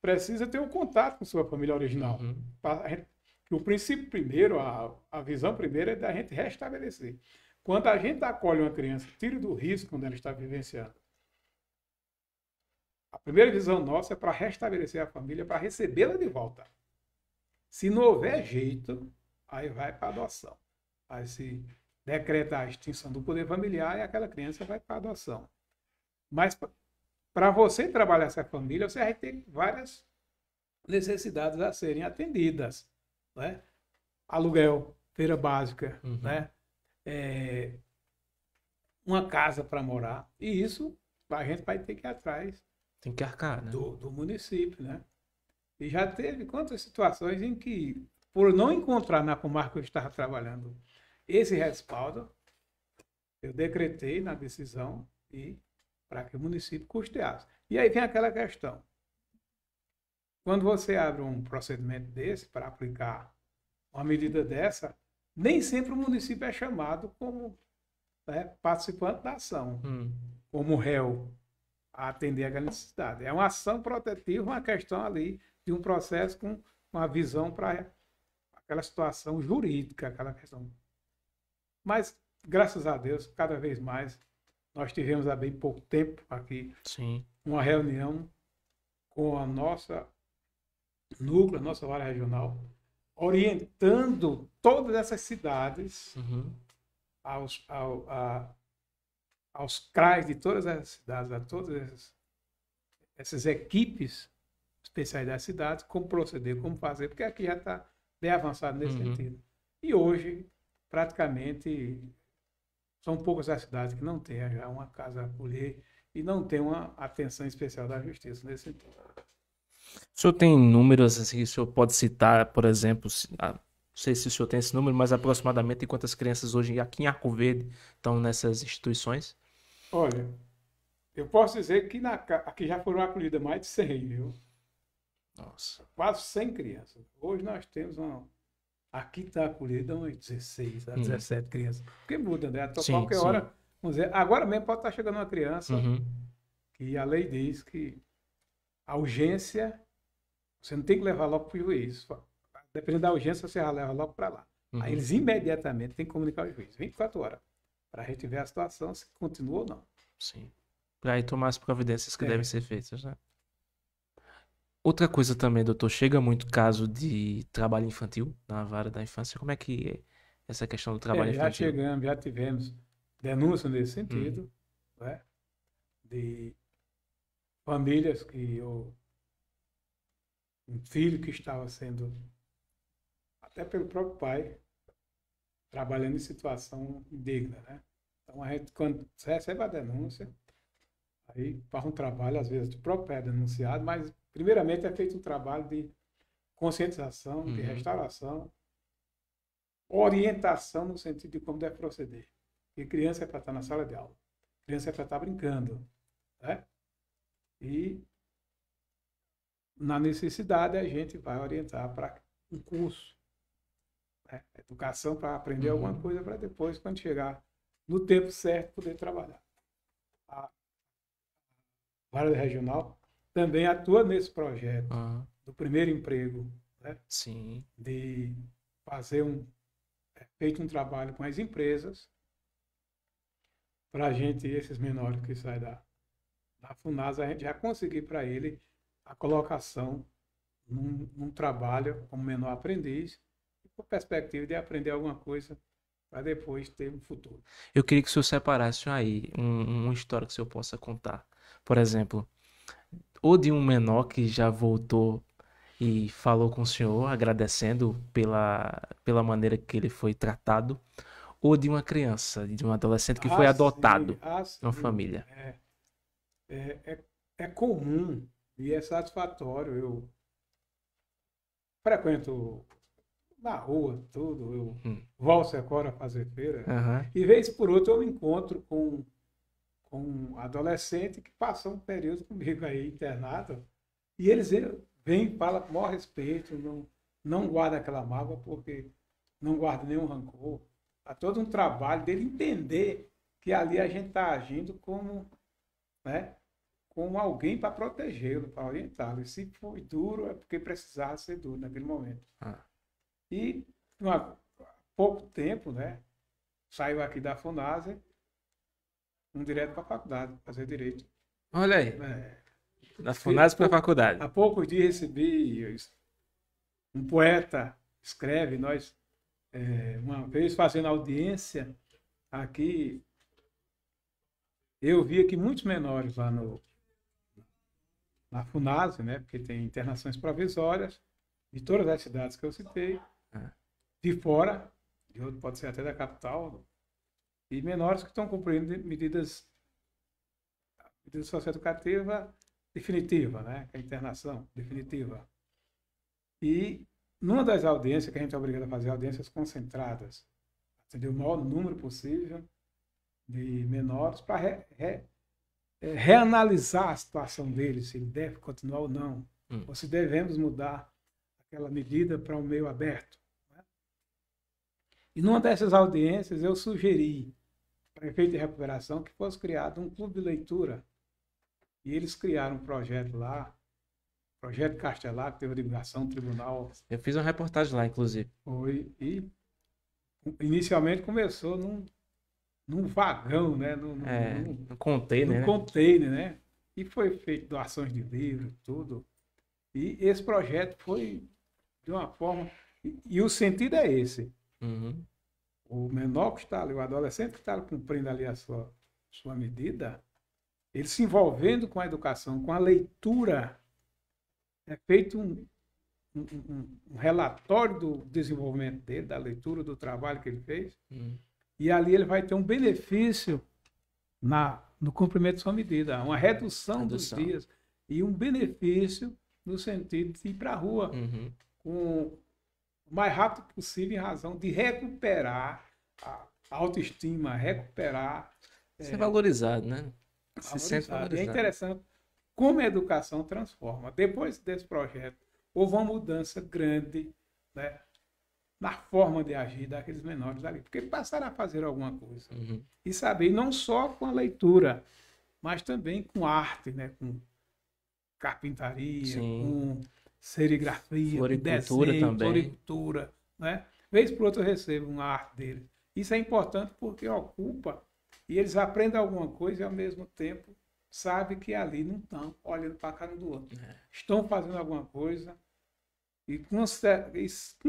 precisa ter um contato com sua família original. Uhum. o princípio primeiro, a, a visão primeira é da gente restabelecer. Quando a gente acolhe uma criança, tira do risco quando ela está vivenciando. A primeira visão nossa é para restabelecer a família, para recebê-la de volta. Se não houver jeito, aí vai para adoção. Aí se decretar a extinção do poder familiar, e aquela criança vai para adoção. Mas para você trabalhar essa família, você vai ter várias necessidades a serem atendidas, né? Aluguel, feira básica, uhum. né? É, uma casa para morar. E isso a gente vai ter que ir atrás. Tem que arcar, né? Do, do município, né? E já teve quantas situações em que, por não encontrar na comarca que eu estava trabalhando esse respaldo, eu decretei na decisão e para que o município custeasse. E aí vem aquela questão. Quando você abre um procedimento desse para aplicar uma medida dessa, nem sempre o município é chamado como né, participante da ação, hum. como réu, a atender aquela necessidade. É uma ação protetiva, uma questão ali de um processo com uma visão para aquela situação jurídica, aquela questão. Mas, graças a Deus, cada vez mais, nós tivemos há bem pouco tempo aqui Sim. uma reunião com a nossa núcleo, a nossa área regional, orientando todas essas cidades uhum. aos, ao, a, aos CRAs de todas as cidades, a todas essas, essas equipes especiais das cidades, como proceder, como fazer, porque aqui já está bem avançado nesse uhum. sentido. E hoje, praticamente, são poucas as cidades que não têm já uma casa a acolher e não tem uma atenção especial da justiça nesse sentido. O senhor tem números assim, que o senhor pode citar, por exemplo, se, a, ah, não sei se o senhor tem esse número, mas aproximadamente quantas crianças hoje aqui em Arco Verde estão nessas instituições? Olha, eu posso dizer que na, aqui já foram acolhidas mais de 100, viu? Nossa. Quase 100 crianças. Hoje nós temos uma. Aqui está acolhida umas 16 a 17 hum. crianças. Porque muda, né? Então, sim, qualquer sim. hora. Vamos dizer, agora mesmo pode estar tá chegando uma criança uhum. que a lei diz que a urgência você não tem que levar logo para o juiz. Dependendo da urgência, você já leva logo para lá. Uhum. Aí eles imediatamente têm que comunicar o juiz, 24 horas, para a gente ver a situação, se continua ou não. Sim. Para aí tomar as providências que é. devem ser feitas, né? Outra coisa também, doutor, chega muito caso de trabalho infantil na vara da infância. Como é que é essa questão do trabalho é, já infantil? Já chegamos, já tivemos denúncia nesse sentido, hum. né? de famílias que ou, um filho que estava sendo, até pelo próprio pai, trabalhando em situação indigna. Né? Então, a gente, quando recebe a denúncia, aí faz um trabalho, às vezes, do próprio pai é denunciado, mas Primeiramente, é feito um trabalho de conscientização, uhum. de restauração, orientação no sentido de como deve proceder. Que criança é para estar na sala de aula, criança é para estar brincando, né? E na necessidade a gente vai orientar para um curso, né? educação para aprender uhum. alguma coisa para depois, quando chegar no tempo certo, poder trabalhar. A vara regional também atua nesse projeto uhum. do primeiro emprego. Né? Sim. De fazer um. É, feito um trabalho com as empresas para a gente, esses menores que saem da, da FUNASA, a gente já conseguir para ele a colocação num, num, trabalho como menor aprendiz, com perspectiva de aprender alguma coisa para depois ter um futuro. Eu queria que o senhor separasse aí um, uma história que o senhor possa contar. Por exemplo, ou de um menor que já voltou e falou com o senhor, agradecendo pela, pela maneira que ele foi tratado, ou de uma criança, de um adolescente que ah, foi adotado ah, família. É, é, é, é comum e é satisfatório. Eu frequento na rua, tudo. Eu hum. volto agora a fazer feira. Uhum. E vez por outra eu encontro com um adolescente que passou um período comigo aí internado. E eles vêm e falam com maior respeito, não, não guarda aquela mágoa, porque não guarda nenhum rancor. Há tá todo um trabalho dele entender que ali a gente está agindo como, né, como alguém para protegê-lo, para orientá-lo. E se foi duro, é porque precisava ser duro naquele momento. Ah. E há pouco tempo, né, saiu aqui da FUNASE Vamos direto para a faculdade, fazer direito. Olha aí. É. Da FUNASP para a faculdade. Há poucos dias recebi um poeta, escreve, nós, é, uma vez fazendo audiência aqui, eu vi que muitos menores lá no, na FUNASE, né, porque tem internações provisórias, de todas as cidades que eu citei, ah. de fora, de outro, pode ser até da capital, e menores que estão cumprindo medidas, medidas socioeducativa definitiva, né? É a internação definitiva. E numa das audiências, que a gente é obrigado a fazer audiências concentradas, atender o maior número possível de menores para re, re, é, reanalisar a situação deles, se ele deve continuar ou não, hum. ou se devemos mudar aquela medida para um meio aberto. E numa dessas audiências eu sugeri para efeito de recuperação que fosse criado um clube de leitura. E eles criaram um projeto lá, projeto Castelar, que teve a divulgação, tribunal. Eu fiz uma reportagem lá, inclusive. Foi, e inicialmente começou num, num vagão, né? Num, é, container. Num né? container, né? E foi feito doações de livro, tudo. E esse projeto foi de uma forma. E, e o sentido é esse. Uhum. O menor que está ali, o adolescente que está cumprindo ali a sua, sua medida, ele se envolvendo com a educação, com a leitura, é feito um, um, um relatório do desenvolvimento dele, da leitura, do trabalho que ele fez, uhum. e ali ele vai ter um benefício na, no cumprimento de sua medida, uma redução, redução. dos dias e um benefício no sentido de ir para a rua uhum. com o mais rápido possível em razão de recuperar a autoestima, recuperar. Ser é, valorizado, né? Se sente valorizado. E é interessante como a educação transforma. Depois desse projeto, houve uma mudança grande né, na forma de agir daqueles menores ali, porque passaram a fazer alguma coisa. Uhum. E saber não só com a leitura, mas também com arte, né, com carpintaria, Sim. com serigrafia, floricultura desenho, também. floricultura, né? Vez por outro eu recebo uma arte deles. Isso é importante porque ocupa e eles aprendem alguma coisa e ao mesmo tempo sabe que ali não estão olhando para a cara do outro. É. Estão fazendo alguma coisa e com,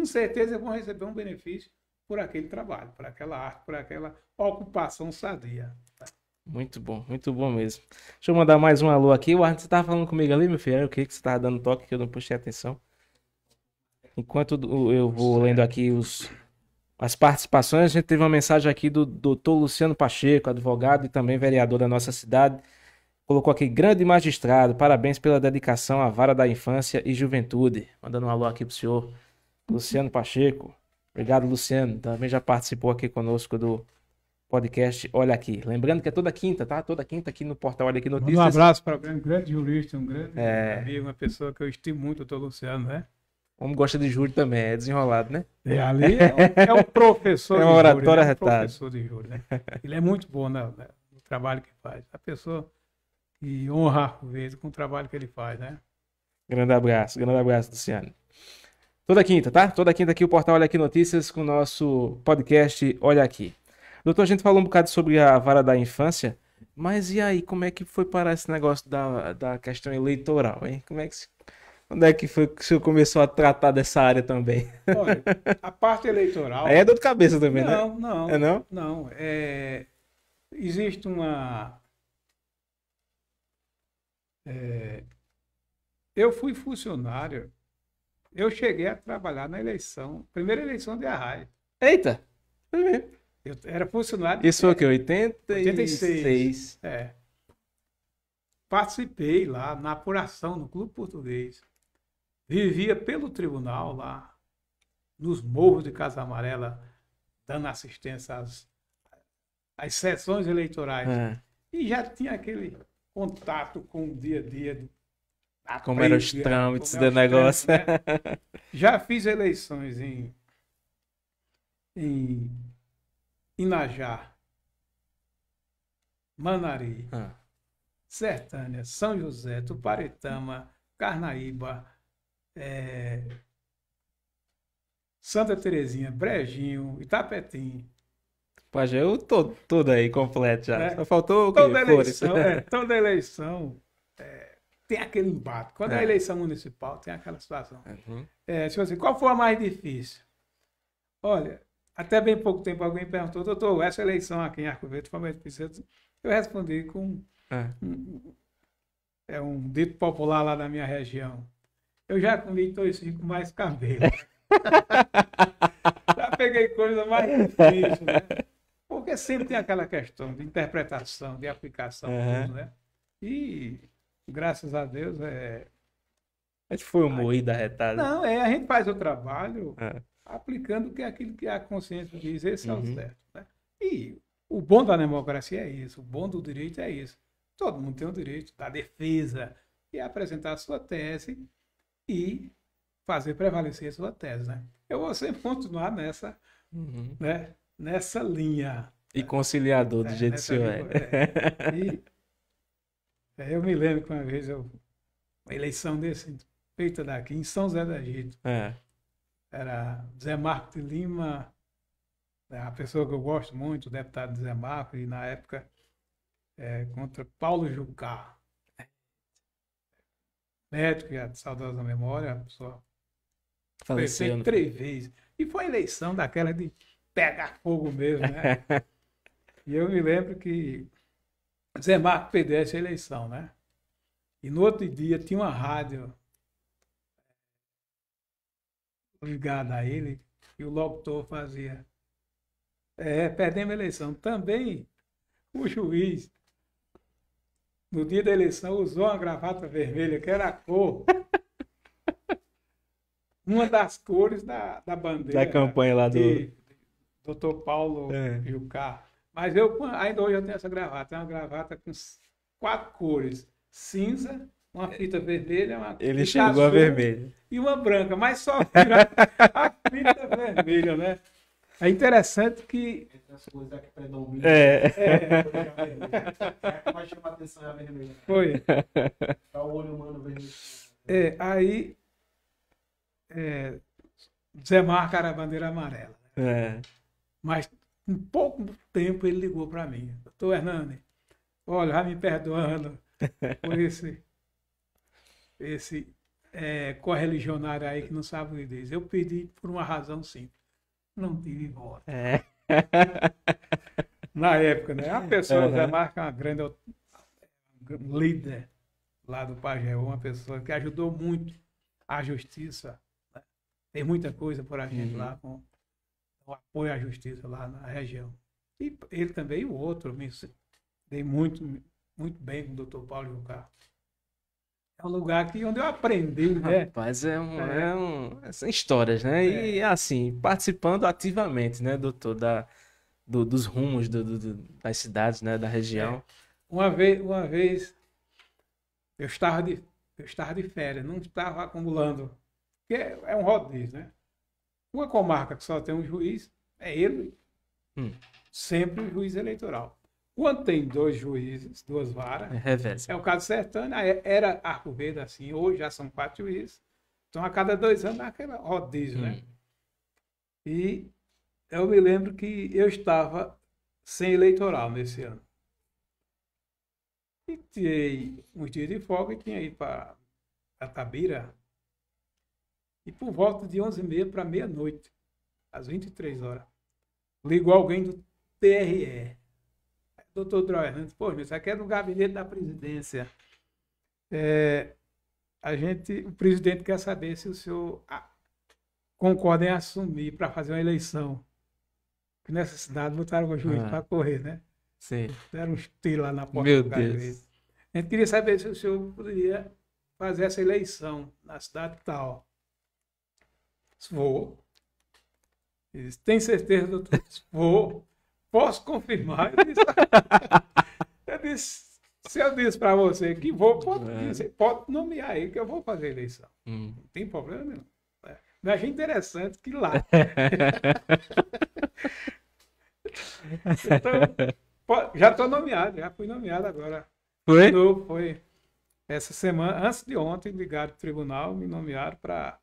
certeza vão receber um benefício por aquele trabalho, por aquela arte, por aquela ocupação sadia. Muito bom, muito bom mesmo. Deixa eu mandar mais um alô aqui. O Arthur, você tava falando comigo ali, meu filho? Eu o que que você tava dando toque que eu não puxei atenção? Enquanto eu vou lendo aqui os, as participações, a gente teve uma mensagem aqui do doutor Luciano Pacheco, advogado e também vereador da nossa cidade. Colocou aqui, grande magistrado, parabéns pela dedicação à vara da infância e juventude. Mandando um alô aqui pro senhor, Luciano Pacheco. Obrigado, Luciano. Também já participou aqui conosco do podcast Olha Aqui. Lembrando que é toda quinta, tá? Toda quinta aqui no portal Olha Aqui Notícias. Manda um abraço para um grande jurista, um grande é... amigo, uma pessoa que eu estimo muito, o Luciano, né? Como gosta de júri também, é desenrolado, né? É, ali é um, é um professor é uma né? oratória de júri. É um professor de júri, né? Ele é muito bom né, no trabalho que faz. A pessoa que honra o com o trabalho que ele faz, né? Grande abraço, grande abraço, Luciano. Toda quinta, tá? Toda quinta aqui o portal Olha Aqui Notícias com o nosso podcast Olha Aqui. Doutor, a gente falou um bocado sobre a vara da infância, mas e aí, como é que foi parar esse negócio da, da questão eleitoral, hein? Como é que se... Quando é que foi que o senhor começou a tratar dessa área também? Olha, a parte eleitoral. Aí é dor de cabeça também, né? não, né? Não, é não. Não, é... Existe uma. É... Eu fui funcionário. Eu cheguei a trabalhar na eleição, primeira eleição de Arraia. Eita! Foi mesmo. Eu era funcionário. Isso foi o quê? 86? É. Participei lá na apuração no Clube Português. Vivia pelo tribunal lá, nos morros de Casa Amarela, dando assistência às, às sessões eleitorais. É. E já tinha aquele contato com o dia a dia do como eram os trâmites é do negócio. Né? né? Já fiz eleições em, em Inajá, Manari, ah. Sertânia, São José, Tuparetama, Carnaíba, é, Santa Terezinha, Brejinho, Itapetim. Pajé, eu tô tudo aí completo já. É, Só faltou o quê? Então eleição, é, toda eleição é, tem aquele embate. Quando é. é. eleição municipal, tem aquela situação. Uhum. É, tipo assim, qual foi a mais difícil? Olha, até bem pouco tempo alguém perguntou, doutor, essa eleição aqui em Arco Verde foi mais preciso? Eu respondi com é. Um, é um dito popular lá da minha região. Eu já comi toicinho com mais cabelo. já peguei coisa mais difícil, né? Porque sempre tem aquela questão de interpretação, de aplicação, uhum. né? E graças a Deus é. A gente foi um moído arretado. Não, é, a gente faz o trabalho. É aplicando o que é aquilo que a consciência diz, esse uhum. é o uhum. certo. Né? E o bom da democracia é isso, o bom do direito é isso. Todo mundo tem o direito da defesa e apresentar a sua tese e fazer prevalecer a sua tese. Né? Eu vou sempre continuar nessa, uhum. né, nessa linha. E conciliador do é, jeito que o senhor é. é. E, é, eu me lembro que uma vez eu, uma eleição desse feita daqui em São José da Egito. É era Zé Marco de Lima, né, a pessoa que eu gosto muito, o deputado Zé Marco, e na época é, contra Paulo Jucá, médico e de saudosa memória, a pessoa faleceu né? três vezes. E foi eleição daquela de pegar fogo mesmo, né? e eu me lembro que Zé Marco perdeu essa eleição, né? E no outro dia tinha uma rádio ligado a ele, e o locutor fazia. É, perdemos a eleição. Também o juiz, no dia da eleição, usou uma gravata vermelha, que era a cor. uma das cores da, da bandeira. Da campanha lá do. Doutor Dr. Paulo é. Jucá. Mas eu ainda hoje eu tenho essa gravata. É uma gravata com quatro cores: cinza, uma fita vermelha, uma Ele fita chegou a vermelha. E uma branca, mas só a fita, a fita vermelha, né? É interessante que. Entre as coisas é que predominam. É. é. é. Vai chamar atenção é a vermelha. Foi. Tá o olho humano vermelho. É, aí. É, Zé Marca era a bandeira amarela. Né? É. Mas em pouco tempo ele ligou para mim. Doutor Hernani, olha, vai me perdoando por esse esse é, correligionário aí que não sabe o inglês. Eu pedi por uma razão simples. Não tive voto. É. Na época, né? A pessoa uhum. marca uma grande líder lá do Pajé, uma pessoa que ajudou muito a justiça. Né? Tem muita coisa por a gente uhum. lá com o apoio à justiça lá na região. E ele também e o outro, me dei muito, muito bem com o doutor Paulo Jucá. É um lugar que onde eu aprendi, né? Rapaz, é um, é. é um são histórias, né? É. E é assim, participando ativamente, né, doutor, da, do, dos rumos do, do, das cidades, né, da região. É. Uma vez, uma vez eu estava de eu estava de férias, não estava acumulando. Porque é um rodízio, né? Uma comarca que só tem um juiz, é ele hum. sempre o juiz eleitoral. Quando tem dois juízes, duas varas, é, é o caso Sertânia, era Arco Verde assim, hoje já são quatro juízes. Então, a cada dois anos, aquele rodízio, né? hum. né? E eu me lembro que eu estava sem eleitoral nesse ano. E tirei uns dias de folga e tinha ido para a Tabira. E por volta de 11h30 para meia-noite, às 23 horas, ligou alguém do TRE doutor Droyer, pô, isso aqui é no gabinete da presidência. É, a gente, o presidente quer saber se o senhor ah, concorda em assumir para fazer uma eleição. Que nessa cidade botaram o juiz ah, para correr, né? Sim. Deram um tiro lá na porta Meu do gabinete. Deus. A gente queria saber se o senhor poderia fazer essa eleição na cidade tal. Vou. Tem certeza, doutor? Vou posso confirmar. Eu disse, eu disse se eu disse para você que vou, pode, é. você pode nomear aí que eu vou fazer eleição. Hum. Não tem problema nenhum. É. achei interessante que lá. então, já estou nomeado, já fui nomeado agora. Foi? Novo, foi. Essa semana, antes de ontem, ligaram o tribunal, me nomearam para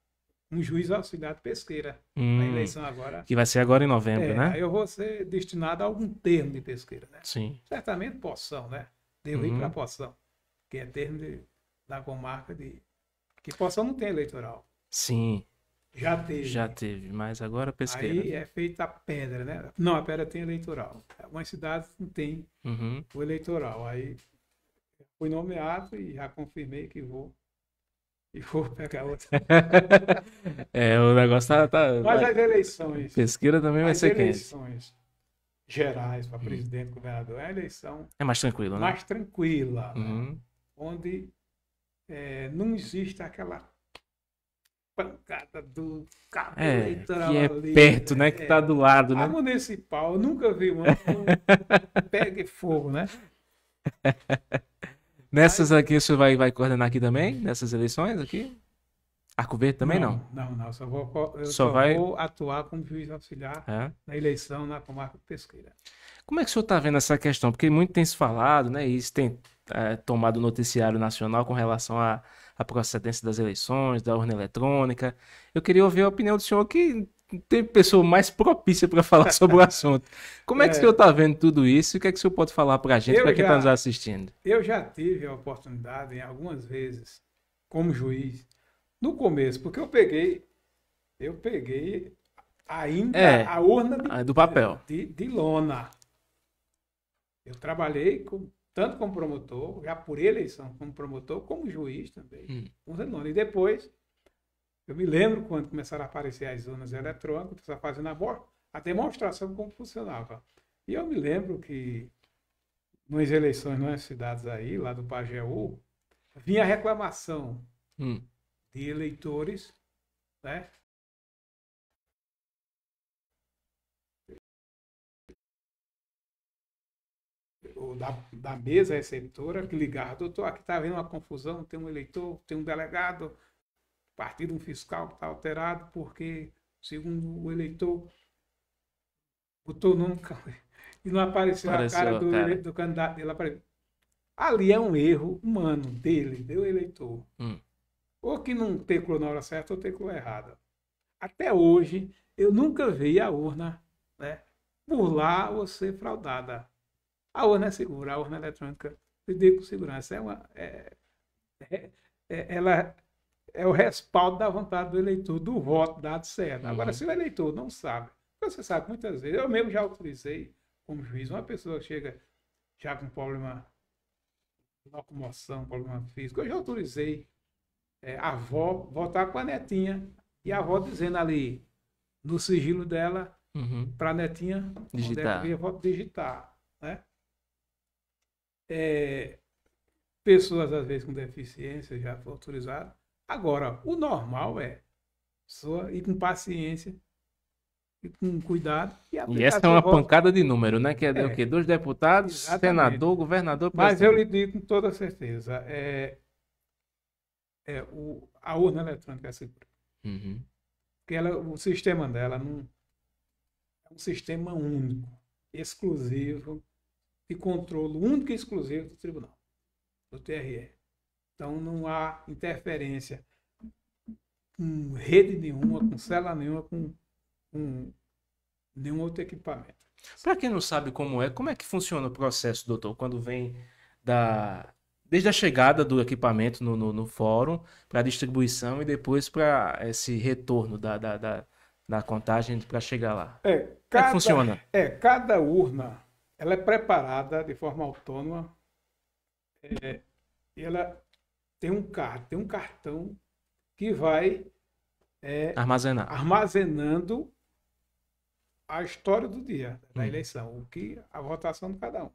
um juiz auxiliar de pesqueira hum, na eleição agora. Que vai ser agora em novembro, é, né? Eu vou ser destinado a algum termo de pesqueira, né? Sim. Certamente poção, né? Devo uhum. ir para poção, que é termo de, da comarca de. Que poção não tem eleitoral. Sim. Já teve. Já teve, mas agora é pesqueira. Aí é feita a pedra, né? Não, a pedra tem eleitoral. Algumas cidades não tem uhum. o eleitoral. Aí fui nomeado e já confirmei que vou e vou pegar outra. é, o negócio tá. tá Mas vai... as eleições. Pesqueira também vai ser quente. As eleições gerais para hum. presidente, uhum. governador, é a eleição. É mais tranquila, né? Mais tranquila. Né? Uhum. Onde é, não existe aquela pancada do cabo é, eleitoral. Que é ali, perto, né? que é. tá do lado, né? A municipal, nunca vi uma. pega fogo, né? Nessas aqui, você vai, vai coordenar aqui também? Nessas eleições aqui? Arco Verde também não? Não, não, não só vou, eu só, só vai... vou atuar como juiz auxiliar é. na eleição na comarca pesqueira. Como é que o senhor está vendo essa questão? Porque muito tem se falado, né, e isso tem é, tomado noticiário nacional com relação à, à procedência das eleições, da urna eletrônica. Eu queria ouvir a opinião do senhor que tem pessoa mais propícia para falar sobre o assunto. Como é que é. o senhor está vendo tudo isso? O que é que o senhor pode falar para a gente, para quem está nos assistindo? Eu já tive a oportunidade, em algumas vezes, como juiz, no começo, porque eu peguei, eu peguei ainda é, a urna de, do papel de, de, lona. Eu trabalhei com, tanto como promotor, já por eleição como promotor, como juiz também, hum. urna lona. E depois eu me lembro quando começaram a aparecer as zonas eletrônicas, a fazendo a, demonstração como funcionava. E eu me lembro que nas eleições nas cidades aí, lá do Pajeú, vinha reclamação hum. de eleitores, né? Da, da mesa receptora que ligava, doutor, aqui está havendo uma confusão, tem um eleitor, tem um delegado, partido fiscal está alterado porque, segundo o eleitor, botou nunca e não apareceu, apareceu a cara do, cara. do candidato dele. apareceu Ali é um erro humano dele, do eleitor. Hum. Ou que não teclou na hora certa ou teclou errada. Até hoje, eu nunca vi a urna né, burlar ou ser fraudada. A urna é segura, a urna eletrônica digo com segurança. É uma, é, é, é ela é o respaldo da vontade do eleitor, do voto dado certo. Agora, uhum. se o eleitor não sabe, você sabe muitas vezes, eu mesmo já utilizei como juiz, uma pessoa chega já com problema de locomoção, problema físico, eu já autorizei é, eh, a avó votar com a netinha e a avó dizendo ali no sigilo dela uhum. para a netinha é digitar. onde voto digitar, né? É, pessoas às vezes com deficiência já foi autorizado Agora, o normal é pessoa ir com paciência, e com cuidado. E, e essa é uma voto. pancada de número, né? Que é, é o quê? Dois deputados, exatamente. senador, governador, presidente. Mas eu lhe digo com toda certeza, é, é o, a urna eletrônica é segura. Uhum. ela, o sistema dela não, é um sistema único, exclusivo, de controle único e exclusivo do tribunal, do TRE. Então não há interferência com rede nenhuma, com cela nenhuma, com, com nenhum outro equipamento. Para quem não sabe como é, como é que funciona o processo, doutor, quando vem da desde a chegada do equipamento no, no, no fórum para distribuição e depois para esse retorno da, da, da, da contagem para chegar lá. É, é cada, é funciona? É, cada urna ela é preparada de forma autônoma é, e ela tem um, tem um cartão que vai é, Armazenar. armazenando a história do dia da hum. eleição, o que a votação de cada um.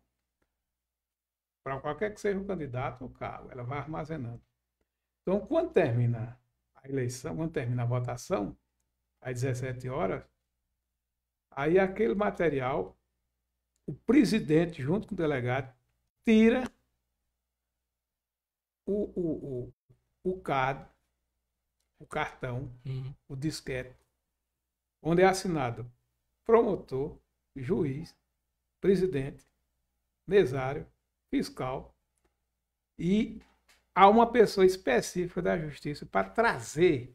Para qualquer que seja o candidato ou cargo, ela vai armazenando. Então, quando termina a eleição, quando termina a votação, às 17 horas, aí aquele material, o presidente, junto com o delegado, tira o, o, o, o CAD, o cartão, uhum. o disquete, onde é assinado promotor, juiz, presidente, mesário, fiscal e há uma pessoa específica da justiça para trazer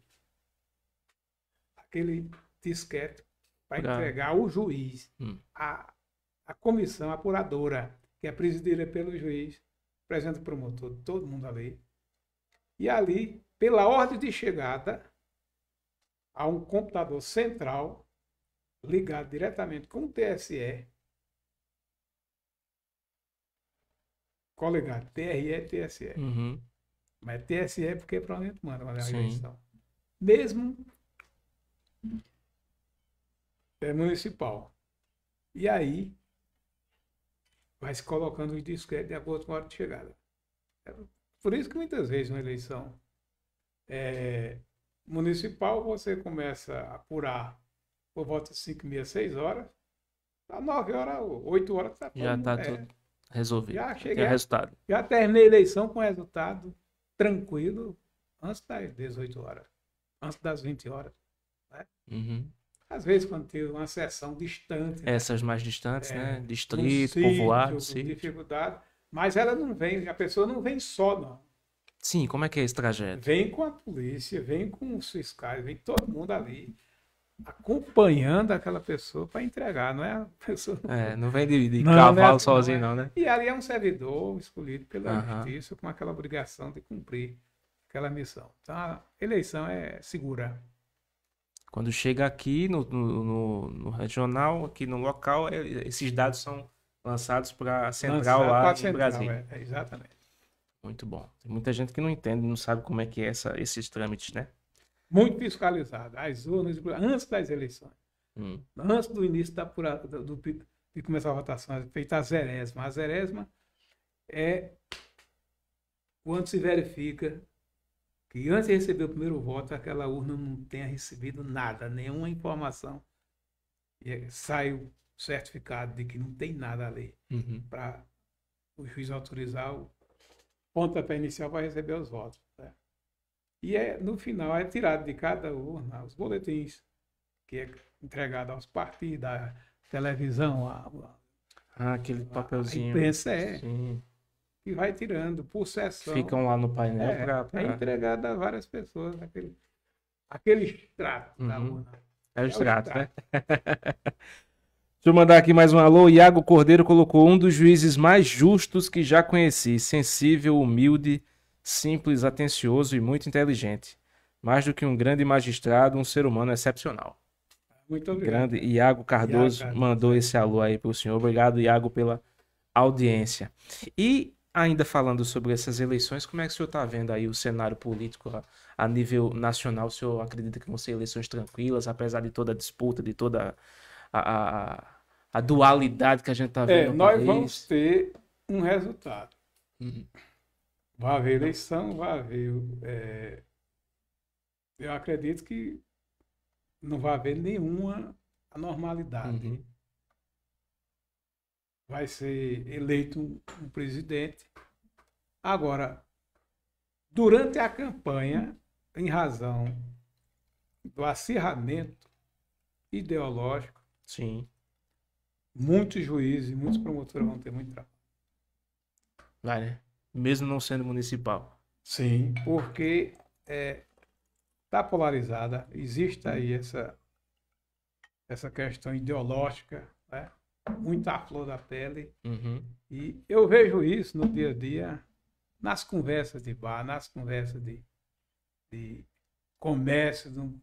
aquele disquete para entregar ao juiz, hum. a, a comissão apuradora, que é presidida pelo juiz, presente promotor, todo mundo ali. E ali, pela ordem de chegada, há um computador central ligado diretamente com o TSE, Colegado, TRE TSE. Uhum. Mas é TSE porque é provavelmente manda uma rejeição. É Mesmo é municipal. E aí vai se colocando os discretos de acordo com a hora de chegada. É por isso que muitas vezes na eleição é, municipal você começa a apurar por volta de 5, 6, 6 horas, a tá 9 horas, 8 horas tá Já está é, tudo resolvido. Já cheguei. resultado. Já terminei a eleição com resultado tranquilo antes das 18 horas, antes das 20 horas. Né? Uhum. Às vezes, quando tem uma sessão distante. Né? Essas né? mais distantes, é, né? Distrito, um povoado. Sítio, dificuldade. Mas ela não vem, a pessoa não vem só, não. Sim, como é que é esse trajeto? Vem com a polícia, vem com os fiscais, vem todo mundo ali acompanhando aquela pessoa para entregar, não é a pessoa. Não é, não vem de, de não, é cavalo sozinho, é. não, né? E ali é um servidor escolhido pela uhum. justiça com aquela obrigação de cumprir aquela missão. Então, a eleição é segura. Quando chega aqui no, no, no, no regional, aqui no local, é, esses dados são lançados para a central lá no central, Brasil. É, é, exatamente. Muito bom. Tem muita gente que não entende, não sabe como é que é essa, esses trâmites, né? Muito fiscalizado. As urnas, antes das eleições. Hum. Antes do início da, do, do, de começar a votação, é feita a zerésima. A zerésima é quando se verifica que antes de receber o primeiro voto, aquela urna não tenha recebido nada, nenhuma informação. E é, sai o certificado de que não tem nada ali uhum. para o juiz autorizar o pontapé inicial para receber os votos. Né? E é, no final é tirado de cada urna os boletins, que é entregado aos partidos, à televisão, à, ah, aquele papelzinho. A imprensa é. Sim e vai tirando por sessão. Ficam lá no painel é, para. Pra... É entregado a várias pessoas aquele, aquele extrato uhum. da urna. É o extrato, é o extrato. né? Deixa eu mandar aqui mais um alô. Iago Cordeiro colocou um dos juízes mais justos que já conheci. Sensível, humilde, simples, atencioso e muito inteligente. Mais do que um grande magistrado, um ser humano excepcional. Muito obrigado. Grande Iago Cardoso, Iago Cardoso mandou esse alô aí para o senhor. Obrigado, Iago, pela audiência. E Ainda falando sobre essas eleições, como é que o senhor está vendo aí o cenário político a, a, nível nacional? O senhor acredita que vão ser eleições tranquilas, apesar de toda a disputa, de toda a, a, a dualidade que a gente está vendo? É, no nós país? vamos ter um resultado. Uhum. Vai haver eleição, vai haver. É... Eu acredito que não vai haver nenhuma normalidade. Uhum vai ser eleito um, presidente. Agora, durante a campanha, em razão do acirramento ideológico, sim, muitos juízes, muitos promotores vão ter muito trabalho. Vai, né? Mesmo não sendo municipal. Sim, porque está é, tá polarizada, existe aí essa, essa questão ideológica muito à flor da pele. Uhum. E eu vejo isso no dia a dia, nas conversas de bar, nas conversas de, de comércio, no,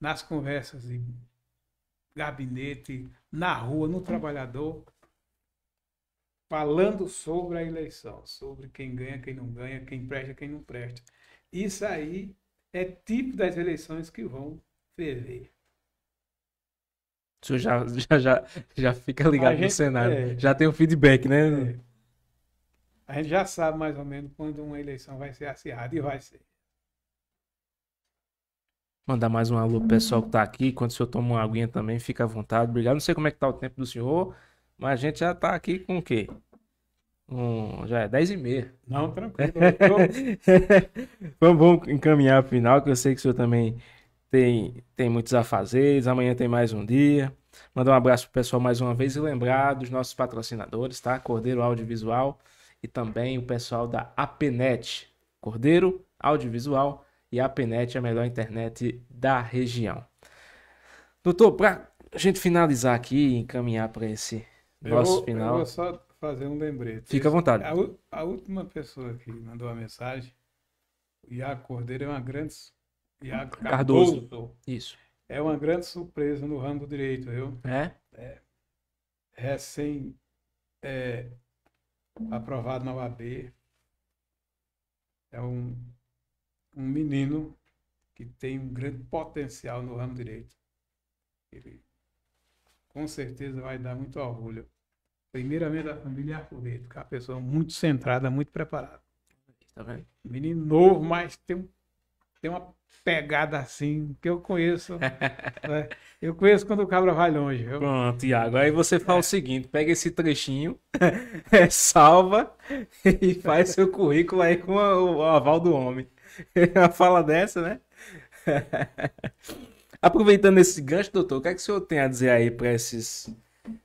nas conversas de gabinete, na rua, no trabalhador, falando sobre a eleição, sobre quem ganha, quem não ganha, quem presta, quem não presta. Isso aí é tipo das eleições que vão ferver. O senhor já, já, já, já fica ligado gente, no cenário. É, já tem o feedback, né? É. A gente já sabe mais ou menos quando uma eleição vai ser acirrada e vai ser. Mandar mais um alô pro pessoal que tá aqui. Quando o senhor toma uma aguinha também, fica à vontade. Obrigado. Não sei como é que tá o tempo do senhor, mas a gente já tá aqui com o quê? Um, já é 10 e meia. Não, tranquilo. vamos, vamos encaminhar pro final, que eu sei que o senhor também tem, tem muitos afazeres, amanhã tem mais um dia. Mandar um abraço pro pessoal mais uma vez e lembrar dos nossos patrocinadores, tá? Cordeiro Audiovisual e também o pessoal da APNET. Cordeiro Audiovisual e Apenet APNET, é a melhor internet da região. Doutor, para a gente finalizar aqui e encaminhar para esse nosso eu, final. Eu vou só fazer um lembrete. Fica à vontade. A, a última pessoa que mandou a mensagem, o a Cordeiro, é uma grande Iago Cardoso. Cardoso. Isso. É uma grande surpresa no ramo do direito, viu? É? é recém é, aprovado na UAB. É um, um menino que tem um grande potencial no ramo direito. Ele com certeza vai dar muito orgulho. Primeiramente da família é Arcovedo, que é uma pessoa muito centrada, muito preparada. Tá vendo? Menino novo, mas tem, tem uma pegada assim, que eu conheço. né? Eu conheço quando o cabra vai longe. Viu? Pronto, Tiago. Aí você faz é. o seguinte: pega esse trechinho, é, salva e faz seu currículo aí com a, o, o aval do homem. Uma fala dessa, né? Aproveitando esse gancho, doutor, o que é que o senhor tem a dizer aí para esses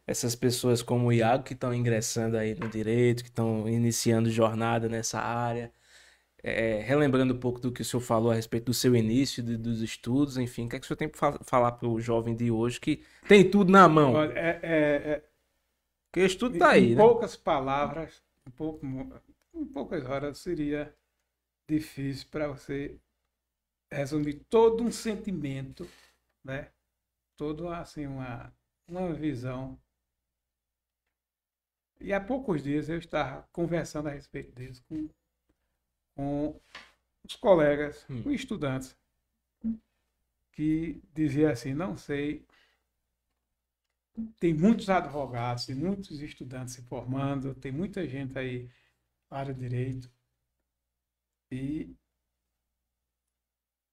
essas pessoas como o Iago que estão ingressando aí no direito, que estão iniciando jornada nessa área? é, relembrando um pouco do que o senhor falou a respeito do seu início, de, dos estudos, enfim, o que, é que o senhor tem para falar para o jovem de hoje que tem tudo na mão? Olha, é, é, é Porque o estudo está aí. Em né? poucas palavras, um pouco, em poucas horas seria difícil para você resumir todo um sentimento, né? Todo assim uma uma visão. E há poucos dias eu estava conversando a respeito disso com com os colegas, hum. com estudantes, que dizia assim, não sei, tem muitos advogados, tem muitos estudantes se formando, tem muita gente aí para o direito e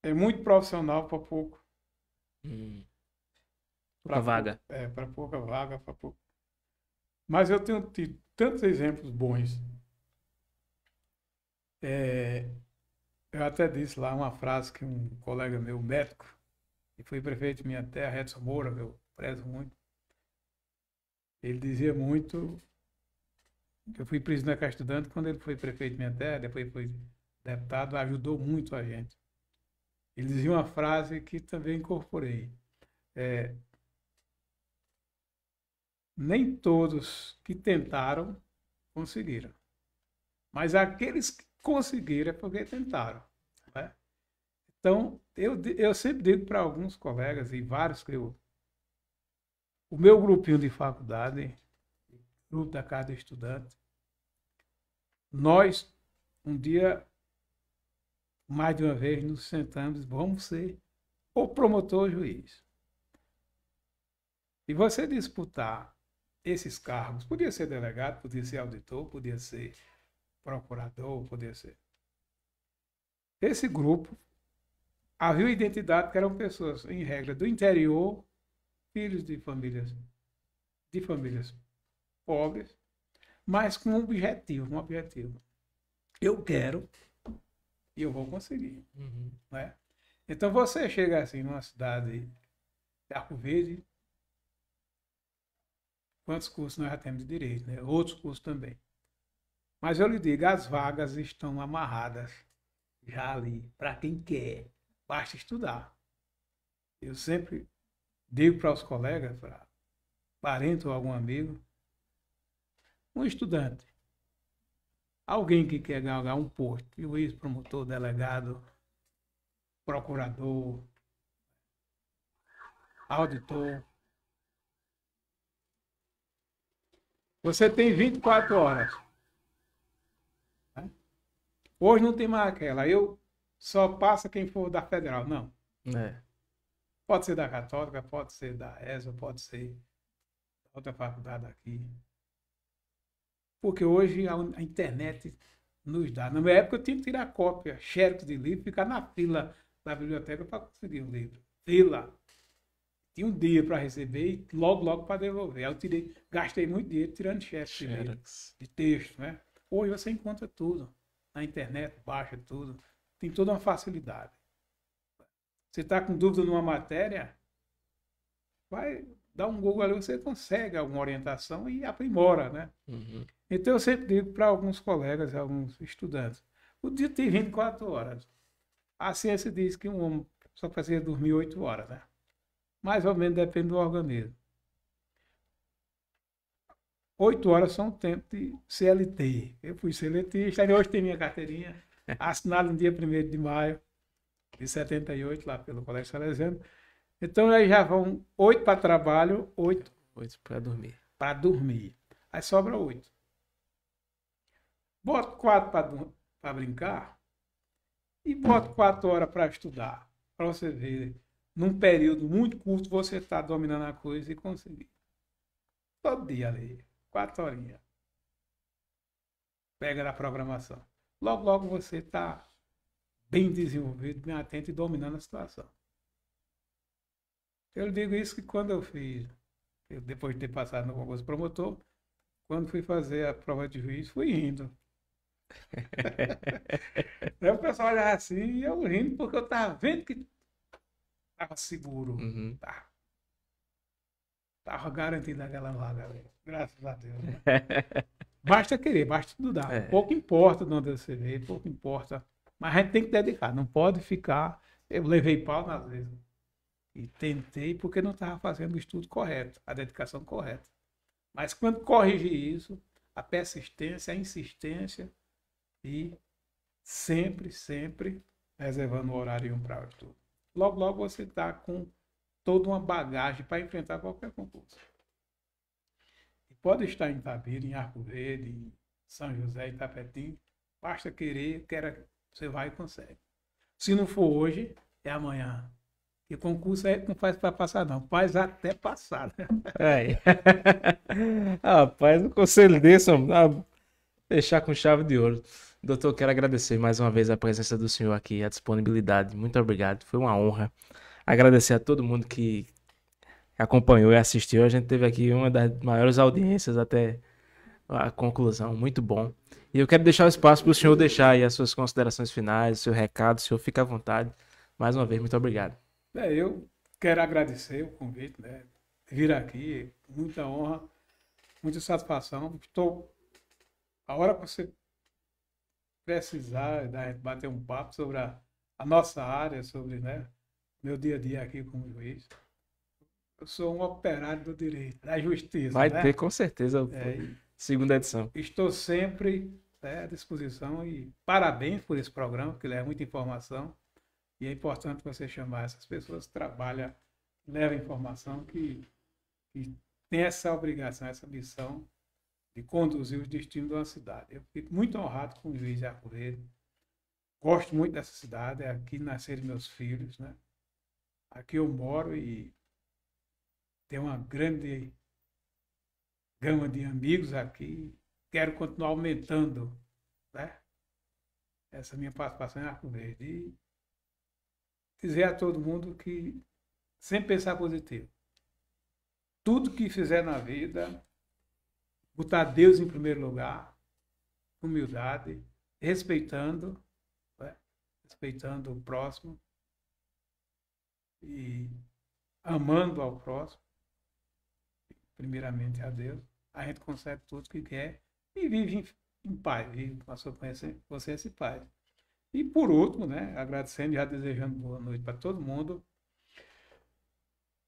é muito profissional para pouco. Hum. É, pouca vaga. É, para pouca vaga, para pouco. Mas eu tenho tido tantos exemplos bons é, eu até disse lá uma frase que um colega meu, médico, que foi prefeito de minha terra, Edson Moura, eu prezo muito, ele dizia muito que eu fui preso na Caixa quando ele foi prefeito de minha terra, depois foi deputado, ajudou muito a gente. Ele dizia uma frase que também incorporei. É, nem todos que tentaram conseguiram. Mas aqueles que conseguiram é porque tentaram. Né? Então, eu, eu sempre digo para alguns colegas e vários que eu. O meu grupinho de faculdade, grupo da Casa Estudante, nós, um dia, mais de uma vez, nos sentamos, vamos ser ou promotor juiz. E você disputar esses cargos, podia ser delegado, podia ser auditor, podia ser procurador, poder ser. Esse grupo havia identidade que eram pessoas, em regra, do interior, filhos de famílias, de famílias pobres, mas com um objetivo, um objetivo. Eu quero e eu vou conseguir. Uhum. Né? Então você chega assim numa cidade de Arco Verde, quantos cursos nós já temos de direito, né? outros cursos também. Mas eu lhe digo, as vagas estão amarradas já ali, para quem quer, basta estudar. Eu sempre digo para os colegas, para parente ou algum amigo, um estudante, alguém que quer galgar um posto, juiz, promotor, delegado, procurador, auditor. Você tem 24 horas. Hoje não tem mais aquela. Eu só passa quem for da federal. Não. É. Pode ser da Católica, pode ser da ESA, pode ser outra faculdade aqui. Porque hoje a, a internet nos dá. Na minha época eu tinha que tirar cópia, xerox de livro, ficar na fila da biblioteca para conseguir o um livro. Fila. Tinha um dia para receber e logo, logo para devolver. Aí eu tirei, gastei muito dinheiro tirando xerox, xerox. De, livro, de texto, né? Hoje você encontra tudo na internet, baixa tudo. Tem toda uma facilidade. Você está com dúvida numa matéria, vai dar um Google ali, você consegue alguma orientação e aprimora, né? Uhum. Então eu sempre digo para alguns colegas, alguns estudantes, o dia tem 24 horas. A ciência diz que um homem só precisa dormir 8 horas, né? Mais ou menos depende do organismo. Oito horas são o tempo de CLT. Eu fui CLT, hoje tem minha carteirinha, assinada no dia 1 de maio de 78, lá pelo Colégio Salesiano. Então aí já vão oito para trabalho, oito. Oito para dormir. Para dormir. Aí sobra oito. Boto quatro para brincar e boto quatro horas para estudar. Para você ver, num período muito curto, você está dominando a coisa e conseguir. Todo dia ali. Quatro horinhas. Pega na programação. Logo, logo você está bem desenvolvido, bem atento e dominando a situação. Eu digo isso que quando eu fiz, eu, depois de ter passado no concurso promotor, quando fui fazer a prova de juiz, fui rindo. Aí o pessoal olhava assim e eu rindo porque eu estava vendo que estava seguro, uhum tá garantindo aquela vaga, velho. Graças a Deus. Né? basta querer, basta estudar. É. Pouco importa de onde você veio, pouco importa. Mas a gente tem que dedicar, não pode ficar. Eu levei pau nas vezes. E tentei porque não estava fazendo o estudo correto, a dedicação correta. Mas quando corrigir isso, a persistência, a insistência e sempre, sempre reservando o horário para o estudo. Logo, logo você está com toda uma bagagem para enfrentar qualquer concurso. E pode estar em Tabira, em Arco Verde, em São José, Itapetim, basta querer, quer, você vai e consegue. Se não for hoje, é amanhã. E concurso é, não faz para passar, não. Faz até passar. Né? É. Rapaz, um conselho desse, vamos deixar com chave de ouro. Doutor, quero agradecer mais uma vez a presença do senhor aqui, a disponibilidade. Muito obrigado, foi uma honra agradecer a todo mundo que acompanhou e assistiu. A gente teve aqui uma das maiores audiências até a conclusão. Muito bom. E eu quero deixar o espaço para o senhor deixar aí as suas considerações finais, o seu recado, o senhor fica à vontade. Mais uma vez, muito obrigado. É, eu quero agradecer o convite, né? Vir aqui, muita honra, muita satisfação. Estou. A hora que você precisar, da né, gente bater um papo sobre a, a nossa área, sobre né, meu dia a dia aqui como juiz. Eu sou um operário do direito, da justiça. Vai né? ter, com certeza, é, segunda edição. Estou sempre né, à disposição e parabéns por esse programa, que leva é muita informação. E é importante você chamar essas pessoas que trabalham, levam informação, que, que tem essa obrigação, essa missão de conduzir os destinos de uma cidade. Eu fico muito honrado com o juiz Arco Verde. Gosto muito dessa cidade, é aqui nasceram meus filhos, né? aqui eu moro e tenho uma grande gama de amigos aqui. Quero continuar aumentando né? essa minha participação em Arco Verde. E dizer a todo mundo que, sem pensar positivo, tudo que fizer na vida, botar Deus em primeiro lugar, humildade, respeitando, né? respeitando o próximo, e amando ao próximo, primeiramente a Deus, a gente consegue tudo que quer e vive em, em paz, vive com a sua você esse paz. E por último, né, agradecendo e já desejando boa noite para todo mundo,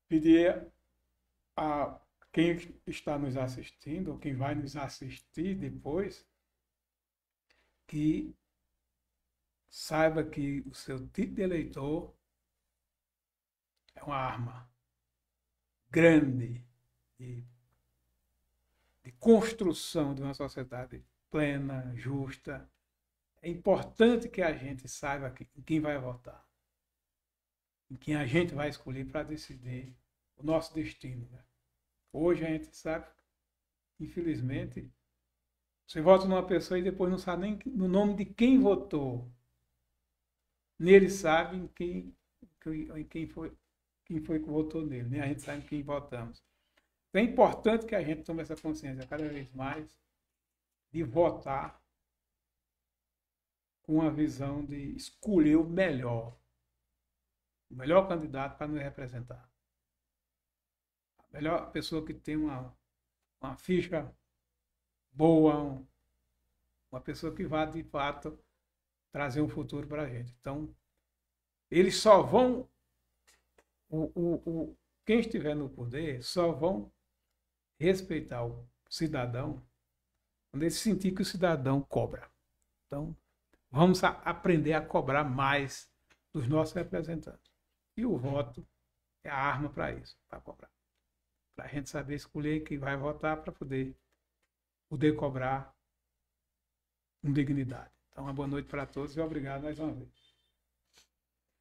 pedir a quem está nos assistindo, ou quem vai nos assistir depois, que saiba que o seu título tipo de eleitor é uma arma grande de, de construção de uma sociedade plena, justa. É importante que a gente saiba em quem vai votar, em quem a gente vai escolher para decidir o nosso destino. Né? Hoje a gente sabe, infelizmente, você vota numa pessoa e depois não sabe nem no nome de quem votou. Nele sabe em quem, em quem foi, quem foi que votou nele, nem A gente sabe quem votamos. Então é importante que a gente tome essa consciência cada vez mais de votar com a visão de escolher o melhor, o melhor candidato para nos representar. A melhor pessoa que tem uma, uma ficha boa, uma pessoa que vá de fato trazer um futuro para a gente. Então, eles só vão o, o, o, quem estiver no poder só vão respeitar o cidadão quando eles sentir que o cidadão cobra. Então, vamos a aprender a cobrar mais dos nossos representantes. E o voto é a arma para isso, para cobrar. Para a gente saber escolher quem vai votar para poder, poder cobrar com dignidade. Então, uma boa noite para todos e obrigado mais uma vez.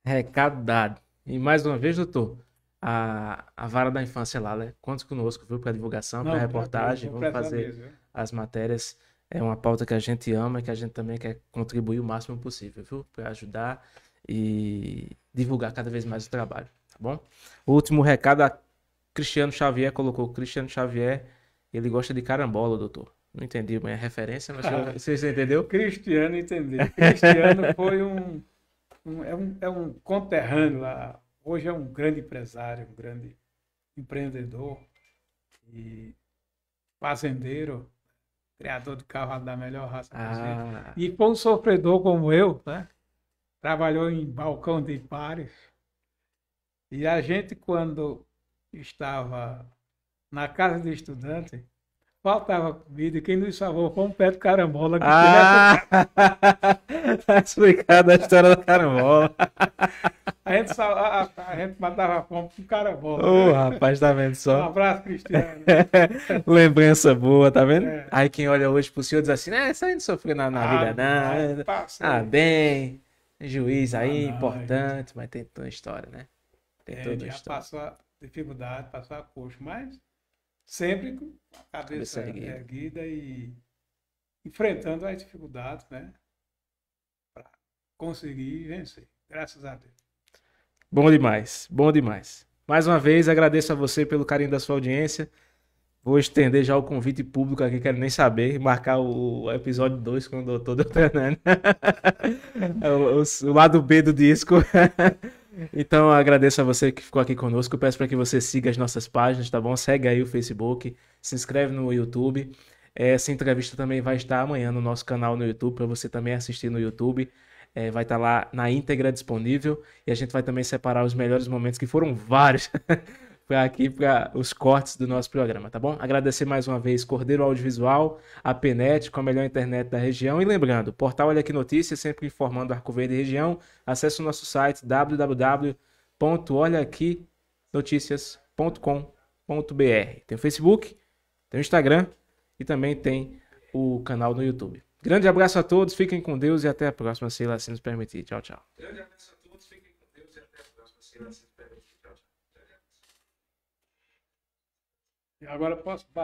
Recado dado. E mais uma vez, doutor, a, a vara da infância lá, né? Conta conosco, viu, para divulgação, para reportagem, vamos fazer mesmo. as matérias. É uma pauta que a gente ama e que a gente também quer contribuir o máximo possível, viu? Para ajudar e divulgar cada vez mais o trabalho, tá bom? O último recado, a Cristiano Xavier colocou. Cristiano Xavier, ele gosta de carambola, doutor. Não entendi bem a referência, mas ah, vocês Cristiano entendeu. Cristiano foi um um, é, um, é um conterrâneo lá. Hoje é um grande empresário, um grande empreendedor e fazendeiro, criador de cavalo da melhor raça ah. E com um sofredor como eu, né? Trabalhou em balcão de pares. E a gente, quando estava na casa do estudante, faltava comida. Quem nos salvou foi um pé de carambola. Ah! tá explicada a história da carambola. a, gente sal... a, a, gente matava a fome com carambola. Ô, oh, né? rapaz, tá vendo só? Um abraço, Cristiano. Lembrança boa, tá vendo? É. Aí quem olha hoje pro senhor diz assim, né, isso aí não sofreu na, na ah, vida, não. Passa, né? tá ah, bem. Juiz aí, ah, importante, gente... mas tem toda a história, né? Tem é, toda a história. Passou a dificuldade, passou a coxa, mas sempre com a cabeça, cabeça erguida. erguida. e enfrentando as dificuldades, né? Para conseguir vencer. Graças a Deus. Bom demais, bom demais. Mais uma vez agradeço a você pelo carinho da sua audiência. Vou estender já o convite público aqui, quero nem saber, marcar o episódio 2 com o doutor Doutor Hernani. É o, o, o lado B do disco. Então agradeço a você que ficou aqui conosco. Peço para que você siga as nossas páginas, tá bom? Segue aí o Facebook, se inscreve no YouTube. É, essa entrevista também vai estar amanhã no nosso canal no YouTube, para você também assistir no YouTube. É, vai estar lá na íntegra disponível e a gente vai também separar os melhores momentos, que foram vários, para aqui para os cortes do nosso programa, tá bom? Agradecer mais uma vez Cordeiro Audiovisual, a Penet, com a melhor internet da região. E lembrando, o portal Olha Aqui Notícias, sempre informando Arco Verde e região. Acesse o nosso site www.olhaaquinoticias.com.br. Tem o Facebook, tem o Instagram e também tem o canal no YouTube. Grande abraço a todos, fiquem com Deus e até a próxima, se lá assim se nos permitir. Tchau, tchau. Agora posso